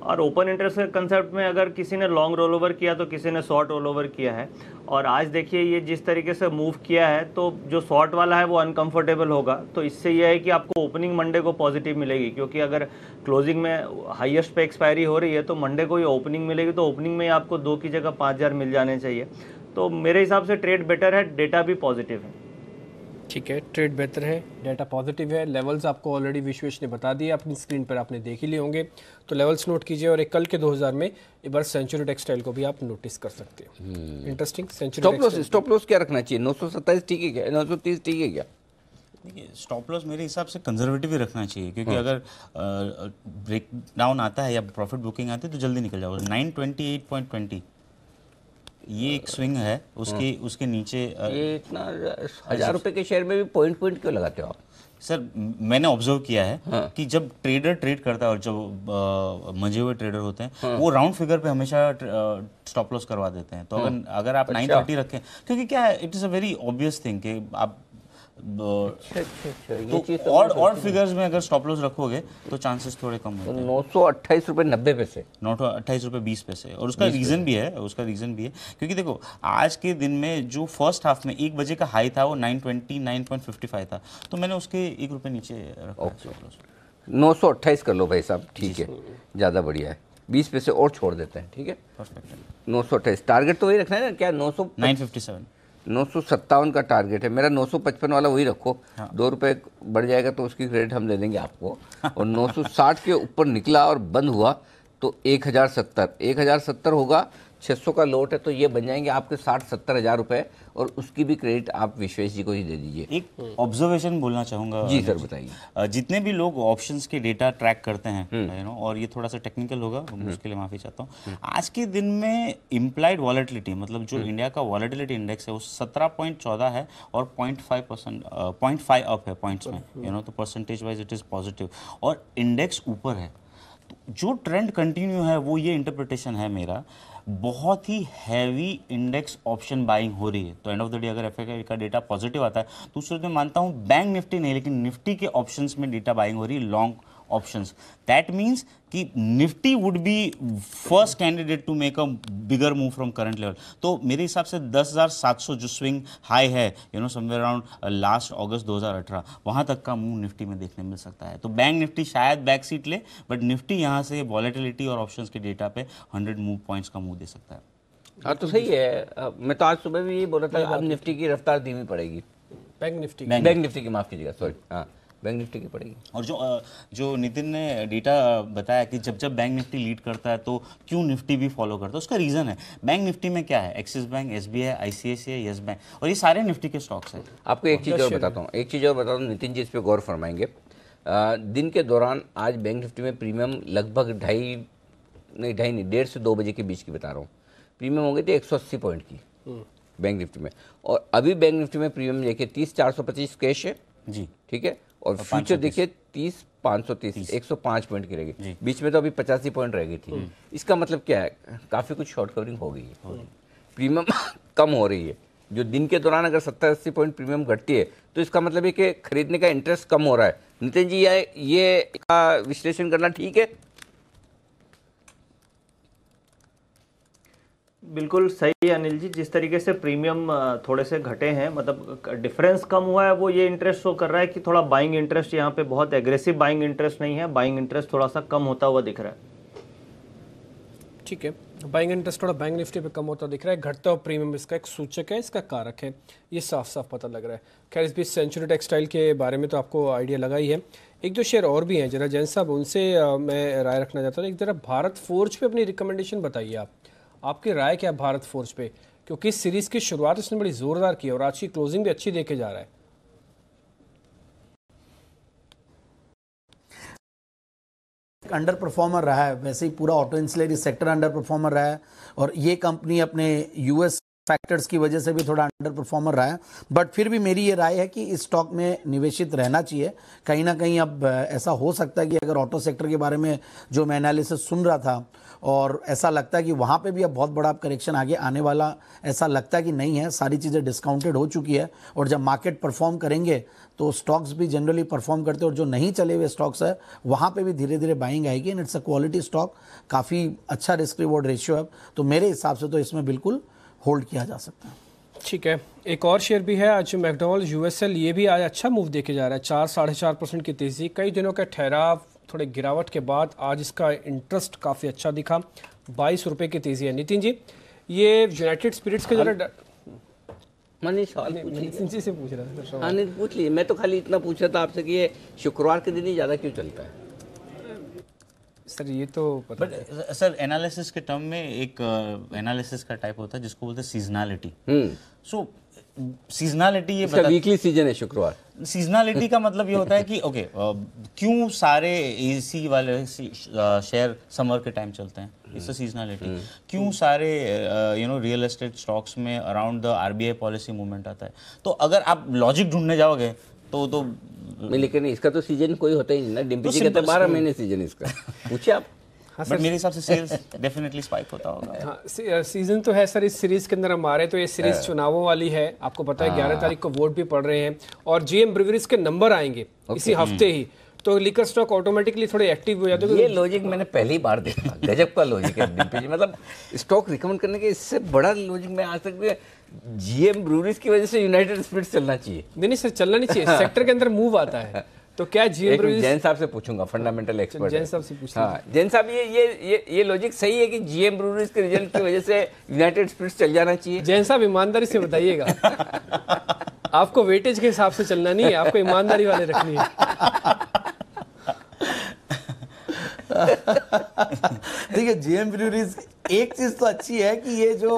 और ओपन इंटरेस्ट के कंसेप्ट में अगर किसी ने लॉन्ग रोल ओवर किया तो किसी ने शॉर्ट रोल ओवर किया है और आज देखिए ये जिस तरीके से मूव किया है तो जो शॉर्ट वाला है वो अनकंफर्टेबल होगा तो इससे यह है कि आपको ओपनिंग मंडे को पॉजिटिव मिलेगी क्योंकि अगर क्लोजिंग में हाईएस्ट पे एक्सपायरी हो रही है तो मंडे को ये ओपनिंग मिलेगी तो ओपनिंग में आपको दो की जगह पाँच मिल जाने चाहिए तो मेरे हिसाब से ट्रेड बेटर है डेटा भी पॉजिटिव है ठीक है ट्रेड बेहतर है डाटा पॉजिटिव है लेवल्स आपको ऑलरेडी विश्वेश ने बता दिया अपनी स्क्रीन पर आपने देख ही लिए होंगे तो लेवल्स नोट कीजिए और एक कल के 2000 में एक बार सेंचुरी टेक्सटाइल को भी आप नोटिस कर सकते हैं interesting century stop loss stop loss क्या रखना चाहिए नौ ठीक है क्या नौ ठीक है क्या देखिए स्टॉप लॉस मेरे हिसाब से कंजर्वेटिव ही रखना चाहिए क्योंकि हाँ। अगर ब्रेक डाउन आता है या प्रॉफिट बुकिंग आती है तो जल्दी निकल जाओ nine twenty eight point twenty ये एक स्विंग है उसके हम्म। उसके नीचे ये इतना हजार रुपए के शेयर में भी पॉइंट पॉइंट क्यों लगाते हो आप सर मैंने ऑब्जर्व किया है हाँ। कि जब ट्रेडर ट्रेड करता है और जब मजे हुए ट्रेडर होते हैं हाँ। वो राउंड फिगर पे हमेशा स्टॉप लॉस करवा देते हैं तो हाँ। अगर अगर आप नाइन अच्छा। थर्टी रखें क्योंकि क्या है it is a very obvious thing कि आप अच्छा, अच्छा, अच्छा, तो, तो और और फिगर्स में अगर स्टॉप लॉस रखोगे तो चांसेस थोड़े कम होते हैं नौ सौ अट्ठाईस रुपये नब्बे पैसे नौ सौ अट्ठाईस रुपये बीस पैसे और उसका रीज़न भी है उसका रीज़न भी है क्योंकि देखो आज के दिन में जो फर्स्ट हाफ में एक बजे का हाई था वो nine twenty nine point fifty five था तो मैंने उसके एक रुपये नीचे रखा नौ सौ अट्ठाईस कर लो भाई साहब ठीक है ज़्यादा बढ़िया है बीस पैसे और छोड़ देते हैं ठीक है नौ सौ अट्ठाईस टारगेट तो वही रखना है ना क्या नौ सौ नाइन फिफ्टी सेवन नौ का टारगेट है मेरा 955 वाला वही रखो हाँ। दो रुपये बढ़ जाएगा तो उसकी क्रेडिट हम दे देंगे आपको (laughs) और 960 के ऊपर निकला और बंद हुआ तो एक हज़ार होगा 600 का लोट है तो ये बन जाएंगे आपके साठ सत्तर हज़ार रुपए और उसकी भी क्रेडिट आप विश्वेश जी को ही दे दीजिए एक ऑब्जर्वेशन बोलना चाहूंगा जी सर बताइए जितने भी लोग ऑप्शंस के डेटा ट्रैक करते हैं नो हम्म। और ये थोड़ा सा टेक्निकल होगा हम्म। उसके लिए माफ़ी चाहता हूँ हम्म। आज के दिन में इम्प्लाइड वॉलेटिलिटी मतलब जो इंडिया का वॉलेटिलिटी इंडेक्स है वो सत्रह है और पॉइंट फाइव अप है पॉइंट में यू नो तो percentage wise it is positive और इंडेक्स ऊपर है तो जो ट्रेंड कंटिन्यू है वो ये इंटरप्रिटेशन है मेरा बहुत ही हैवी इंडेक्स ऑप्शन बाइंग हो रही है तो एंड ऑफ द डे अगर एफ का डेटा पॉजिटिव आता है तो दिन मानता हूँ बैंक निफ्टी नहीं लेकिन निफ्टी के ऑप्शन में डेटा बाइंग हो रही है लॉन्ग options. That means कि Nifty would be first candidate to make a bigger move from current level तो मेरे हिसाब से 10,700 जो स्विंग हाई है you know somewhere around last August 2018 वहां तक का मूव निफ्टी में देखने मिल सकता है तो बैंक निफ्टी शायद बैक सीट ले बट निफ्टी यहां से वॉलेटिलिटी और ऑप्शन के डेटा पे 100 मूव पॉइंट्स का मूव दे सकता है हाँ तो सही है मैं तो आज सुबह भी यही बोल रहा था अब निफ्टी तो की रफ्तार धीमी पड़ेगी बैंक निफ्टी बैंक निफ्टी की माफ़ कीजिएगा सॉरी हाँ बैंक निफ्टी की पड़ेगी और जो जो नितिन ने डेटा बताया कि जब जब बैंक निफ्टी लीड करता है तो क्यों निफ्टी भी फॉलो करता है उसका रीज़न है बैंक निफ्टी में क्या है Axis bank S B I I C I C I yes bank और ये सारे निफ्टी के स्टॉक्स हैं आपको एक चीज़ और बताता हूँ एक चीज़ और बताता हूँ नितिन जी इस पर गौर फरमाएंगे दिन के दौरान आज बैंक निफ्टी में प्रीमियम लगभग ढाई नहीं ढाई नहीं डेढ़ से दो बजे के बीच की बता रहा हूँ प्रीमियम हो गई थी एक सौ अस्सी पॉइंट की हम्म। बैंक निफ्टी में और अभी बैंक निफ्टी में प्रीमियम देखिए तीस चार सौ पच्चीस कैश है जी ठीक है और फ्यूचर देखिए तीस पाँच सौ तीस एक सौ पाँच पॉइंट की रहेगी बीच में तो अभी पचासी पॉइंट रह गई थी हम्म। इसका मतलब क्या है काफ़ी कुछ शॉर्ट कवरिंग हो गई है प्रीमियम (laughs) कम हो रही है जो दिन के दौरान अगर सत्तर अस्सी पॉइंट प्रीमियम घटती है तो इसका मतलब है कि खरीदने का इंटरेस्ट कम हो रहा है नितिन जी ये ये विश्लेषण करना ठीक है बिल्कुल सही अनिल जी जिस तरीके से प्रीमियम थोड़े से घटे हैं मतलब डिफरेंस कम हुआ है वो ये इंटरेस्ट शो कर रहा है कि थोड़ा बाइंग इंटरेस्ट यहाँ पे बहुत एग्रेसिव बाइंग इंटरेस्ट नहीं है बाइंग इंटरेस्ट थोड़ा सा कम होता हुआ दिख रहा है ठीक है बाइंग इंटरेस्ट थोड़ा बैंक निफ्टी पे कम होता दिख रहा है घटता हुआ प्रीमियम इसका एक सूचक है इसका कारक है ये साफ साफ पता लग रहा है खैर इस बीच सेंचुरी टेक्सटाइल के बारे में तो आपको आइडिया लगा ही है एक दो शेयर और भी हैं जरा जैन साहब उनसे मैं राय रखना चाहता हूँ एक जरा भारत फोर्ज पे अपनी रिकमेंडेशन बताइए आप आपकी राय क्या भारत फोर्स पे क्योंकि इस सीरीज की शुरुआत उसने बड़ी जोरदार की और आज की क्लोजिंग भी अच्छी देखे जा रहा है अंडर परफॉर्मर रहा है वैसे ही पूरा auto ancillary sector under performer रहा है और ये कंपनी अपने यूएस फैक्टर्स की वजह से भी थोड़ा अंडर परफॉर्मर रहा है बट फिर भी मेरी ये राय है कि इस स्टॉक में निवेशित रहना चाहिए कहीं ना कहीं अब ऐसा हो सकता है कि अगर ऑटो सेक्टर के बारे में जो मैं एनालिसिस सुन रहा था और ऐसा लगता है कि वहाँ पे भी अब बहुत बड़ा करेक्शन आगे आने वाला ऐसा लगता है कि नहीं है सारी चीज़ें डिस्काउंटेड हो चुकी है और जब मार्केट परफॉर्म करेंगे तो स्टॉक्स भी जनरली परफॉर्म करते और जो नहीं चले हुए स्टॉक्स अच्छा है वहाँ पर भी धीरे धीरे बाइंग आएगी and it's a quality stock काफ़ी अच्छा रिस्क रिवॉर्ड रेशियो है तो मेरे हिसाब से तो इसमें बिल्कुल होल्ड किया जा सकता है ठीक है एक और शेयर भी है आज मैकडोनल्ड यूएसएल ये भी आज अच्छा मूव देखे जा रहा है चार साढ़े चार परसेंट की तेज़ी कई दिनों का ठहराव थोड़े गिरावट के बाद आज इसका इंटरेस्ट काफ़ी अच्छा दिखा बाईस रुपये की तेज़ी है नितिन जी ये यूनाइटेड स्पिरिट्स के जरा हाँ। मनीष से पूछ रहा था हाँ नहीं पूछ लिए मैं तो खाली इतना पूछ रहा था आपसे कि ये शुक्रवार के दिन ही ज़्यादा क्यों चलता है सर ये तो पता बट सर एनालिसिस के टर्म में एक एनालिसिस uh, का टाइप होता है जिसको बोलते हैं सीजनैलिटी सो हम्म। सीजनालिटी ये बता... वीकली सीजन है शुक्रवार सीजनालिटी का मतलब ये होता है कि ओके क्यों सारे एसी वाले शेयर समर के टाइम चलते हैं इट्स अ सीजनालिटी क्यों सारे you know real estate stocks में around the RBI policy movement आता है तो अगर आप लॉजिक ढूंढने जाओगे तो तो लेकिन इसका तो सीजन कोई होता ही नहीं ना तो डिम्पी जी का तो बारह हम्म। महीने सीजन इसका पूछिए आप बट मेरे हिसाब से सेल्स डेफिनेटली स्पाइक होता होगा हाँ, सीजन तो है सर इस सीरीज के अंदर हमारे तो ये सीरीज चुनावों वाली है आपको पता है ग्यारह हाँ। तारीख को वोट भी पड़ रहे हैं और जीएम ब्रिवरीज के नंबर आएंगे इसी हफ्ते ही तो लिकर स्टॉक ऑटोमेटिकली थोड़े एक्टिव हो जाते हैं तो ये लॉजिक मैंने पहली बार देखा गजब का लॉजिक है मतलब स्टॉक रिकमेंड करने के इससे बड़ा लॉजिक मैं आज तक जीएम ब्रूरीज की वजह से यूनाइटेड स्पिरिट्स चलना चाहिए नहीं नहीं सर चलना नहीं चाहिए सेक्टर (laughs) के अंदर मूव आता है तो क्या जीएम जैन साहब से पूछूंगा फंडामेंटल अच्छा, एक्सपर्ट जैन साहब से पूछा हाँ, जैन साहब ये ये ये लॉजिक सही है कि जीएम ब्रूरीज के रिजल्ट की वजह से यूनाइटेड स्पिरिट्स चल जाना चाहिए जैन साहब ईमानदारी से बताइएगा (laughs) आपको वेटेज के हिसाब से चलना नहीं है आपको ईमानदारी वाले रखनी है ठीक है जीएम ब्रूरीज एक चीज तो अच्छी है कि ये जो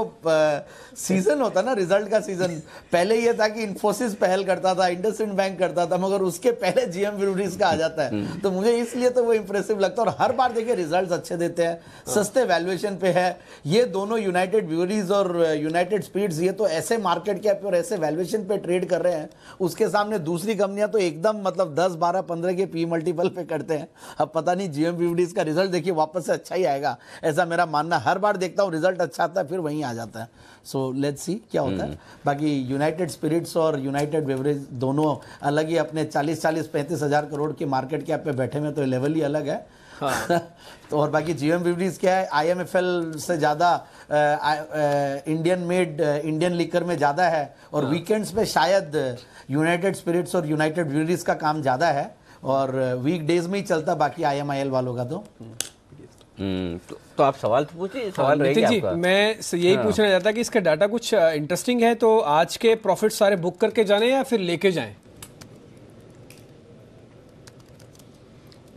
सीजन होता ना रिजल्ट का सीजन पहले ये था कि इंफोसिस पहल करता था इंडसइंड बैंक करता था मगर उसके पहले जीएम विलुडीज का आ जाता है हम्म। तो मुझे इसलिए तो वो इंप्रेसिव लगता है और हर बार देखिए रिजल्ट अच्छे देते हैं हाँ। सस्ते वैल्यूएशन पे है ये दोनों यूनाइटेड ब्यूरीज और यूनाइटेड स्पीड्स ये तो ऐसे मार्केट के और ऐसे वैल्युएशन पे ट्रेड कर रहे हैं उसके सामने दूसरी कंपनियां तो एकदम मतलब दस बारह पंद्रह के पी मल्टीपल पे करते हैं अब पता नहीं जीएम का रिजल्ट देखिए वापस से अच्छा ही आएगा ऐसा मेरा मानना हर बार देखता हूँ रिजल्ट अच्छा आता है फिर वहीं आ जाता है सो लेट्स सी क्या होता है हम्म। बाकी यूनाइटेड स्पिरिट्स और यूनाइटेड बेवरेज दोनों अलग ही अपने चालीस चालीस पैंतीस हज़ार करोड़ के मार्केट कैप पे बैठे में तो लेवल ही अलग है हाँ। (laughs) तो और बाकी जीएम विवरीज क्या है आई एम एफ एल से ज़्यादा इंडियन मेड इंडियन लिकर में ज़्यादा है और हाँ। वीकेंड्स पे शायद यूनाइटेड स्पिरिट्स और यूनाइटेड ब्यूरीज का काम ज़्यादा है और वीक डेज में ही चलता बाकी आई आई एम एल वालों का तो हम्म। हम्म, तो, तो आप सवाल तो पूछिए हाँ, सवाल हाँ, नितिन जी आपका? मैं यही हाँ। पूछना चाहता कि इसका डाटा कुछ इंटरेस्टिंग है तो आज के प्रॉफिट सारे बुक करके जाने या फिर लेके जाएं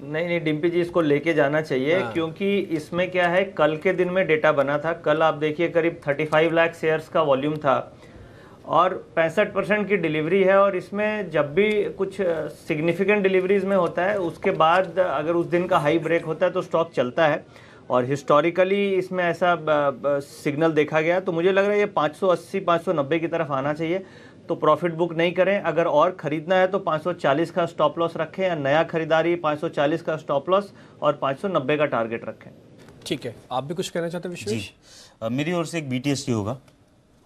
नहीं नहीं डिम्पी जी इसको लेके जाना चाहिए हाँ। क्योंकि इसमें क्या है कल के दिन में डेटा बना था कल आप देखिए करीब 35 लाख शेयर्स का वॉल्यूम था और पैंसठ परसेंट की डिलीवरी है और इसमें जब भी कुछ सिग्निफिकेंट डिलीवरीज में होता है उसके बाद अगर उस दिन का हाई ब्रेक होता है तो स्टॉक चलता है और हिस्टोरिकली इसमें ऐसा सिग्नल देखा गया तो मुझे लग रहा है ये 580 590 की तरफ आना चाहिए तो प्रॉफिट बुक नहीं करें अगर और ख़रीदना है तो 540 का स्टॉप लॉस रखें या नया खरीदारी 540 का स्टॉप लॉस और 590 का टारगेट रखें ठीक है आप भी कुछ कहना चाहते हैं विशेष मेरी ओर से एक बी होगा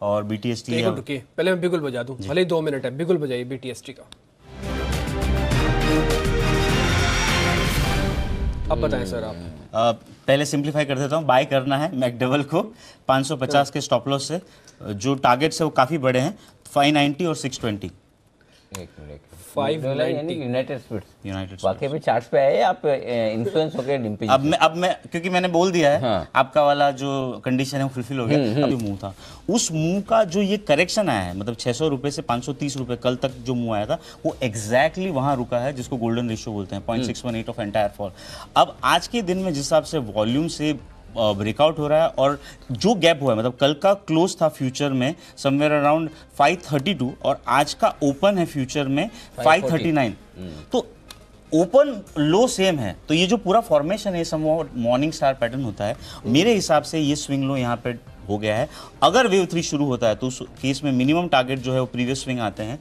और बी टी एस टी रुकिए पहले मैं बिगुल बजा दूँ भले ही दो मिनट है बिगुल बजाइए बी टी एस टी का अब हम्म। बताएं सर आप पहले सिंप्लीफाई कर देता हूँ बाय करना है मैकडबल को 550 के स्टॉप लॉस से जो टारगेट्स है वो काफ़ी बड़े हैं 590 और 620 एक मिनट आपका वाला जो कंडीशन है फुलफिल हो गया हम्म, हम्म। मुंह था उस मुंह का जो ये करेक्शन आया है मतलब छह सौ रुपए से पांच सौ तीस रुपए कल तक जो मुंह आया था वो एग्जैक्टली वहां रुका है जिसको गोल्डन रेशियो बोलते हैं point six one eight of entire fall अब आज के दिन में जिस हिसाब से वॉल्यूम से ब्रेकआउट हो रहा है और जो गैप हुआ है मतलब कल का क्लोज था फ्यूचर में समवेयर अराउंड 532 और आज का ओपन है फ्यूचर में 539 hmm. तो ओपन लो सेम है तो ये जो पूरा फॉर्मेशन है सम मॉर्निंग स्टार पैटर्न होता है hmm. मेरे हिसाब से ये स्विंग लो यहाँ पर हो गया है अगर वेव थ्री शुरू होता है तो उस केस में मिनिमम टारगेट जो है वो प्रीवियस स्विंग आते हैं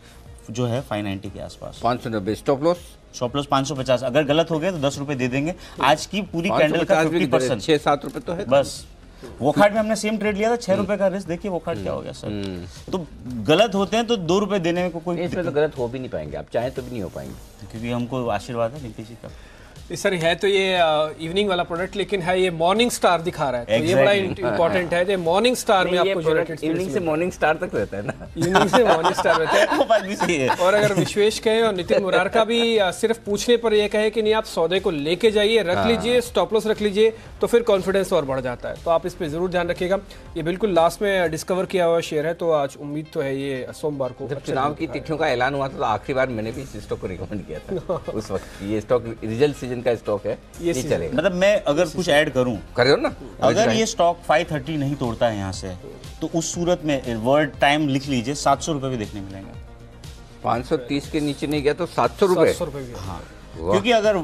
जो है 590 के आसपास पाँच सौ नब्बे स्टॉप लॉस सौ प्लस पांच सौ पचास अगर गलत हो गया तो दस रुपए दे देंगे आज की पूरी कैंडल का फिफ्टी परसेंट छह सात रुपए तो है तो। बस वोखाट में हमने सेम ट्रेड लिया था छह रुपए का रिस्क देखिए वोखाट क्या हो गया सर हम्म। तो गलत होते हैं तो दो रुपए देने में को कोई इसमें तो गलत हो भी नहीं पाएंगे आप चाहे तो भी नहीं हो पाएंगे क्योंकि हमको आशीर्वाद है नीतीश जी का सर है तो ये इवनिंग वाला प्रोडक्ट लेकिन है ये मॉर्निंग स्टार दिखा रहा है exactly. तो ये बड़ा इंपॉर्टेंट है मॉर्निंग स्टार में आपको जो इवनिंग से मॉर्निंग स्टार तक रहता है ना इवनिंग से मॉर्निंग स्टार रहता (laughs) है और अगर विश्वेश कहे और नितिन मुरार का भी सिर्फ पूछने पर यह कहे कि नहीं आप सौदे को लेके जाइए रख हाँ। लीजिए स्टॉपलॉस रख लीजिए तो फिर कॉन्फिडेंस और बढ़ जाता है तो आप इस पर जरूर ध्यान रखिएगा ये बिल्कुल लास्ट में डिस्कवर किया हुआ शेयर है तो आज उम्मीद तो है ये सोमवार को जब चुनाव की तिथियों का ऐलान हुआ था तो आखिरी बार मैंने भी इस स्टॉक को रिकमेंड किया था (laughs) उस वक्त ये स्टॉक रिजल्ट सीजन दिन का स्टॉक है ये, चलेगा मतलब मैं अगर कुछ ऐड करूं करो ना अगर ये स्टॉक 530 नहीं तोड़ता है यहाँ से तो उस सूरत में वर्ड टाइम लिख लीजिए सात सौ भी देखने मिलेंगे पाँच के नीचे नहीं गया तो सात सौ रुपये हाँ। क्योंकि अगर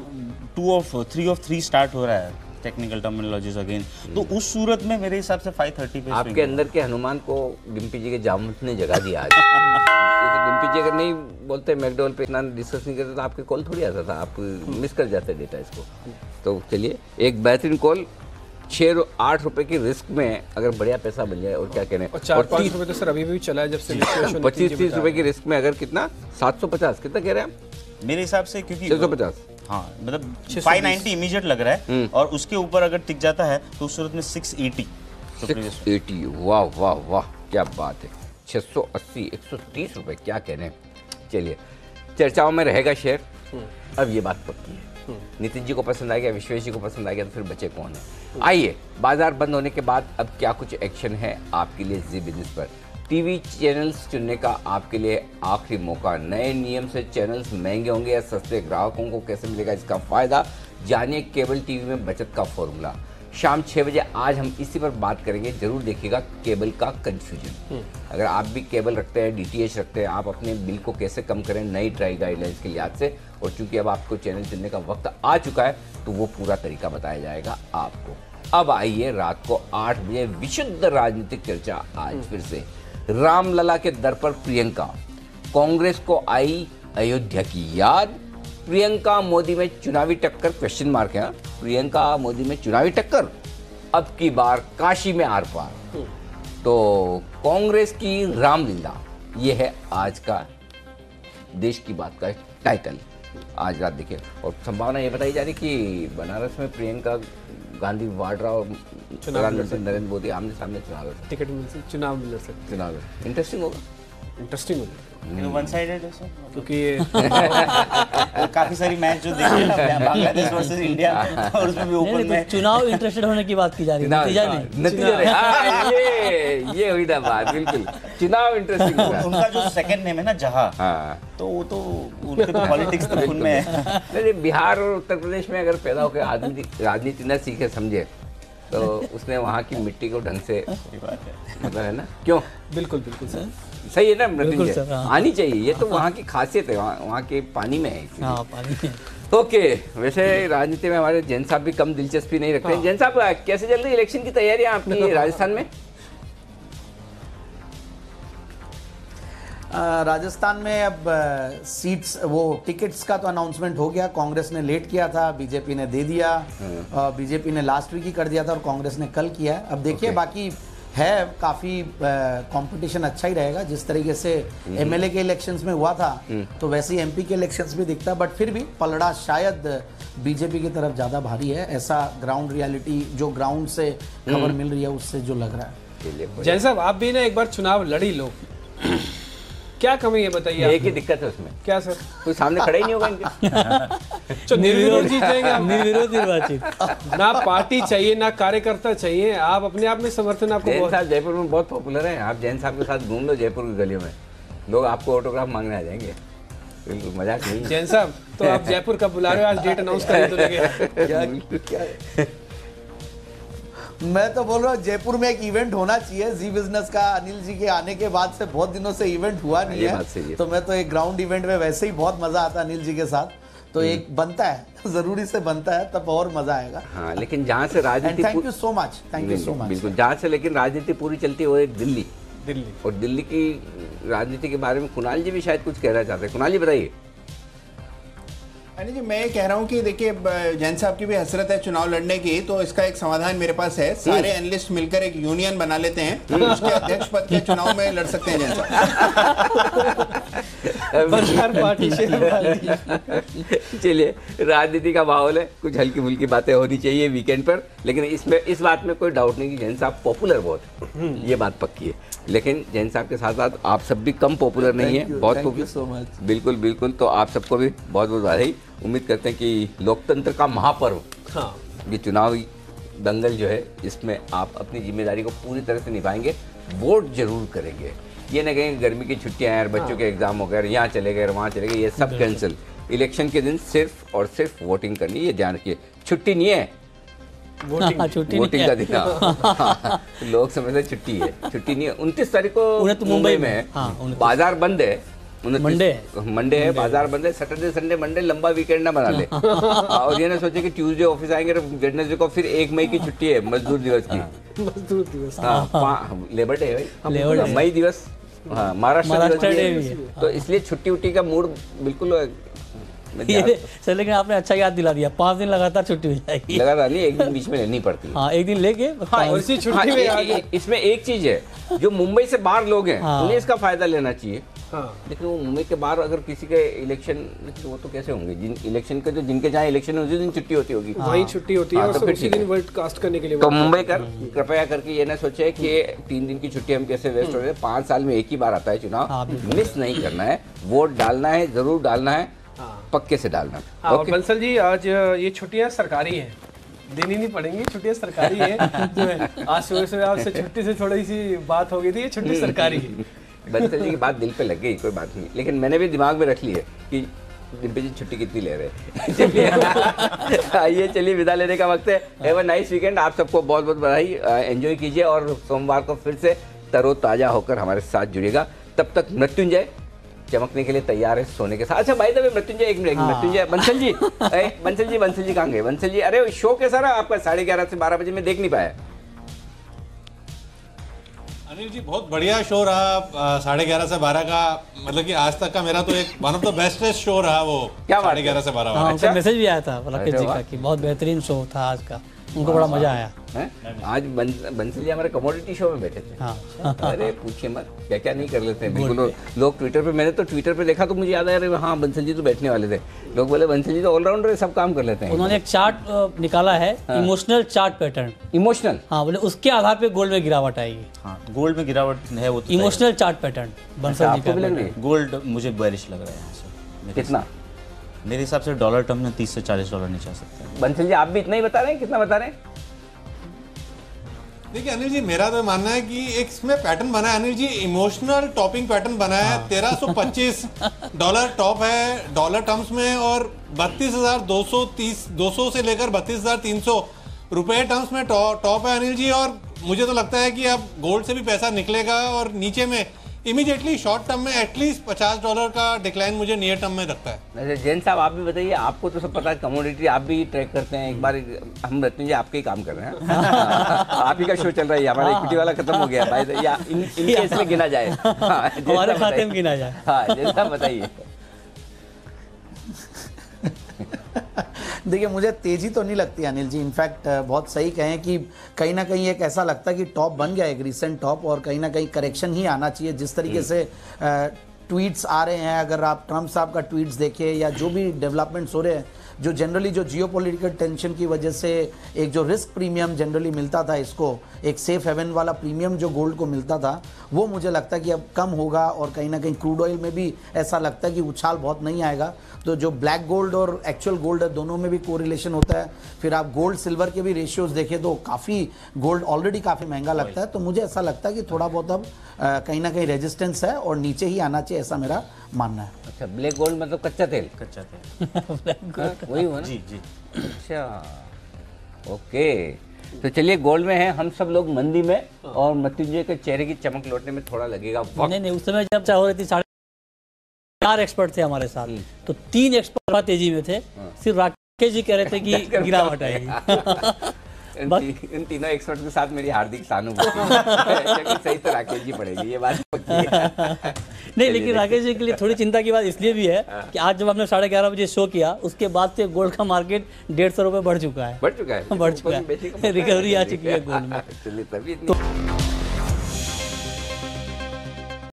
two of three of three start हो रहा है टेक्निकल टर्मिनोलॉजीज अगेन तो हम्म। उस सूरत में मेरे हिसाब से 530 पे आपके अंदर के हनुमान को गिम्पी जी के जामुन ने जगा दिया आज (laughs) पीछे अगर नहीं बोलते मैकडोल पे इतना डिस्कस नहीं करते तो आपके कॉल थोड़ी आता था आप मिस कर जाते डेटा इसको तो चलिए एक बेहतरीन कॉल छः रु आठ रुपए की रिस्क में अगर बढ़िया पैसा बन जाए और क्या कहने और तीस पाँच रुपये तो सर अभी भी चला है जब से (laughs) पच्चीस तीस रुपए की रिस्क में अगर कितना सात सौ पचास कितना कह रहे हैं मेरे हिसाब से क्योंकि छः सौ पचास हाँ मतलब फाइव नाइनटी इमीजिएट लग रहा है हम्म। और उसके ऊपर अगर टिक जाता है तो उस सूरत में सिक्स एटी सिक्स एटी वाह वाह वाह क्या बात है 680 सौ अस्सी क्या कह रहे हैं चलिए चर्चाओं में रहेगा शेयर हम्म। अब ये बात पक्की है हम्म। नितिन जी को पसंद आ गया विश्वेश जी को पसंद आ गया तो फिर बचे कौन है हम्म। आइए बाजार बंद होने के बाद अब क्या कुछ एक्शन है आपके लिए जी बिजनेस पर टीवी चैनल्स चुनने का आपके लिए आखिरी मौका नए नियम से चैनल्स महंगे होंगे या सस्ते ग्राहकों को कैसे मिलेगा इसका फायदा जानिए केबल टीवी में बचत का फॉर्मूला शाम छः बजे आज हम इसी पर बात करेंगे जरूर देखिएगा केबल का कंफ्यूजन हम्म। अगर आप भी केबल रखते हैं डीटीएच रखते हैं आप अपने बिल को कैसे कम करें नई ट्राई गाइडलाइंस के लिहाज से और चूंकि अब आपको चैनल चुनने का वक्त आ चुका है तो वो पूरा तरीका बताया जाएगा आपको अब आइए रात को आठ बजे विशुद्ध राजनीतिक चर्चा आज हम्म। फिर से रामलला के दर पर प्रियंका कांग्रेस को आई अयोध्या की याद प्रियंका मोदी में चुनावी टक्कर क्वेश्चन मार्क है हाँ। प्रियंका मोदी में चुनावी टक्कर अब की बार काशी में आर पार तो कांग्रेस की रामलीला ये है आज का देश की बात का टाइटल आज रात देखिए और संभावना ये बताई जा रही कि बनारस में प्रियंका गांधी वाड्रा और प्रधानमंत्री नरेंद्र मोदी आमने सामने चुनाव टिकट मिल सकते चुनाव मिल सकते चुनाव इंटरेस्टिंग होगा इंटरेस्टिंग होगा Hmm. क्योंकि (laughs) काफी सारी मैच जो (laughs) बांग्लादेश वर्सेस इंडिया और उसमें भी ओपन तो में चुनाव इंटरेस्टेड होने की बात की जा रही है नतीजा नहीं हाँ, नतीजा हाँ, ये ये हुई बात बिल्कुल चुनाव इंटरेस्टिंग (laughs) उनका जो सेकंड नेम है ना हाँ। तो वो तो उनके तो पॉलिटिक्स तो खून में है बिहार और उत्तर प्रदेश में अगर पैदा होकर राजनीति राजनीति न सीखे समझे तो उसने वहाँ की मिट्टी को ढंग से मतलब है ना क्यों बिल्कुल बिल्कुल सर सही है ना मृत्युंजय हाँ। आनी चाहिए ये तो वहाँ की खासियत है वहाँ के हाँ, पानी में है ओके वैसे राजनीति में हमारे जैन साहब भी कम दिलचस्पी नहीं रखते हाँ। जैन साहब कैसे चल रही इलेक्शन की तैयारियां आपकी (laughs) राजस्थान में राजस्थान में अब सीट्स वो टिकट्स का तो अनाउंसमेंट हो गया कांग्रेस ने लेट किया था बीजेपी ने दे दिया बीजेपी ने लास्ट वीक ही कर दिया था और कांग्रेस ने कल किया अब देखिए okay. बाकी है काफी कंपटीशन अच्छा ही रहेगा जिस तरीके से एमएलए हम्म। के इलेक्शंस में हुआ था हम्म। तो वैसे ही एमपी के इलेक्शंस भी दिखता बट फिर भी पलड़ा शायद बीजेपी की तरफ ज्यादा भारी है ऐसा ग्राउंड रियलिटी जो ग्राउंड से खबर हम्म। मिल रही है उससे जो लग रहा है जैन साहब आप भी ना एक बार चुनाव लड़ी लो क्या कमी है बताइए एक ही दिक्कत है उसमें क्या सर कोई तो सामने खड़े ही नहीं होगा इनके तो (laughs) निर्विरोध जीत निर्वाचित ना पार्टी चाहिए ना कार्यकर्ता चाहिए आप अपने आप में समर्थन आपको जयपुर में बहुत पॉपुलर है आप जैन साहब के साथ घूम लो जयपुर की गलियों में लोग आपको ऑटोग्राफ मांगने आ जाएंगे बिल्कुल मजाक नहीं जैन साहब तो आप जयपुर का बुला रहे हो आज डेट अनाउंस कर तो (laughs) क्या मैं तो बोल रहा हूँ जयपुर में एक इवेंट होना चाहिए जी बिजनेस का अनिल जी के आने के बाद से बहुत दिनों से इवेंट हुआ नहीं है तो मैं तो एक ग्राउंड इवेंट में वैसे ही बहुत मजा आता अनिल जी के साथ तो हम्म। एक बनता है (laughs) जरूरी से बनता है तब और मजा आएगा हाँ लेकिन जहाँ से राजनीति thank you so much thank you so much बिल्कुल जहाँ से लेकिन राजनीति पूरी चलती है वो एक दिल्ली दिल्ली और दिल्ली की राजनीति के बारे में कुणाल जी भी शायद कुछ कहना चाहते हैं कुणाल जी बताइए जी मैं कह रहा हूँ कि देखिए जैन साहब की भी हसरत है चुनाव लड़ने की तो इसका एक समाधान मेरे पास है सारे एनलिस्ट हम्म। मिलकर एक यूनियन बना लेते हैं हम्म। उसके अध्यक्ष पद के चुनाव में लड़ सकते हैं जैन साहब (laughs) (laughs) चलिए राजनीति का माहौल है कुछ हल्की फुल्की बातें होनी चाहिए वीकेंड पर लेकिन इसमें इस बात में कोई डाउट नहीं कि जैन साहब पॉपुलर बहुत हम्म। ये बात पक्की है लेकिन जैन साहब के साथ साथ आप सब भी कम पॉपुलर नहीं है बहुत पॉपुलर सो मच बिल्कुल बिल्कुल तो आप सबको भी बहुत बहुत बधाई उम्मीद करते हैं कि लोकतंत्र का महापर्व हाँ। ये चुनावी दंगल जो है इसमें आप अपनी जिम्मेदारी को पूरी तरह से निभाएंगे वोट जरूर करेंगे ये ना कहें गर्मी की छुट्टियाँ यार बच्चों हाँ। के एग्ज़ाम हो गए यहाँ चले गए वहाँ चले गए ये सब कैंसिल इलेक्शन के दिन सिर्फ और सिर्फ वोटिंग करनी ये ध्यान रखिए छुट्टी नहीं है हाँ, छुट्टी वोटिंग का दिन हाँ। हाँ, लोग समझते छुट्टी है छुट्टी नहीं है उनतीस तारीख को मुंबई में हाँ, बाजार बंद है मंडे मंडे है बाजार बंद है सैटरडे संडे मंडे लंबा वीकेंड ना बना ले (laughs) और ये ना सोचे कि ट्यूसडे ऑफिस आएंगे वेडनेसडे तो को फिर एक मई की छुट्टी है मजदूर दिवस की मजदूर दिवस लेबर डे है मई दिवस हाँ महाराष्ट्र तो इसलिए छुट्टी उट्टी का मूड बिल्कुल तो। सर लेकिन आपने अच्छा याद दिला दिया पांच दिन लगातार छुट्टी हो जाएगी लगातार नहीं एक दिन बीच में लेनी पड़ती है हाँ एक दिन लेके हाँ इसी छुट्टी में हाँ, इसमें एक चीज़ है जो मुंबई से बाहर लोग हैं हाँ। उन्हें इसका फ़ायदा लेना चाहिए हाँ। लेकिन वो मुंबई के बाहर अगर किसी के इलेक्शन वो तो कैसे होंगे जिन इलेक्शन के जो जिनके जहाँ इलेक्शन है उसी दिन छुट्टी होती होगी हाँ। वही छुट्टी होती है हाँ, तो उसी दिन वर्ल्ड कास्ट करने के लिए तो मुंबई कर कृपया करके ये ना सोचे कि तीन दिन की छुट्टी हम कैसे वेस्ट हो रहे हैं पांच साल में एक ही बार आता है चुनाव हाँ, मिस नहीं करना है वोट डालना है जरूर डालना है पक्के से डालना हाँ, बंसल जी आज ये छुट्टियाँ सरकारी है देनी नहीं पड़ेंगी छुट्टियाँ सरकारी (laughs) है तो आज सुबह सुबह आपसे छुट्टी से थोड़ी सी बात हो गई थी ये छुट्टी सरकारी है बंसल जी की बात दिल पे लग गई कोई बात नहीं लेकिन मैंने भी दिमाग में रख ली है कि डिम्पी जी छुट्टी कितनी ले रहे हैं (laughs) आइए चलिए विदा लेने का वक्त है एवं नाइस वीकेंड आप सबको बहुत बहुत बधाई एंजॉय कीजिए और सोमवार को फिर से तरोताज़ा होकर हमारे साथ जुड़िएगा तब तक मृत्युंजय चमकने के लिए तैयार है सोने के साथ अच्छा भाई दबे मृत्युंजय एक मिनट हाँ। मृत्युंजय बंसल (laughs) जी बंसल जी बंसल जी कहाँ गए बंसल जी अरे शो कैसा रहा आपका साढ़े ग्यारह से बारह बजे में देख नहीं पाया अनिल जी बहुत बढ़िया शो रहा साढ़े ग्यारह से बारह का मतलब कि आज तक का मेरा तो एक one of the bestest show रहा वो क्या साढ़े ग्यारह से बारह मैसेज हाँ, अच्छा। भी आया था जी का कि बहुत बेहतरीन शो था आज का उनको बड़ा मजा आया है? आज बंसली हमारे कमोडिटी शो में बैठे थे हाँ। अरे पूछिए मत क्या क्या नहीं कर लेते हैं लोग ट्विटर पे मैंने तो ट्विटर पे देखा तो मुझे याद आया हाँ बंसल जी तो बैठने वाले थे लोग बोले बंसल जी तो ऑलराउंडर है सब काम कर लेते हैं उन्होंने एक चार्ट निकाला है इमोशनल चार्ट पैटर्न इमोशनल हाँ बोले उसके आधार पे गोल्ड में गिरावट आएगी हाँ गोल्ड में गिरावट है वो emotional chart pattern Bansal ji gold मुझे बारिश लग रहा है कितना मेरे हिसाब से डॉलर टर्म में तीस से चालीस डॉलर नीचे आ सकते है बंसल जी आप भी इतना ही बता रहे हैं कितना बता रहे हैं देखिए अनिल जी मेरा तो मानना है कि एक इसमें पैटर्न बना है Anil ji emotional topping pattern बना है हाँ। तेरह सौ पच्चीस डॉलर टॉप है डॉलर टर्म्स में और बत्तीस हजार दो सौ तीस दो सौ से लेकर बत्तीस हजार तीन सौ रुपये टर्म्स में टॉप है अनिल जी और मुझे तो लगता है कि अब गोल्ड से भी पैसा निकलेगा और नीचे में इमीडिएटली शॉर्ट टर्म में एटलीस्ट पचास डॉलर का डिक्लाइन मुझे नियर टर्म में रखता है अरे अच्छा, जैन साहब आप भी बताइए आपको तो सब पता है कमोडिटी आप भी ट्रैक करते हैं एक बार हम रत्न जी आपके ही काम कर रहे हैं (laughs) आप ही का शो चल रहा है हमारा इक्विटी हाँ। वाला खत्म हो गया भाई या इन, इन केस में गिना जाए (laughs) हाँ, हमारे खाते में गिना जाए हाँ जैन साहब बताइए (laughs) देखिए मुझे तेज़ी तो नहीं लगती अनिल जी इनफैक्ट बहुत सही कहें कि कहीं ना कहीं एक ऐसा लगता है कि टॉप बन गया एक रिसेंट टॉप और कहीं ना कहीं करेक्शन ही आना चाहिए जिस तरीके हम्म। से ट्वीट्स आ रहे हैं अगर आप ट्रंप साहब का ट्वीट्स देखें या जो भी डेवलपमेंट्स हो रहे हैं जो जनरली जो जियो टेंशन की वजह से एक जो रिस्क प्रीमियम जनरली मिलता था इसको एक सेफ हेवन वाला प्रीमियम जो गोल्ड को मिलता था वो मुझे लगता है कि अब कम होगा और कहीं ना कहीं क्रूड ऑयल में भी ऐसा लगता है कि उछाल बहुत नहीं आएगा तो जो ब्लैक गोल्ड और एक्चुअल गोल्ड है दोनों में भी कोरिलेशन होता है फिर आप गोल्ड सिल्वर के भी रेशियोज देखें तो काफ़ी गोल्ड ऑलरेडी काफ़ी महंगा लगता है तो मुझे ऐसा लगता है कि थोड़ा बहुत अब कहीं ना कहीं रेजिस्टेंस है और नीचे ही आना चाहिए ऐसा मेरा मानना है अच्छा ब्लैक गोल्ड मतलब कच्चा तेल कच्चा तेल ब्लैक (laughs) हाँ, गोल्ड वही हुआ जी जी अच्छा ओके तो चलिए गोल्ड में है हम सब लोग मंदी में और मृत्युंजय के चेहरे की चमक लौटने में थोड़ा लगेगा नहीं नहीं उस समय जब चाह रही थी साढ़े चार एक्सपर्ट थे हमारे साथ हम्म। तो तीन एक्सपर्ट तेजी में थे हाँ। सिर्फ राकेश जी कह रहे थे कि गिरावट आएगी इन तीनों एक्सपर्ट के साथ मेरी हार्दिक सहानुभूति (laughs) सही तो राकेश जी पड़ेगी ये बात नहीं लेकिन राकेश जी के लिए थोड़ी चिंता की बात इसलिए भी है हाँ। कि आज जब आपने साढ़े ग्यारह बजे शो किया उसके बाद से गोल्ड का मार्केट डेढ़ सौ रुपये बढ़ चुका है बढ़ चुका है (laughs) बढ़ चुका है (laughs) रिकवरी आ चुकी है गोल्ड में (laughs)